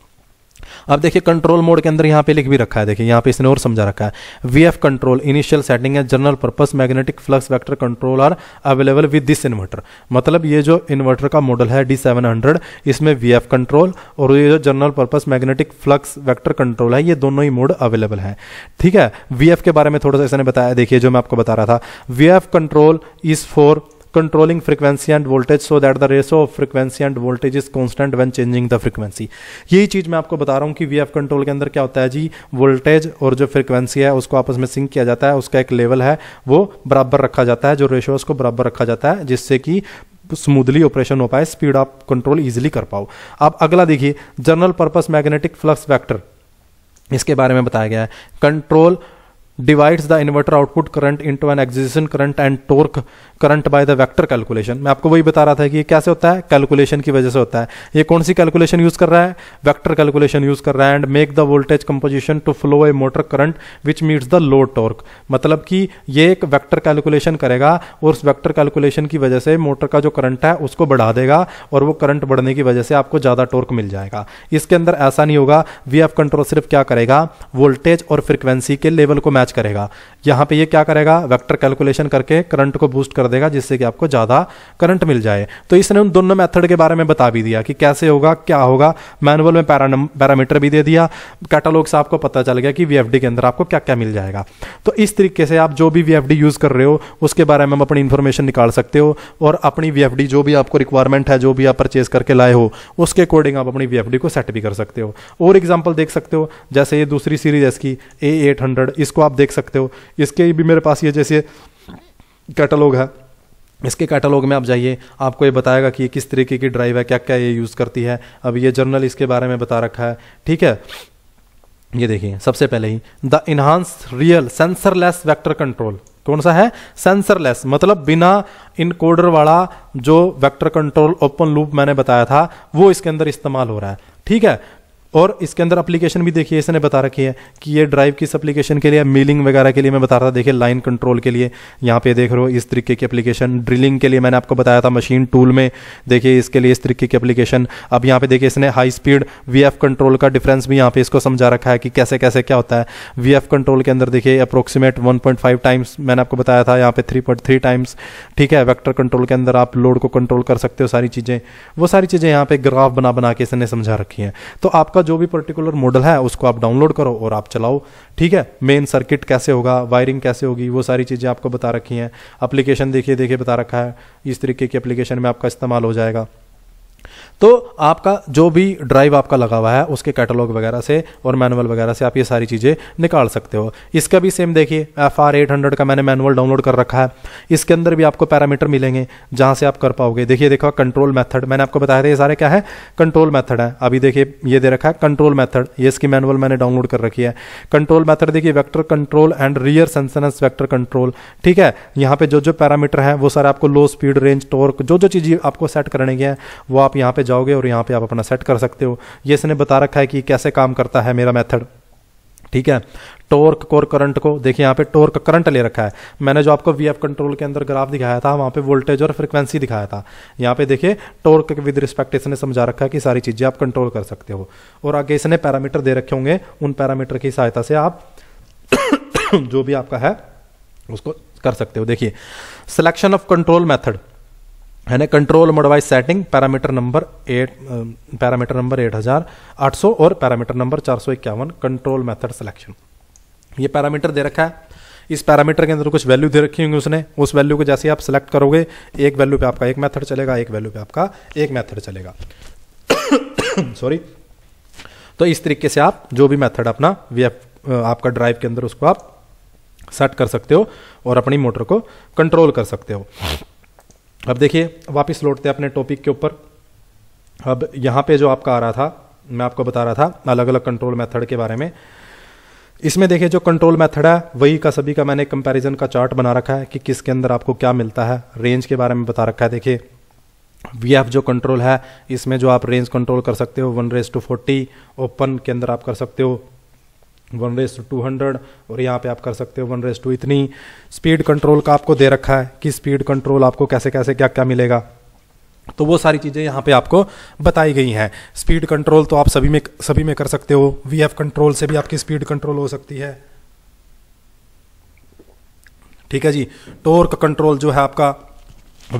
अब देखिए कंट्रोल मोड के अंदर यहाँ पे लिख भी रखा है देखिए यहाँ पे इसने और समझा रखा है V F control initial setting है general purpose magnetic flux vector control are available with this inverter मतलब ये जो इन्वर्टर का मॉडल है डी सेवन हंड्रेड इसमें वी एफ कंट्रोल और ये जो general purpose magnetic flux vector control है ये दोनों ही मोड अवेलेबल है ठीक है वी के बारे में थोड़ा सा इसने बताया देखिए जो मैं आपको बता रहा था V F control is for controlling frequency and voltage so that the ratio of frequency and voltage is constant when changing the frequency यही चीज मैं आपको बता रहा हूँ कि वी एफ कंट्रोल के अंदर क्या होता है जी वोल्टेज और जो फ्रिक्वेंसी है उसको आपस में सिंक किया जाता है उसका एक लेवल है वो बराबर रखा जाता है जो रेशो उसको बराबर रखा जाता है जिससे कि स्मूथली ऑपरेशन हो पाए स्पीड आप कंट्रोल इजिली कर पाओ अब अगला देखिए general purpose magnetic flux vector इसके बारे में बताया गया है control divides the inverter output current into an excitation current and torque current by the vector calculation मैं आपको वही बता रहा था कि ये कैसे होता है कैलकुलेशन की वजह से होता है ये कौन सी कैलकुलेशन यूज कर रहा है वेक्टर कैलकुलेशन यूज कर रहा है and make the voltage composition to flow a motor current which meets the low torque मतलब कि ये एक वैक्टर कैलकुलेशन करेगा और उस वैक्टर कैलकुलेशन की वजह से मोटर का जो करंट है उसको बढ़ा देगा और वो करंट बढ़ने की वजह से आपको ज़्यादा टोर्क मिल जाएगा इसके अंदर ऐसा नहीं होगा वी एफ कंट्रोल सिर्फ क्या करेगा वोल्टेज और फ्रिक्वेंसी के लेवल को मैच करेगा यहाँ पे ये क्या करेगा वेक्टर कैलकुलेशन करके करंट को बूस्ट कर देगा जिससे कि आपको ज़्यादा करंट मिल जाए तो इसने उन दोनों मेथड के बारे में बता भी दिया कि कैसे होगा क्या होगा मैनुअल में पैरामीटर भी दे दिया कैटालॉग से आपको पता चल गया कि वी के अंदर आपको क्या क्या मिल जाएगा तो इस तरीके से आप जो भी वी यूज़ कर रहे हो उसके बारे में हम अपनी इन्फॉर्मेशन निकाल सकते हो और अपनी वी जो भी आपको रिक्वायरमेंट है जो भी आप परचेज करके लाए हो उसके अकॉर्डिंग आप अपनी वी को सेट भी कर सकते हो और एग्जाम्पल देख सकते हो जैसे ये दूसरी सीरीज है इसकी ए एट हंड्रेड इसको आप देख सकते हो इसके भी मेरे पास ये जैसे कैटलॉग है इसके कैटलॉग में आप जाइए आपको ये बताएगा कि ये किस तरीके की ड्राइव है क्या क्या ये यूज़ करती है अब ये जर्नल इसके बारे में बता रखा है ठीक है ये देखिए सबसे पहले ही the enhanced real sensorless vector control कौन सा है सेंसरलेस मतलब बिना इनकोडर वाला जो वेक्टर कंट्रोल ओपन लूप मैंने बताया था वो इसके अंदर इस्तेमाल हो रहा है ठीक है और इसके अंदर अप्लीकेशन भी देखिए इसने बता रखी है कि ये ड्राइव किस अप्लीकेशन के लिए मीलिंग वगैरह के लिए मैं बता रहा था देखिए लाइन कंट्रोल के लिए यहाँ पे देख रहे हो इस तरीके की एप्लीकेशन ड्रिलिंग के लिए मैंने आपको बताया था मशीन टूल में देखिए इसके लिए इस तरीके की एप्लीकेशन अब यहाँ पे देखिए इसने हाई स्पीड वी कंट्रोल का डिफरेंस भी यहाँ पे इसको समझा रखा है कि कैसे कैसे क्या होता है वी कंट्रोल के अंदर देखिए अप्रोक्सीमेट फाइव टाइम्स मैंने आपको बताया था यहाँ पे थ्री टाइम्स ठीक है वैक्टर कंट्रोल के अंदर आप लोड को कंट्रोल कर सकते हो सारी चीज़ें वो सारी चीज़ें यहाँ पे ग्राफ बना बना के इसने समझा रखी हैं तो आपका जो भी पर्टिकुलर मॉडल है उसको आप डाउनलोड करो और आप चलाओ ठीक है मेन सर्किट कैसे होगा वायरिंग कैसे होगी वो सारी चीज़ें आपको बता रखी हैं अप्लीकेशन देखिए देखिए बता रखा है इस तरीके की अप्लीकेशन में आपका इस्तेमाल हो जाएगा तो आपका जो भी ड्राइव आपका लगा हुआ है उसके कैटलॉग वगैरह से और मैनुअल वगैरह से आप ये सारी चीज़ें निकाल सकते हो इसका भी सेम देखिए एफ आर एट हंड्रेड का मैंने मैनुअल डाउनलोड कर रखा है इसके अंदर भी आपको पैरामीटर मिलेंगे जहाँ से आप कर पाओगे देखिए देखो कंट्रोल मैथड मैंने आपको बताया था ये सारे क्या है कंट्रोल मैथड है अभी देखिए ये दे रखा है कंट्रोल मैथड ये इसकी मैनुअल मैंने डाउनलोड कर रखी है कंट्रोल मैथड देखिए vector control and rear sensorless vector control ठीक है यहाँ पर जो जो पैरामीटर है वो सारे आपको लो स्पीड रेंज टोर्क जो जो चीज़ें आपको सेट करने के हैं वो आप यहाँ पे जाओगे और यहाँ पे आप अपना सेट कर सकते हो ये इसने बता रखा है कि कैसे काम करता है मेरा मेथड ठीक है टॉर्क कोर करंट को देखिए यहाँ पे टॉर्क करंट ले रखा है मैंने जो आपको वीएफ कंट्रोल के अंदर ग्राफ दिखाया था वहाँ पे वोल्टेज और फ्रीक्वेंसी दिखाया था यहाँ पे देखिए टॉर्क के विद रिस्पेक्ट इसने समझा रखा है कि सारी चीज़ें आप कंट्रोल कर सकते हो और आगे इसने पैरामीटर दे रखे होंगे उन पैरामीटर की सहायता से आप जो भी आपका है उसको कर सकते हो देखिए सिलेक्शन ऑफ कंट्रोल मैथड है ना control modewise setting parameter number eight parameter number eight हजार आठ सौ और पैरामीटर नंबर चार सौ इक्यावन कंट्रोल मेथड सिलेक्शन ये पैरामीटर दे रखा है इस पैरामीटर के अंदर कुछ वैल्यू दे रखी होंगी उसने उस वैल्यू को जैसे आप सेलेक्ट करोगे एक वैल्यू पे आपका एक मेथड चलेगा एक वैल्यू पे आपका एक मेथड चलेगा सॉरी तो इस तरीके से आप जो भी मेथड अपना वी आपका ड्राइव के अंदर उसको आप सेट कर सकते हो और अपनी मोटर को कंट्रोल कर सकते हो अब देखिए वापस लौटते हैं अपने टॉपिक के ऊपर अब यहाँ पे जो आपका आ रहा था मैं आपको बता रहा था अलग अलग कंट्रोल मेथड के बारे में इसमें देखिए जो कंट्रोल मेथड है वही का सभी का मैंने कंपैरिजन का चार्ट बना रखा है कि किसके अंदर आपको क्या मिलता है रेंज के बारे में बता रखा है देखिए वी एफ जो कंट्रोल है इसमें जो आप रेंज कंट्रोल कर सकते हो one race to forty open के अंदर आप कर सकते हो one race to two hundred और यहाँ पे आप कर सकते हो वन रेस टू इतनी स्पीड कंट्रोल का आपको दे रखा है कि स्पीड कंट्रोल आपको कैसे कैसे क्या क्या मिलेगा तो वो सारी चीज़ें यहाँ पे आपको बताई गई हैं स्पीड कंट्रोल तो आप सभी में सभी में कर सकते हो वी एफ कंट्रोल से भी आपकी स्पीड कंट्रोल हो सकती है ठीक है जी टोर्क कंट्रोल जो है आपका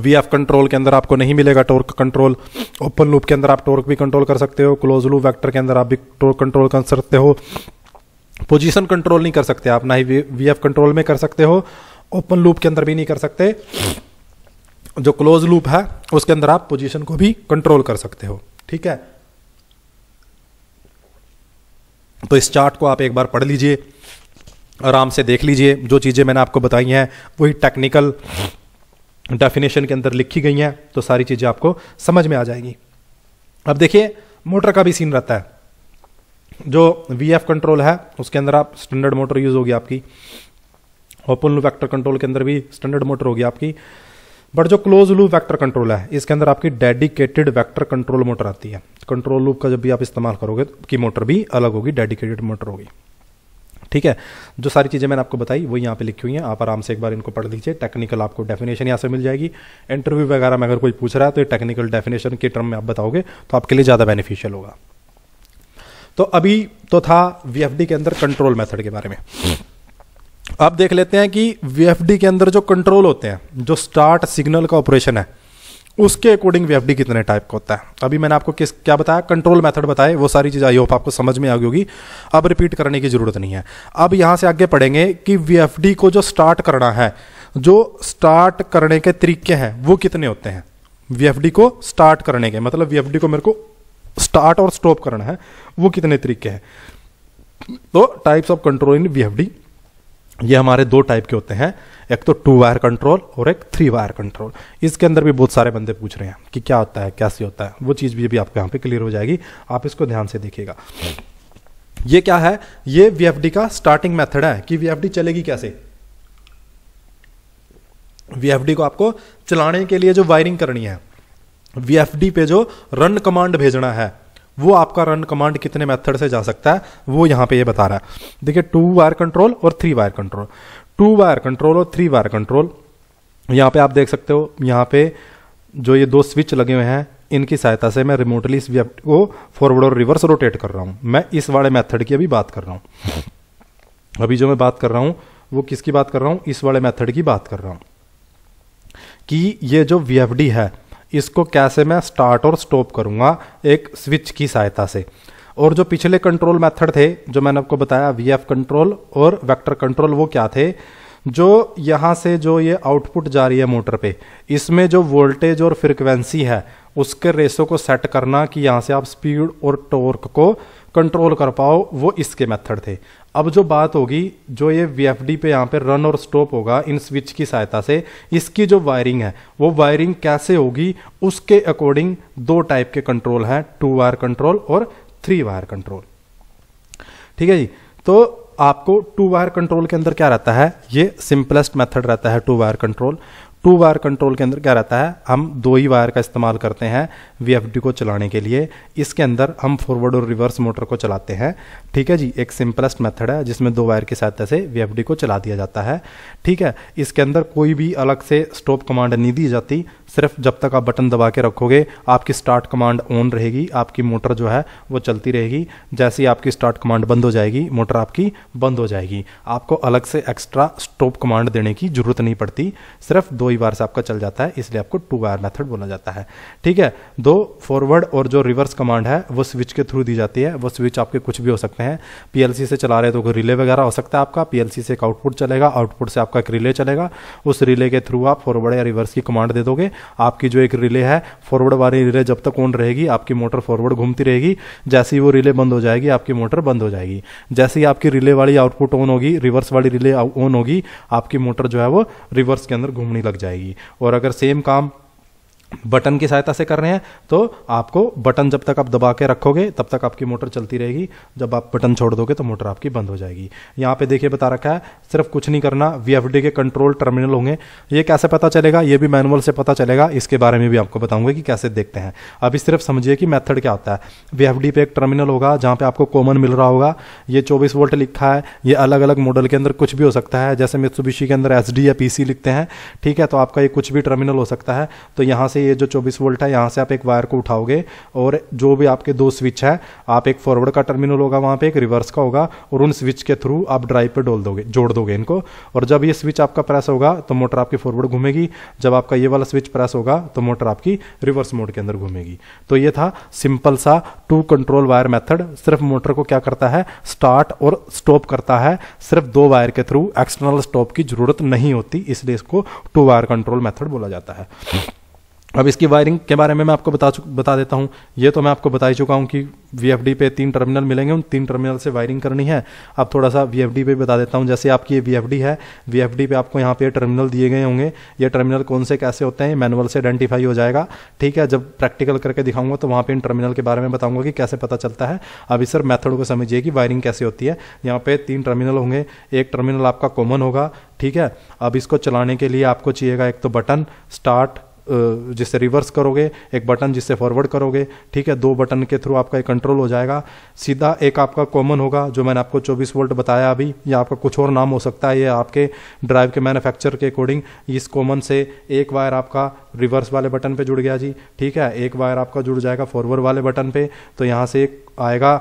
वी एफ कंट्रोल के अंदर आपको नहीं मिलेगा टोर्क कंट्रोल ओपन लूप के अंदर आप टोर्क भी कंट्रोल कर सकते हो क्लोज लूप वेक्टर के अंदर आप भी टोर्क कंट्रोल कर सकते हो पोजीशन कंट्रोल नहीं कर सकते आप ना ही वी एफ कंट्रोल में कर सकते हो ओपन लूप के अंदर भी नहीं कर सकते जो क्लोज लूप है उसके अंदर आप पोजीशन को भी कंट्रोल कर सकते हो ठीक है तो इस चार्ट को आप एक बार पढ़ लीजिए आराम से देख लीजिए जो चीज़ें मैंने आपको बताई हैं वही टेक्निकल डेफिनेशन के अंदर लिखी गई हैं तो सारी चीज़ें आपको समझ में आ जाएगी अब देखिए मोटर का भी सीन रहता है जो वी एफ कंट्रोल है उसके अंदर आप स्टैंडर्ड मोटर यूज़ होगी आपकी ओपन लू वैक्टर कंट्रोल के अंदर भी स्टैंडर्ड मोटर होगी आपकी बट जो क्लोज लू वैक्टर कंट्रोल है इसके अंदर आपकी डेडिकेटेड वैक्टर कंट्रोल मोटर आती है कंट्रोल लूप का जब भी आप इस्तेमाल करोगे की मोटर भी अलग होगी डेडिकेटेड मोटर होगी ठीक है जो सारी चीज़ें मैंने आपको बताई वो यहाँ पे लिखी हुई हैं आप आराम से एक बार इनको पढ़ लीजिए टेक्निकल आपको डेफिनेशन यहाँ से मिल जाएगी इंटरव्यू वगैरह में अगर कोई पूछ रहा है तो ये टेक्निकल डेफिनेशन के टर्म में आप बताओगे तो आपके लिए ज़्यादा बेनिफिशियल होगा तो अभी तो था वीएफडी के अंदर कंट्रोल मेथड के बारे में अब देख लेते हैं कि वीएफडी के अंदर जो कंट्रोल होते हैं जो स्टार्ट सिग्नल का ऑपरेशन है उसके अकॉर्डिंग वीएफडी कितने टाइप का होता है अभी मैंने आपको किस क्या बताया कंट्रोल मेथड बताए वो सारी चीज़ आई होप आपको समझ में आ गई होगी अब रिपीट करने की ज़रूरत नहीं है अब यहाँ से आगे पढ़ेंगे कि वीएफडी को जो स्टार्ट करना है जो स्टार्ट करने के तरीके हैं वो कितने होते हैं वीएफडी को स्टार्ट करने के मतलब वीएफडी को मेरे को स्टार्ट और स्टॉप करना है वो कितने तरीके हैं तो types of control in VFD ये हमारे दो टाइप के होते हैं एक तो टू वायर कंट्रोल और एक थ्री वायर कंट्रोल इसके अंदर भी बहुत सारे बंदे पूछ रहे हैं कि क्या होता है कैसे होता है वो चीज़ भी, अभी आपके यहाँ पे क्लियर हो जाएगी आप इसको ध्यान से देखिएगा ये क्या है ये वी का स्टार्टिंग मेथड है कि वी चलेगी कैसे वी को आपको चलाने के लिए जो वायरिंग करनी है वी पे जो रन कमांड भेजना है वो आपका रन कमांड कितने मेथड से जा सकता है वो यहां पे ये बता रहा है देखिए टू वायर कंट्रोल और three wire control two wire control और थ्री वायर कंट्रोल यहां पे आप देख सकते हो यहां पे जो ये दो स्विच लगे हुए हैं इनकी सहायता से मैं रिमोटली इस व्यक्ति को फॉरवर्ड और रिवर्स रोटेट कर रहा हूं मैं इस वाले मेथड की अभी बात कर रहा हूं अभी जो मैं बात कर रहा हूं वो किसकी बात कर रहा हूं इस वाले मेथड की बात कर रहा हूं कि ये जो वी है इसको कैसे मैं स्टार्ट और स्टॉप करूँगा एक स्विच की सहायता से और जो पिछले कंट्रोल मेथड थे जो मैंने आपको बताया वी एफ कंट्रोल और वेक्टर कंट्रोल वो क्या थे जो यहाँ से जो ये आउटपुट जा रही है मोटर पे इसमें जो वोल्टेज और फ्रिक्वेंसी है उसके रेसो को सेट करना कि यहाँ से आप स्पीड और टॉर्क को कंट्रोल कर पाओ वो इसके मेथड थे अब जो बात होगी जो ये वी पे यहाँ पे रन और स्टॉप होगा इन स्विच की सहायता से इसकी जो वायरिंग है वो वायरिंग कैसे होगी उसके अकॉर्डिंग दो टाइप के कंट्रोल हैं टू वायर कंट्रोल और थ्री वायर कंट्रोल ठीक है जी तो आपको टू वायर कंट्रोल के अंदर क्या रहता है ये सिंपलेस्ट मेथड रहता है two wire control two wire control के अंदर क्या रहता है हम दो ही वायर का इस्तेमाल करते हैं वी को चलाने के लिए इसके अंदर हम फॉरवर्ड और रिवर्स मोटर को चलाते हैं ठीक है जी एक सिंपलेस्ट मेथड है जिसमें दो वायर की सहायता से वी को चला दिया जाता है ठीक है इसके अंदर कोई भी अलग से स्टॉप कमांड नहीं दी जाती सिर्फ जब तक आप बटन दबा के रखोगे आपकी स्टार्ट कमांड ऑन रहेगी आपकी मोटर जो है वो चलती रहेगी जैसे ही आपकी स्टार्ट कमांड बंद हो जाएगी मोटर आपकी बंद हो जाएगी आपको अलग से एक्स्ट्रा स्टॉप कमांड देने की जरूरत नहीं पड़ती सिर्फ दो ही बार से आपका चल जाता है इसलिए आपको टू वायर मैथड बोला जाता है ठीक है दो फॉरवर्ड और जो रिवर्स कमांड है वो स्विच के थ्रू दी जाती है वो स्विच आपके कुछ भी हो सकते हैं पीएलसी से चला रहे तो कोई रिले वगैरह हो सकता है आपका पीएलसी से एक आउटपुट चलेगा आउटपुट से आपका एक रिले चलेगा उस रिले के थ्रू आप फॉरवर्ड या रिवर्स की कमांड दे दोगे आपकी जो एक रिले है फॉरवर्ड वाली रिले जब तक ऑन रहेगी आपकी मोटर फॉरवर्ड घूमती रहेगी जैसे ही वो रिले बंद हो जाएगी आपकी मोटर बंद हो जाएगी जैसे ही आपकी रिले वाली आउटपुट ऑन होगी रिवर्स वाली रिले ऑन होगी आपकी मोटर जो है वो रिवर्स के अंदर घूमने लग जाएगी और अगर सेम काम बटन की सहायता से कर रहे हैं तो आपको बटन जब तक आप दबा के रखोगे तब तक आपकी मोटर चलती रहेगी जब आप बटन छोड़ दोगे तो मोटर आपकी बंद हो जाएगी यहाँ पे देखिए बता रखा है सिर्फ कुछ नहीं करना वी के कंट्रोल टर्मिनल होंगे ये कैसे पता चलेगा ये भी मैनुअल से पता चलेगा इसके बारे में भी आपको बताऊंगा कि कैसे देखते हैं अभी सिर्फ समझिए कि मेथड क्या होता है वी पे एक टर्मिनल होगा जहाँ पे आपको कॉमन मिल रहा होगा ये चौबीस वोल्ट लिखा है ये अलग अलग मॉडल के अंदर कुछ भी हो सकता है जैसे मित्सुबिशी के अंदर एस या पी लिखते हैं ठीक है तो आपका ये कुछ भी टर्मिनल हो सकता है तो यहाँ से ये जो चौबीस वोल्ट है यहाँ से आप एक वायर को उठाओगे और जो भी आपके दो स्विच है आप एक फॉरवर्ड का टर्मिनल होगा वहाँ पे एक रिवर्स का होगा और उन स्विच के थ्रू आप ड्राइव पर डोल दोगे जोड़ दोगे इनको और जब ये स्विच आपका प्रेस होगा तो मोटर आपकी फॉरवर्ड घूमेगी जब आपका ये वाला स्विच प्रेस होगा तो मोटर आपकी रिवर्स मोड के अंदर घूमेगी तो ये था सिंपल सा टू कंट्रोल वायर मेथड सिर्फ मोटर को क्या करता है स्टार्ट और स्टॉप करता है सिर्फ दो वायर के थ्रू एक्सटर्नल स्टॉप की जरूरत नहीं होती इसलिए इसको टू वायर कंट्रोल मेथड बोला जाता है अब इसकी वायरिंग के बारे में मैं आपको बता बता देता हूँ ये तो मैं आपको बता ही चुका हूँ कि वी पे तीन टर्मिनल मिलेंगे उन तीन टर्मिनल से वायरिंग करनी है अब थोड़ा सा वी पे बता देता हूँ जैसे आपकी ये वी है वी पे आपको यहाँ पे टर्मिनल दिए गए होंगे ये टर्मिनल कौन से कैसे होते हैं मैनुअल से आइडेंटिफाई हो जाएगा ठीक है जब प्रैक्टिकल करके दिखाऊंगा तो वहाँ पर इन टर्मिनल के बारे में बताऊँगा कि कैसे पता चलता है अभी सर मैथड को समझिए कि वायरिंग कैसे होती है यहाँ पर तीन टर्मिनल होंगे एक टर्मिनल आपका कॉमन होगा ठीक है अब इसको चलाने के लिए आपको चाहिएगा एक तो बटन स्टार्ट जिससे रिवर्स करोगे एक बटन जिससे फॉरवर्ड करोगे ठीक है दो बटन के थ्रू आपका एक कंट्रोल हो जाएगा सीधा एक आपका कॉमन होगा जो मैंने आपको 24 वोल्ट बताया अभी या आपका कुछ और नाम हो सकता है ये आपके ड्राइव के मैन्युफैक्चर के अकॉर्डिंग इस कॉमन से एक वायर आपका रिवर्स वाले बटन पर जुड़ गया जी ठीक है एक वायर आपका जुड़ जाएगा फॉरवर्ड वाले बटन पर तो यहाँ से एक आएगा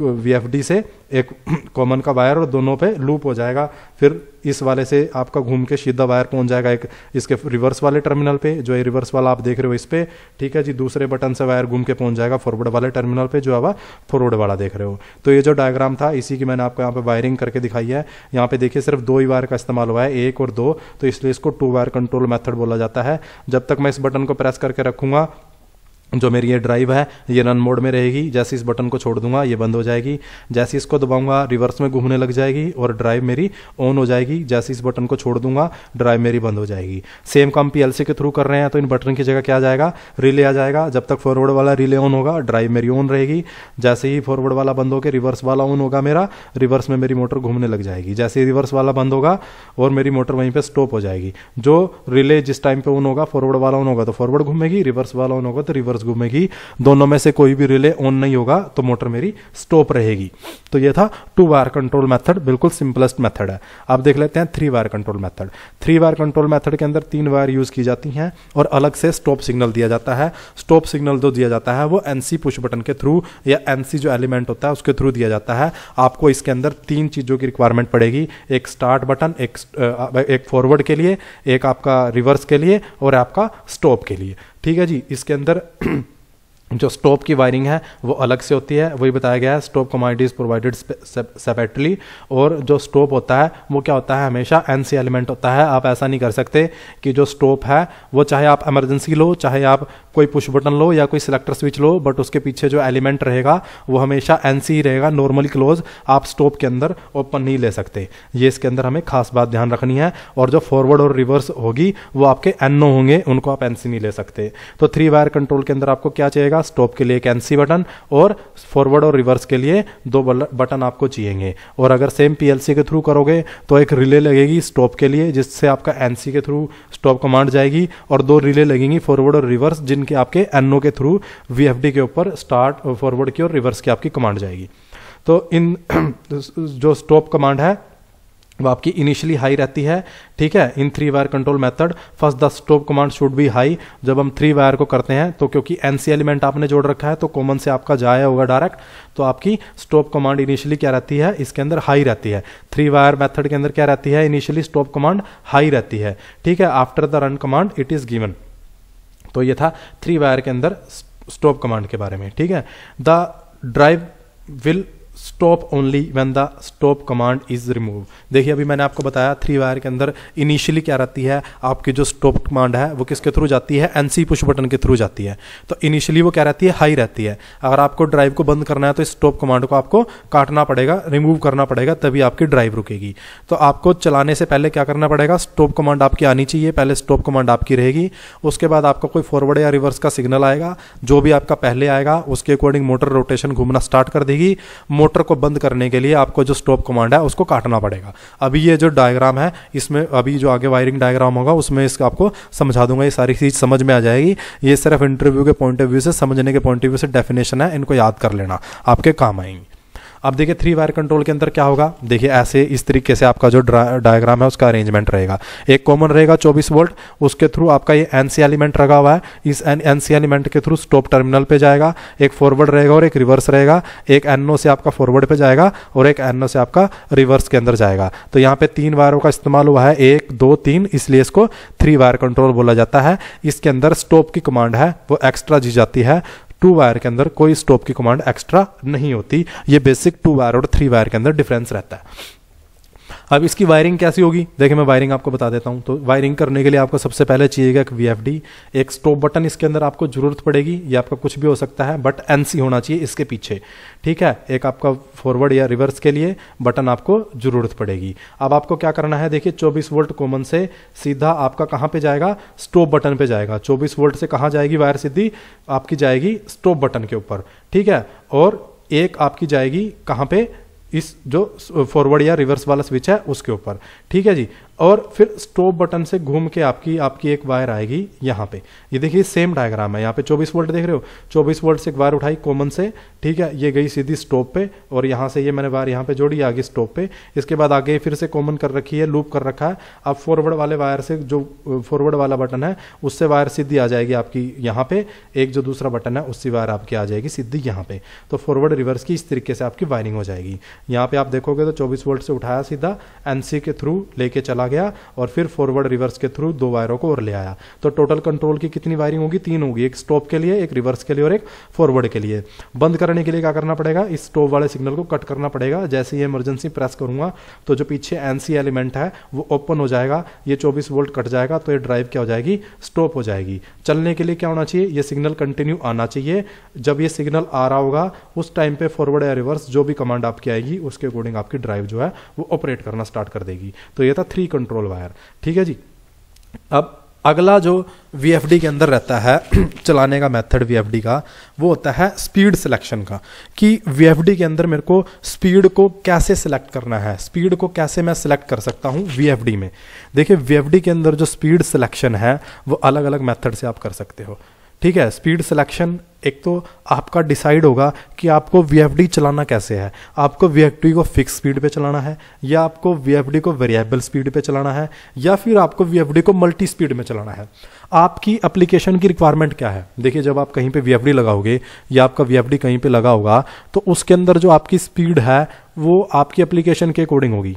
वी से एक कॉमन का वायर और दोनों पे लूप हो जाएगा फिर इस वाले से आपका घूम के सीधा वायर पहुंच जाएगा एक इसके रिवर्स वाले टर्मिनल पे जो है रिवर्स वाला आप देख रहे हो इस पर ठीक है जी दूसरे बटन से वायर घूम के पहुंच जाएगा फॉरवर्ड वाले टर्मिनल पे जो आप फॉरवर्ड वाला देख रहे हो तो ये जो डायग्राम था इसी की मैंने आपको यहाँ पे वायरिंग करके दिखाई है यहाँ पे देखिए सिर्फ दो ही वायर का इस्तेमाल हुआ है एक और दो तो इसलिए इसको टू वायर कंट्रोल मैथड बोला जाता है जब तक मैं इस बटन को प्रेस करके रखूंगा जो मेरी ये ड्राइव है ये रन मोड में रहेगी जैसे इस बटन को छोड़ दूंगा ये बंद हो जाएगी जैसे इसको दबाऊंगा रिवर्स में घूमने लग जाएगी और ड्राइव मेरी ऑन हो जाएगी जैसे इस बटन को छोड़ दूंगा ड्राइव मेरी बंद हो जाएगी सेम काम पी के थ्रू कर रहे हैं तो इन बटन की जगह क्या आ जाएगा रिले आ जाएगा जब तक फॉरवर्ड वाला रिले ऑन होगा ड्राइव मेरी ऑन रहेगी जैसे ही फॉरवर्ड वाला बंद होकर रिवर्स वाला ऑन होगा मेरा रिवर्स में मेरी मोटर घूमने लग जाएगी जैसे ही रिवर्स वाला बंद होगा और मेरी मोटर वहीं पर स्टॉप हो जाएगी जो रिले जिस टाइम पर ऑन होगा फॉरवर्ड वाला ऑन होगा तो फॉरवर्ड घूमेगी रिवर्स वाला ऑन होगा तो रिवर्स मोटर्स घूमेगी दोनों में से कोई भी रिले ऑन नहीं होगा तो मोटर मेरी स्टॉप रहेगी तो ये था टू वायर कंट्रोल मेथड बिल्कुल सिंपलेस्ट मेथड है अब देख लेते हैं three wire control method three wire control method के अंदर तीन वायर यूज की जाती हैं और अलग से स्टॉप सिग्नल दिया जाता है स्टॉप सिग्नल जो दिया जाता है वो एनसी पुश बटन के थ्रू या एनसी जो एलिमेंट होता है उसके थ्रू दिया जाता है आपको इसके अंदर तीन चीज़ों की रिक्वायरमेंट पड़ेगी एक स्टार्ट बटन एक फॉरवर्ड के लिए एक आपका रिवर्स के लिए और आपका स्टॉप के लिए ठीक है जी इसके अंदर जो स्टॉप की वायरिंग है वो अलग से होती है वही बताया गया है स्टॉप कमोडिटीज प्रोवाइडेड सेपरेटली और जो स्टॉप होता है वो क्या होता है हमेशा एन सी एलिमेंट होता है आप ऐसा नहीं कर सकते कि जो स्टॉप है वो चाहे आप इमरजेंसी लो चाहे आप कोई पुश बटन लो या कोई सिलेक्टर स्विच लो बट उसके पीछे जो एलिमेंट रहेगा वो हमेशा एन सी ही रहेगा नॉर्मली क्लोज आप स्टॉप के अंदर ओपन नहीं ले सकते ये इसके अंदर हमें खास बात ध्यान रखनी है और जो फॉरवर्ड और रिवर्स होगी वो आपके एन होंगे उनको आप एन सी नहीं ले सकते तो थ्री वायर कंट्रोल के अंदर आपको क्या चाहिएगा मिलेगा स्टॉप के लिए एक एनसी बटन और फॉरवर्ड और रिवर्स के लिए दो बटन आपको चाहिएंगे और अगर सेम पीएलसी के थ्रू करोगे तो एक रिले लगेगी स्टॉप के लिए जिससे आपका एनसी के थ्रू स्टॉप कमांड जाएगी और दो रिले लगेंगी फॉरवर्ड और रिवर्स जिनके आपके एनओ के थ्रू वी के ऊपर स्टार्ट फॉरवर्ड की और रिवर्स की आपकी कमांड जाएगी तो इन जो स्टॉप कमांड है वो आपकी इनिशियली हाई रहती है ठीक है in three wire control method first the stop command should be high जब हम थ्री वायर को करते हैं तो क्योंकि एनसी एलिमेंट आपने जोड़ रखा है तो कॉमन से आपका जाया होगा डायरेक्ट तो आपकी स्टॉप कमांड इनिशियली क्या रहती है इसके अंदर हाई रहती है थ्री वायर मेथड के अंदर क्या रहती है इनिशियली स्टॉप कमांड हाई रहती है ठीक है after the run command it is given तो ये था थ्री वायर के अंदर स्टॉप कमांड के बारे में ठीक है the drive will stop only when the stop command is remove देखिए अभी मैंने आपको बताया थ्री वायर के अंदर इनिशियली क्या रहती है आपकी जो स्टॉप कमांड है वो किसके थ्रू जाती है एनसी पुश बटन के थ्रू जाती है तो इनिशियली वो क्या रहती है हाई रहती है अगर आपको ड्राइव को बंद करना है तो इस स्टॉप कमांड को आपको काटना पड़ेगा रिमूव करना पड़ेगा तभी आपकी ड्राइव रुकेगी तो आपको चलाने से पहले क्या करना पड़ेगा स्टॉप कमांड आपकी आनी चाहिए पहले स्टॉप कमांड आपकी रहेगी उसके बाद आपका कोई फॉरवर्ड या रिवर्स का सिग्नल आएगा जो भी आपका पहले आएगा उसके अकॉर्डिंग मोटर रोटेशन घूमना स्टार्ट कर देगी मोटर मोटर को बंद करने के लिए आपको जो स्टॉप कमांड है उसको काटना पड़ेगा अभी ये जो डायग्राम है इसमें अभी जो आगे वायरिंग डायग्राम होगा उसमें इसका आपको समझा दूंगा ये सारी चीज़ समझ में आ जाएगी ये सिर्फ इंटरव्यू के पॉइंट ऑफ व्यू से समझने के पॉइंट ऑफ व्यू से डेफिनेशन है इनको याद कर लेना आपके काम आएंगे अब देखिए थ्री वायर कंट्रोल के अंदर क्या होगा देखिए ऐसे इस तरीके से आपका जो डायग्राम है उसका अरेंजमेंट रहेगा एक कॉमन रहेगा चौबीस वोल्ट उसके थ्रू आपका ये एन एलिमेंट रखा हुआ है इस एन एलिमेंट के थ्रू स्टॉप टर्मिनल पे जाएगा एक फॉरवर्ड रहेगा और एक रिवर्स रहेगा एक एनओ से आपका फॉरवर्ड पे जाएगा और एक एनओ से आपका रिवर्स के अंदर जाएगा तो यहाँ पे तीन वायरों का इस्तेमाल हुआ है एक दो तीन इसलिए इसको थ्री वायर कंट्रोल बोला जाता है इसके अंदर स्टॉप की कमांड है वो एक्स्ट्रा जी जाती है टू वायर के अंदर कोई स्टॉप की कमांड एक्स्ट्रा नहीं होती ये बेसिक टू वायर और थ्री वायर के अंदर डिफरेंस रहता है अब इसकी वायरिंग कैसी होगी देखिए मैं वायरिंग आपको बता देता हूँ तो वायरिंग करने के लिए आपको सबसे पहले चाहिएगा एक वी एक स्टॉप बटन इसके अंदर आपको जरूरत पड़ेगी या आपका कुछ भी हो सकता है बट एन होना चाहिए इसके पीछे ठीक है एक आपका फॉरवर्ड या रिवर्स के लिए बटन आपको जरूरत पड़ेगी अब आपको क्या करना है देखिए चौबीस वोल्ट कॉमन से सीधा आपका कहाँ पर जाएगा स्टॉप बटन पर जाएगा चौबीस वोल्ट से कहाँ जाएगी वायर सीधी आपकी जाएगी स्टॉप बटन के ऊपर ठीक है और एक आपकी जाएगी कहाँ पे इस जो फॉरवर्ड या रिवर्स वाला स्विच है उसके ऊपर ठीक है जी और फिर स्टॉप बटन से घूम के आपकी आपकी एक वायर आएगी यहाँ पे ये देखिए सेम डायग्राम है यहाँ पे 24 वोल्ट देख रहे हो 24 वोल्ट से एक वायर उठाई कॉमन से ठीक है ये गई सीधी स्टॉप पे और यहाँ से ये मैंने वायर यहाँ पे जोड़ी आगे स्टॉप पे इसके बाद आगे फिर से कॉमन कर रखी है लूप कर रखा है अब फॉरवर्ड वाले वायर से जो फॉरवर्ड वाला बटन है उससे वायर सीधी आ जाएगी आपकी यहाँ पे एक जो दूसरा बटन है उससे वायर आपकी आ जाएगी सीधी यहाँ पे तो फॉरवर्ड रिवर्स की इस तरीके से आपकी वायरिंग हो जाएगी यहाँ पे आप देखोगे तो चौबीस वोल्ट से उठाया सीधा एनसी के थ्रू लेके चला आ गया और फिर फॉरवर्ड रिवर्स के थ्रू दो वायरों को और ले आया तो टोटल कंट्रोल की कितनी वायरिंग होगी तीन होगी एक स्टॉप के लिए एक रिवर्स के लिए और एक फॉरवर्ड के लिए बंद करने के लिए क्या करना पड़ेगा इस स्टॉप वाले सिग्नल को कट करना पड़ेगा जैसे ही इमरजेंसी प्रेस करूंगा तो जो पीछे एनसी एलिमेंट है वो ओपन हो जाएगा ये चौबीस वोल्ट कट जाएगा तो ये ड्राइव क्या हो जाएगी स्टॉप हो जाएगी चलने के लिए क्या होना चाहिए ये सिग्नल कंटिन्यू आना चाहिए जब ये सिग्नल आ रहा होगा उस टाइम पे फॉरवर्ड या रिवर्स जो भी कमांड आपकी आएगी उसके अकॉर्डिंग आपकी ड्राइव जो है वो ऑपरेट करना स्टार्ट कर देगी तो ये था थ्री कंट्रोल वायर ठीक है जी अब अगला जो VFD के अंदर रहता है चलाने का मेथड VFD का वो होता है स्पीड सिलेक्शन का कि VFD के अंदर मेरे को स्पीड को कैसे सिलेक्ट करना है स्पीड को कैसे मैं सिलेक्ट कर सकता हूँ VFD में देखिए VFD के अंदर जो स्पीड सिलेक्शन है वो अलग अलग मेथड से आप कर सकते हो ठीक है स्पीड सिलेक्शन एक तो आपका डिसाइड होगा कि आपको वी चलाना कैसे है आपको वी को फिक्स स्पीड पे चलाना है या आपको वी को वेरिएबल स्पीड पे चलाना है या फिर आपको वी को मल्टी स्पीड में चलाना है आपकी एप्लीकेशन की रिक्वायरमेंट क्या है देखिए जब आप कहीं पे वी लगाओगे या आपका वी कहीं पे लगा होगा तो उसके अंदर जो आपकी स्पीड है वो आपकी एप्लीकेशन के अकॉर्डिंग होगी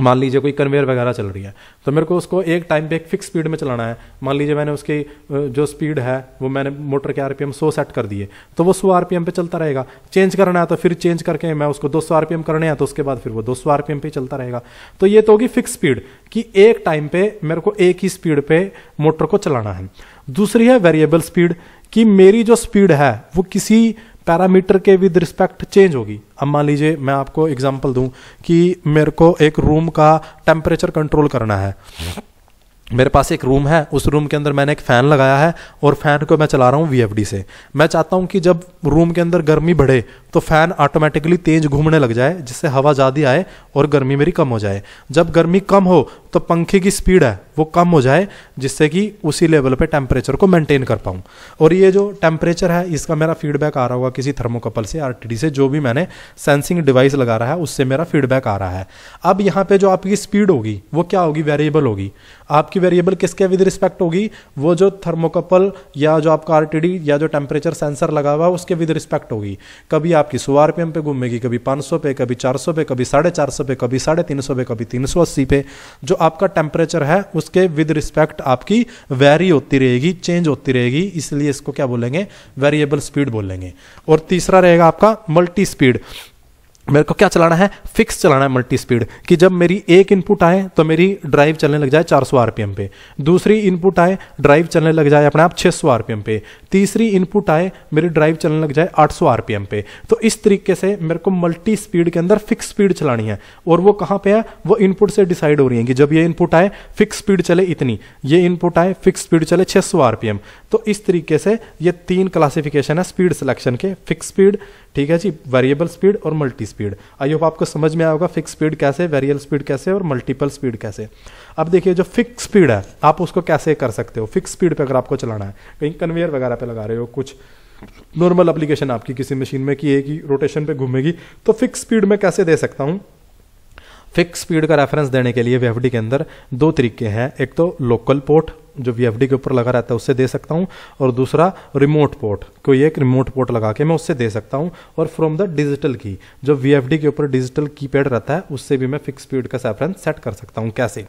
मान लीजिए कोई कन्वेयर वगैरह चल रही है तो मेरे को उसको एक टाइम पे एक फिक्स स्पीड में चलाना है मान लीजिए मैंने उसकी जो स्पीड है वो मैंने मोटर के आरपीएम 100 सेट कर दिए तो वो 100 आरपीएम पे चलता रहेगा चेंज करना है तो फिर चेंज करके मैं उसको 200 आरपीएम करने हैं तो उसके बाद फिर वो 200 आरपीएम पे चलता रहेगा तो ये तो होगी फिक्स स्पीड कि एक टाइम पे मेरे को एक ही स्पीड पे मोटर को चलाना है दूसरी है वेरिएबल स्पीड कि मेरी जो स्पीड है वो किसी पैरामीटर के विद रिस्पेक्ट चेंज होगी अब मान लीजिए मैं आपको एग्जांपल दूं कि मेरे को एक रूम का टेम्परेचर कंट्रोल करना है मेरे पास एक रूम है उस रूम के अंदर मैंने एक फ़ैन लगाया है और फ़ैन को मैं चला रहा हूँ वी से मैं चाहता हूँ कि जब रूम के अंदर गर्मी बढ़े तो फ़ैन ऑटोमेटिकली तेज़ घूमने लग जाए जिससे हवा ज़्यादा आए और गर्मी मेरी कम हो जाए जब गर्मी कम हो तो पंखे की स्पीड है वो कम हो जाए जिससे कि उसी लेवल पर टेम्परेचर को मैंटेन कर पाऊँ और ये जो टेम्परेचर है इसका मेरा फीडबैक आ रहा होगा किसी थर्मोकपल से आर से जो भी मैंने सेंसिंग डिवाइस लगा रहा है उससे मेरा फीडबैक आ रहा है अब यहाँ पर जो आपकी स्पीड होगी वो क्या होगी वेरिएबल होगी आपकी वेरिएबल किसके विद रिस्पेक्ट होगी वो जो थर्मोकपल या जो आपका आर या जो टेम्परेचर सेंसर लगा हुआ है उसके विद रिस्पेक्ट होगी कभी आपकी सौ आर पे घूमेगी कभी पाँच पे कभी चार पे कभी साढ़े चार पे कभी साढ़े तीन पे कभी तीन पे जो आपका टेम्परेचर है उसके विद रिस्पेक्ट आपकी वेरी होती रहेगी चेंज होती रहेगी इसलिए इसको क्या बोलेंगे वेरिएबल स्पीड बोलेंगे और तीसरा रहेगा आपका मल्टी स्पीड मेरे को क्या चलाना है फिक्स चलाना है मल्टी स्पीड कि जब मेरी एक इनपुट आए तो मेरी ड्राइव चलने लग जाए 400 आरपीएम पे दूसरी इनपुट आए ड्राइव चलने लग जाए अपने आप 600 आरपीएम पे तीसरी इनपुट आए मेरी ड्राइव चलने लग जाए 800 आरपीएम पे तो इस तरीके से मेरे को मल्टी स्पीड के अंदर फिक्स स्पीड चलानी है और वो कहाँ पर है वो इनपुट से डिसाइड हो रही है कि जब ये इनपुट आए फिक्स स्पीड चले इतनी ये इनपुट आए फिक्स स्पीड चले छः तो इस तरीके से ये तीन क्लासिफिकेशन है स्पीड सिलेक्शन के फिक्स स्पीड ठीक है जी वेरिएबल स्पीड और मल्टी स्पीड आई होप आपको समझ में आएगा फिक्स स्पीड कैसे वेरिएबल स्पीड कैसे और मल्टीपल स्पीड कैसे अब देखिए जो फिक्स स्पीड है आप उसको कैसे कर सकते हो फिक्स स्पीड पर अगर आपको चलाना है कहीं कन्वेयर वगैरह पे लगा रहे हो कुछ नॉर्मल अप्लीकेशन आपकी किसी मशीन में कि एक ही रोटेशन पे घूमेगी तो फिक्स स्पीड में कैसे दे सकता हूँ फिक्स स्पीड का रेफरेंस देने के लिए वेफडी के अंदर दो तरीके हैं एक तो लोकल पोर्ट जो वी के ऊपर लगा रहता है उससे दे सकता हूँ और दूसरा रिमोट पोर्ट कोई एक रिमोट पोर्ट लगा के मैं उससे दे सकता हूँ और फ्रॉम द डिजिटल की जो वी के ऊपर डिजिटल की रहता है उससे भी मैं फिक्स स्पीड का सेफरेंस सेट कर सकता हूँ कैसे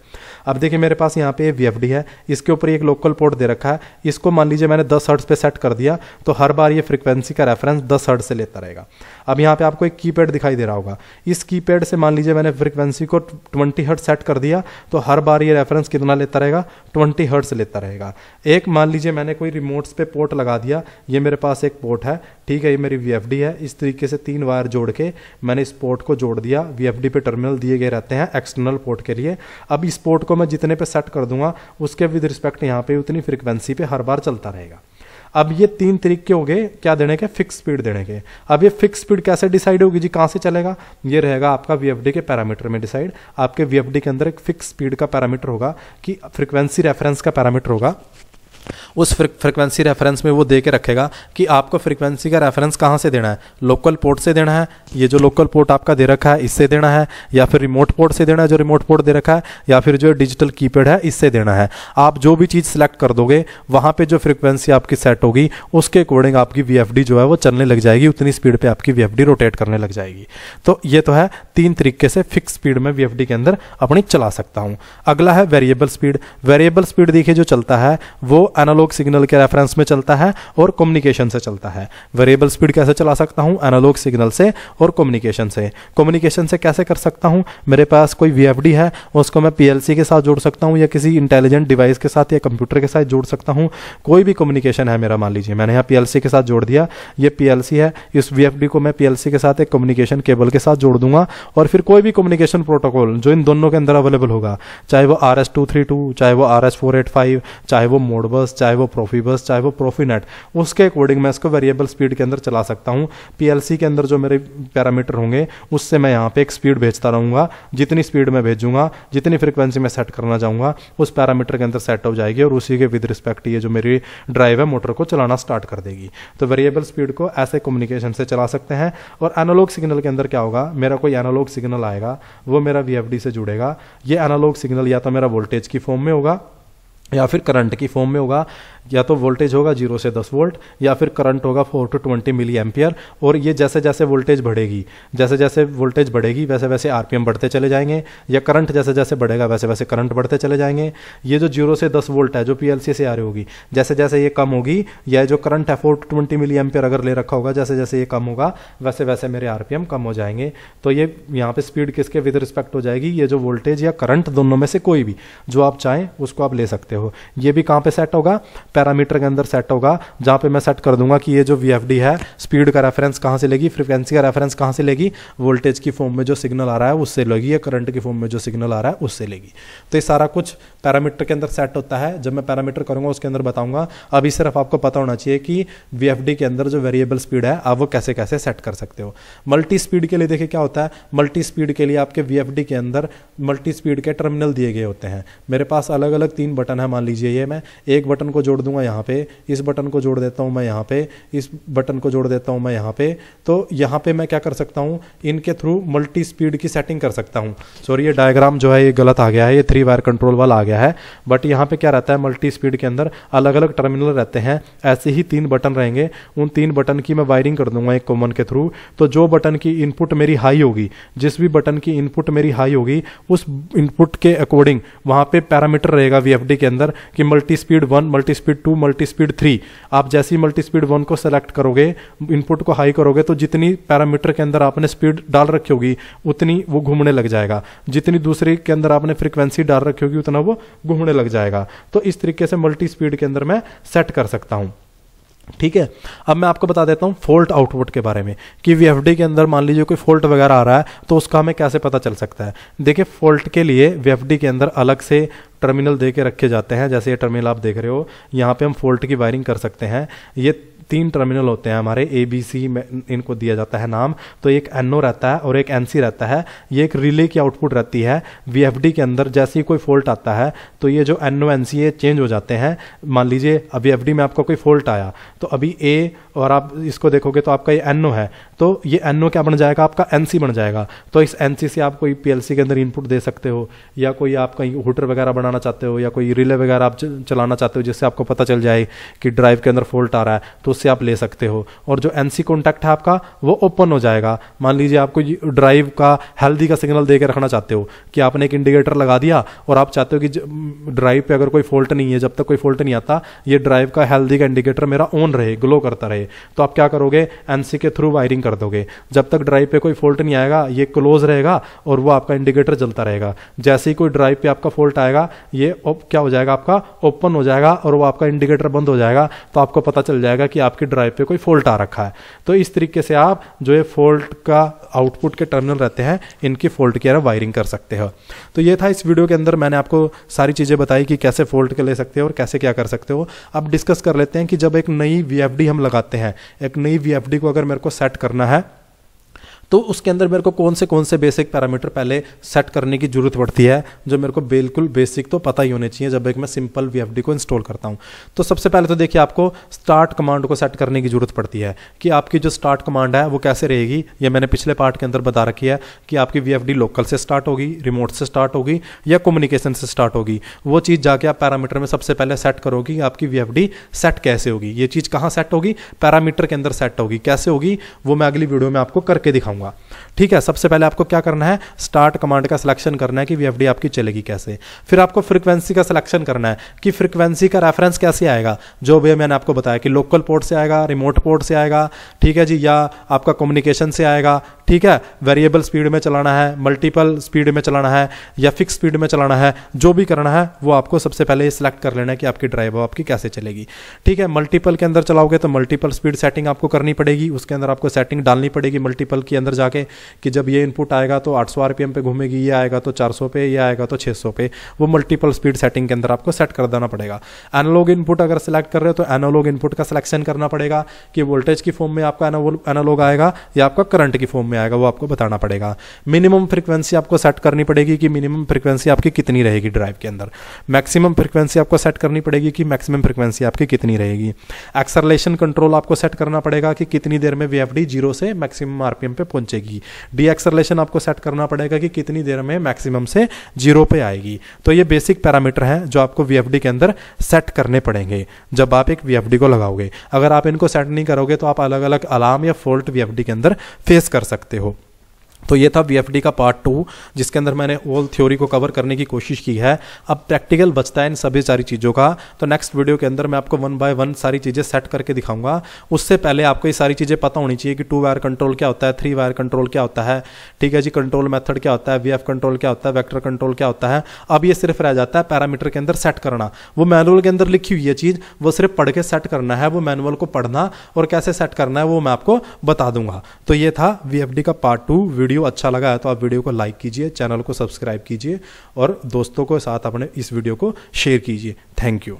अब देखिए मेरे पास यहाँ पे वी है इसके ऊपर एक लोकल पोर्ट दे रखा है इसको मान लीजिए मैंने दस हर्ट्स पे सेट कर दिया तो हर बार ये फ्रिक्वेंसी का रेफरेंस दस हर्ड से लेता रहेगा अब यहाँ पे आपको एक कीपैड दिखाई दे रहा होगा इस कीपैड से मान लीजिए मैंने फ्रिक्वेंसी को ट्वेंटी हर्ट सेट कर दिया तो हर बार ये रेफरेंस कितना लेता रहेगा ट्वेंटी हर्ट से लेता रहेगा एक मान लीजिए मैंने कोई रिमोट्स पे पोर्ट लगा दिया ये मेरे पास एक पोर्ट है ठीक है ये मेरी वी है इस तरीके से तीन वायर जोड़ के मैंने इस पोर्ट को जोड़ दिया वी पे टर्मिनल दिए गए रहते हैं एक्सटर्नल पोर्ट के लिए अब इस पोर्ट को मैं जितने पे सेट कर दूंगा उसके विद रिस्पेक्ट यहाँ पे उतनी फ्रिक्वेंसी पे हर बार चलता रहेगा अब ये तीन तरीके हो गए क्या देने के फिक्स स्पीड देने के अब ये फिक्स स्पीड कैसे डिसाइड होगी जी कहाँ से चलेगा ये रहेगा आपका वी के पैरामीटर में डिसाइड आपके वी के अंदर एक फिक्स स्पीड का पैरामीटर होगा कि फ्रिक्वेंसी रेफरेंस का पैरामीटर होगा उस फ्रिक्वेंसी रेफरेंस में वो दे के रखेगा कि आपको फ्रिक्वेंसी का रेफरेंस कहाँ से देना है लोकल पोर्ट से देना है ये जो लोकल पोर्ट आपका दे रखा है इससे देना है या फिर रिमोट पोर्ट से देना है जो रिमोट पोर्ट दे रखा है या फिर जो डिजिटल कीपैड है इससे देना है आप जो भी चीज़ सेलेक्ट कर दोगे वहाँ पर जो फ्रिक्वेंसी आपकी सेट होगी उसके अकॉर्डिंग आपकी वी जो है वो चलने लग जाएगी उतनी स्पीड पर आपकी वी रोटेट करने लग जाएगी तो ये तो है तीन तरीके से फिक्स स्पीड में वी के अंदर अपनी चला सकता हूँ अगला है वेरिएबल स्पीड वेरिएबल स्पीड देखिए जो चलता है वो एनालॉग एनालॉग सिग्नल के रेफरेंस में चलता है और कम्युनिकेशन से चलता है वेरिएबल स्पीड कैसे चला सकता हूँ एनालॉग सिग्नल से और कम्युनिकेशन से कम्युनिकेशन से कैसे कर सकता हूँ मेरे पास कोई वी है उसको मैं पी के साथ जोड़ सकता हूँ या किसी इंटेलिजेंट डिवाइस के साथ या कंप्यूटर के साथ जोड़ सकता हूँ कोई भी कम्युनिकेशन है मेरा मान लीजिए मैंने यहाँ पी के साथ जोड़ दिया ये पी है इस वी को मैं पी के साथ एक कम्युनिकेशन केबल के साथ जोड़ दूंगा और फिर कोई भी कम्युनिकेशन प्रोटोकॉल जो इन दोनों के अंदर अवेलेबल होगा चाहे वो आर चाहे वो आर चाहे वो मोडबस चाहे चाहे वो प्रोफी बस चाहे वो प्रोफीनेट उसके अकॉर्डिंग मैं इसको वेरिएबल स्पीड के अंदर चला सकता हूँ पीएलसी के अंदर जो मेरे पैरामीटर होंगे उससे मैं यहाँ पे एक स्पीड भेजता रहूँगा जितनी स्पीड मैं भेजूंगा जितनी फ्रिक्वेंसी मैं सेट करना चाहूँगा उस पैरामीटर के अंदर सेट हो जाएगी और उसी के विद रिस्पेक्ट ये जो मेरी ड्राइव है मोटर को चलाना स्टार्ट कर देगी तो वेरिएबल स्पीड को ऐसे कम्युनिकेशन से चला सकते हैं और एनालॉग सिग्नल के अंदर क्या होगा मेरा कोई एनालॉग सिग्नल आएगा वो मेरा वी से जुड़ेगा ये एनालॉग सिग्नल या तो मेरा वोल्टेज की फॉर्म में होगा या फिर करंट की फॉर्म में होगा या तो वोल्टेज होगा जीरो से दस वोल्ट या फिर करंट होगा four to twenty milliampere और ये जैसे जैसे वोल्टेज बढ़ेगी जैसे जैसे वोल्टेज बढ़ेगी वैसे वैसे आरपीएम बढ़ते चले जाएंगे या करंट जैसे जैसे बढ़ेगा वैसे वैसे करंट बढ़ते चले जाएंगे ये जो जीरो से दस वोल्ट है जो पीएलसी से आ रही होगी जैसे जैसे ये कम होगी या जो करंट है four to twenty milliampere अगर ले रखा होगा जैसे जैसे ये कम होगा वैसे वैसे मेरे आरपीएम कम हो जाएंगे तो ये यहाँ पर स्पीड किसके विद रिस्पेक्ट हो जाएगी ये जो वोल्टेज या करंट दोनों में से कोई भी जो आप चाहें उसको आप ले सकते हो ये भी कहाँ पर सेट होगा पैरामीटर के अंदर सेट होगा जहां पे मैं सेट कर दूंगा कि ये जो वी है स्पीड का रेफरेंस कहाँ से लेगी फ्रिक्वेंसी का रेफरेंस कहाँ से लेगी वोल्टेज की फॉर्म में जो सिग्नल आ रहा है उससे लेगी या करंट की फॉर्म में जो सिग्नल आ रहा है उससे लेगी तो ये सारा कुछ पैरामीटर के अंदर सेट होता है जब मैं पैरामीटर करूंगा उसके अंदर बताऊंगा अभी सिर्फ आपको पता होना चाहिए कि वी के अंदर जो वेरिएबल स्पीड है आप वो कैसे कैसे सेट कर सकते हो मल्टी स्पीड के लिए देखिए क्या होता है मल्टी स्पीड के लिए आपके वी के अंदर मल्टी स्पीड के टर्मिनल दिए गए होते हैं मेरे पास अलग अलग तीन बटन है मान लीजिए ये मैं एक बटन को जोड़ जोड़ दूंगा यहाँ पे इस बटन को जोड़ देता हूँ मैं यहाँ पे इस बटन को जोड़ देता हूँ मैं यहाँ पे तो यहाँ पे मैं क्या कर सकता हूँ इनके थ्रू मल्टी स्पीड की सेटिंग कर सकता हूँ सॉरी ये डायग्राम जो है ये गलत आ गया है ये थ्री वायर कंट्रोल वाला आ गया है बट यहाँ पे क्या रहता है मल्टी स्पीड के अंदर अलग अलग टर्मिनल रहते हैं ऐसे ही तीन बटन रहेंगे उन तीन बटन की मैं वायरिंग कर दूंगा एक कॉमन के थ्रू तो जो बटन की इनपुट मेरी हाई होगी जिस भी बटन की इनपुट मेरी हाई होगी उस इनपुट के अकॉर्डिंग वहाँ पर पैरामीटर रहेगा वी के अंदर कि multi speed one multi speed two multi speed three आप जैसी मल्टी स्पीड वन को सेलेक्ट करोगे इनपुट को हाई करोगे तो जितनी पैरामीटर के अंदर आपने स्पीड डाल रखी होगी उतनी वो घूमने लग जाएगा जितनी दूसरी के अंदर आपने फ्रिक्वेंसी डाल रखी होगी उतना वो घूमने लग जाएगा तो इस तरीके से मल्टी स्पीड के अंदर मैं सेट कर सकता हूँ ठीक है अब मैं आपको बता देता हूँ फॉल्ट आउटपुट के बारे में कि वी के अंदर मान लीजिए कोई फॉल्ट वगैरह आ रहा है तो उसका हमें कैसे पता चल सकता है देखिए फॉल्ट के लिए वी के अंदर अलग से टर्मिनल दे के रखे जाते हैं जैसे ये टर्मिनल आप देख रहे हो यहाँ पे हम फॉल्ट की वायरिंग कर सकते हैं ये तीन टर्मिनल होते हैं हमारे ए बी सी में इनको दिया जाता है नाम तो एक एनओ रहता है और एक एन सी रहता है ये एक रिले की आउटपुट रहती है वी एफ डी के अंदर जैसे ही कोई फॉल्ट आता है तो ये जो एनओ ओ एन सी ये चेंज हो जाते हैं मान लीजिए अभी एफ डी में आपका कोई फॉल्ट आया तो अभी ए और आप इसको देखोगे तो आपका ये एनओ है तो ये एनओ क्या बन जाएगा आपका एनसी बन जाएगा तो इस एनसी से आप कोई पीएलसी के अंदर इनपुट दे सकते हो या कोई आप कहीं हुटर वगैरह बनाना चाहते हो या कोई रिले वगैरह आप चलाना चाहते हो जिससे आपको पता चल जाए कि ड्राइव के अंदर फॉल्ट आ रहा है तो उससे आप ले सकते हो और जो एन सी कॉन्टैक्ट है आपका वो ओपन हो जाएगा मान लीजिए आपको ड्राइव का हेल्दी का सिग्नल दे के रखना चाहते हो कि आपने एक इंडिकेटर लगा दिया और आप चाहते हो कि ड्राइव पे अगर कोई फॉल्ट नहीं है जब तक कोई फॉल्ट नहीं आता ये ड्राइव का हेल्दी का इंडिकेटर मेरा ऑन रहे ग्लो करता रहे तो आप क्या करोगे एनसी के थ्रू वायरिंग कर दोगे जब तक ड्राइव पे कोई फॉल्ट नहीं आएगा ये क्लोज रहेगा और वो आपका इंडिकेटर जलता रहेगा जैसे ही कोई ड्राइव पे आपका फॉल्ट आएगा ये क्या हो जाएगा आपका ओपन हो जाएगा और वो आपका इंडिकेटर बंद हो जाएगा तो आपको पता चल जाएगा कि आपके ड्राइव पे कोई फॉल्ट आ रखा है तो इस तरीके से आप जो ये फॉल्ट का आउटपुट के टर्मिनल रहते हैं इनकी फॉल्ट की वायरिंग कर सकते हो तो ये था इस वीडियो के अंदर मैंने आपको सारी चीज़ें बताई कि कैसे फॉल्ट के ले सकते हो और कैसे क्या कर सकते हो अब डिस्कस कर लेते हैं कि जब एक नई वी हम लगाते हैं हैं एक नई वी को अगर मेरे को सेट करना है तो उसके अंदर मेरे को कौन से कौन से बेसिक पैरामीटर पहले सेट करने की जरूरत पड़ती है जो मेरे को बिल्कुल बेसिक तो पता ही होने चाहिए जब एक मैं सिंपल वी को इंस्टॉल करता हूँ तो सबसे पहले तो देखिए आपको स्टार्ट कमांड को सेट करने की जरूरत पड़ती है कि आपकी जो स्टार्ट कमांड है वो कैसे रहेगी ये मैंने पिछले पार्ट के अंदर बता रखी है कि आपकी वी लोकल से स्टार्ट होगी रिमोट से स्टार्ट होगी या कम्युनिकेशन से स्टार्ट होगी वो चीज़ जाके आप पैरामीटर में सबसे पहले सेट करोगी आपकी वी सेट कैसे होगी ये चीज़ कहाँ सेट होगी पैरामीटर के अंदर सेट होगी कैसे होगी वो मैं अगली वीडियो में आपको करके दिखाऊँ दिखाऊंगा ठीक है सबसे पहले आपको क्या करना है स्टार्ट कमांड का सिलेक्शन करना है कि वी आपकी चलेगी कैसे फिर आपको फ्रिक्वेंसी का सिलेक्शन करना है कि फ्रिक्वेंसी का रेफरेंस कैसे आएगा जो भी मैंने आपको बताया कि लोकल पोर्ट से आएगा रिमोट पोर्ट से आएगा ठीक है जी या आपका कम्युनिकेशन से आएगा ठीक है वेरिएबल स्पीड में चलाना है मल्टीपल स्पीड में चलाना है या फिक्स स्पीड में चलाना है जो भी करना है वो आपको सबसे पहले सिलेक्ट कर लेना है कि आपकी ड्राइव आपकी कैसे चलेगी ठीक है मल्टीपल के अंदर चलाओगे तो मल्टीपल स्पीड सेटिंग आपको करनी पड़ेगी उसके अंदर आपको सेटिंग डालनी पड़ेगी मल्टीपल के अंदर जाके कि जब ये इनपुट आएगा तो आठ सौ पे घूमेगी ये आएगा तो चार पे ये आएगा तो छः पे वो मल्टीपल स्पीड सेटिंग के अंदर आपको सेट कर देना पड़ेगा एनालॉग इनपुट अगर सिलेक्ट कर रहे हो तो एनालॉग इनपुट का सिलेक्शन करना पड़ेगा कि वोल्टेज की फॉर्म में आपका एनालॉग आएगा या आपका करंट की फॉर्म में आएगा वो आपको बताना पड़ेगा मिनिमम फ्रिक्वेंसी आपको सेट करनी पड़ेगी कि मिनिमम फ्रिक्वेंसी आपकी कितनी रहेगी ड्राइव के अंदर मैक्सिमम फ्रिक्वेंसी आपको सेट करनी पड़ेगी कि मैक्सिमम फ्रिक्वेंसी आपकी कितनी रहेगी एक्सरलेशन कंट्रोल आपको सेट करना पड़ेगा कि कितनी देर में वी जीरो से मैक्सिमम आरपीएम पे पहुंचेगी डी एक्सरलेशन आपको सेट करना पड़ेगा कि कितनी देर में मैक्सिमम से जीरो पे आएगी तो ये बेसिक पैरामीटर है जो आपको वी के अंदर सेट करने पड़ेंगे जब आप एक वी को लगाओगे अगर आप इनको सेट नहीं करोगे तो आप अलग अलग अलार्म या फॉल्ट वी के अंदर फेस कर सकते सकते हो तो ये था वी का पार्ट टू जिसके अंदर मैंने ओल थ्योरी को कवर करने की कोशिश की है अब प्रैक्टिकल बचता है इन सभी सारी चीज़ों का तो नेक्स्ट वीडियो के अंदर मैं आपको वन बाय वन सारी चीज़ें सेट करके दिखाऊंगा उससे पहले आपको ये सारी चीज़ें पता होनी चाहिए कि टू वायर कंट्रोल क्या होता है थ्री वायर कंट्रोल क्या होता है ठीक है जी कंट्रोल मैथड क्या होता है वी कंट्रोल क्या होता है वैक्टर कंट्रोल क्या होता है अब ये सिर्फ रह जाता है पैरामीटर के अंदर सेट करना वो मैनुअल के अंदर लिखी हुई है चीज़ वो सिर्फ पढ़ के सेट करना है वो मैनुअल को पढ़ना और कैसे सेट करना है वो मैं आपको बता दूंगा तो ये था वी का पार्ट टू वीडियो वीडियो अच्छा लगा है तो आप वीडियो को लाइक कीजिए चैनल को सब्सक्राइब कीजिए और दोस्तों के साथ अपने इस वीडियो को शेयर कीजिए थैंक यू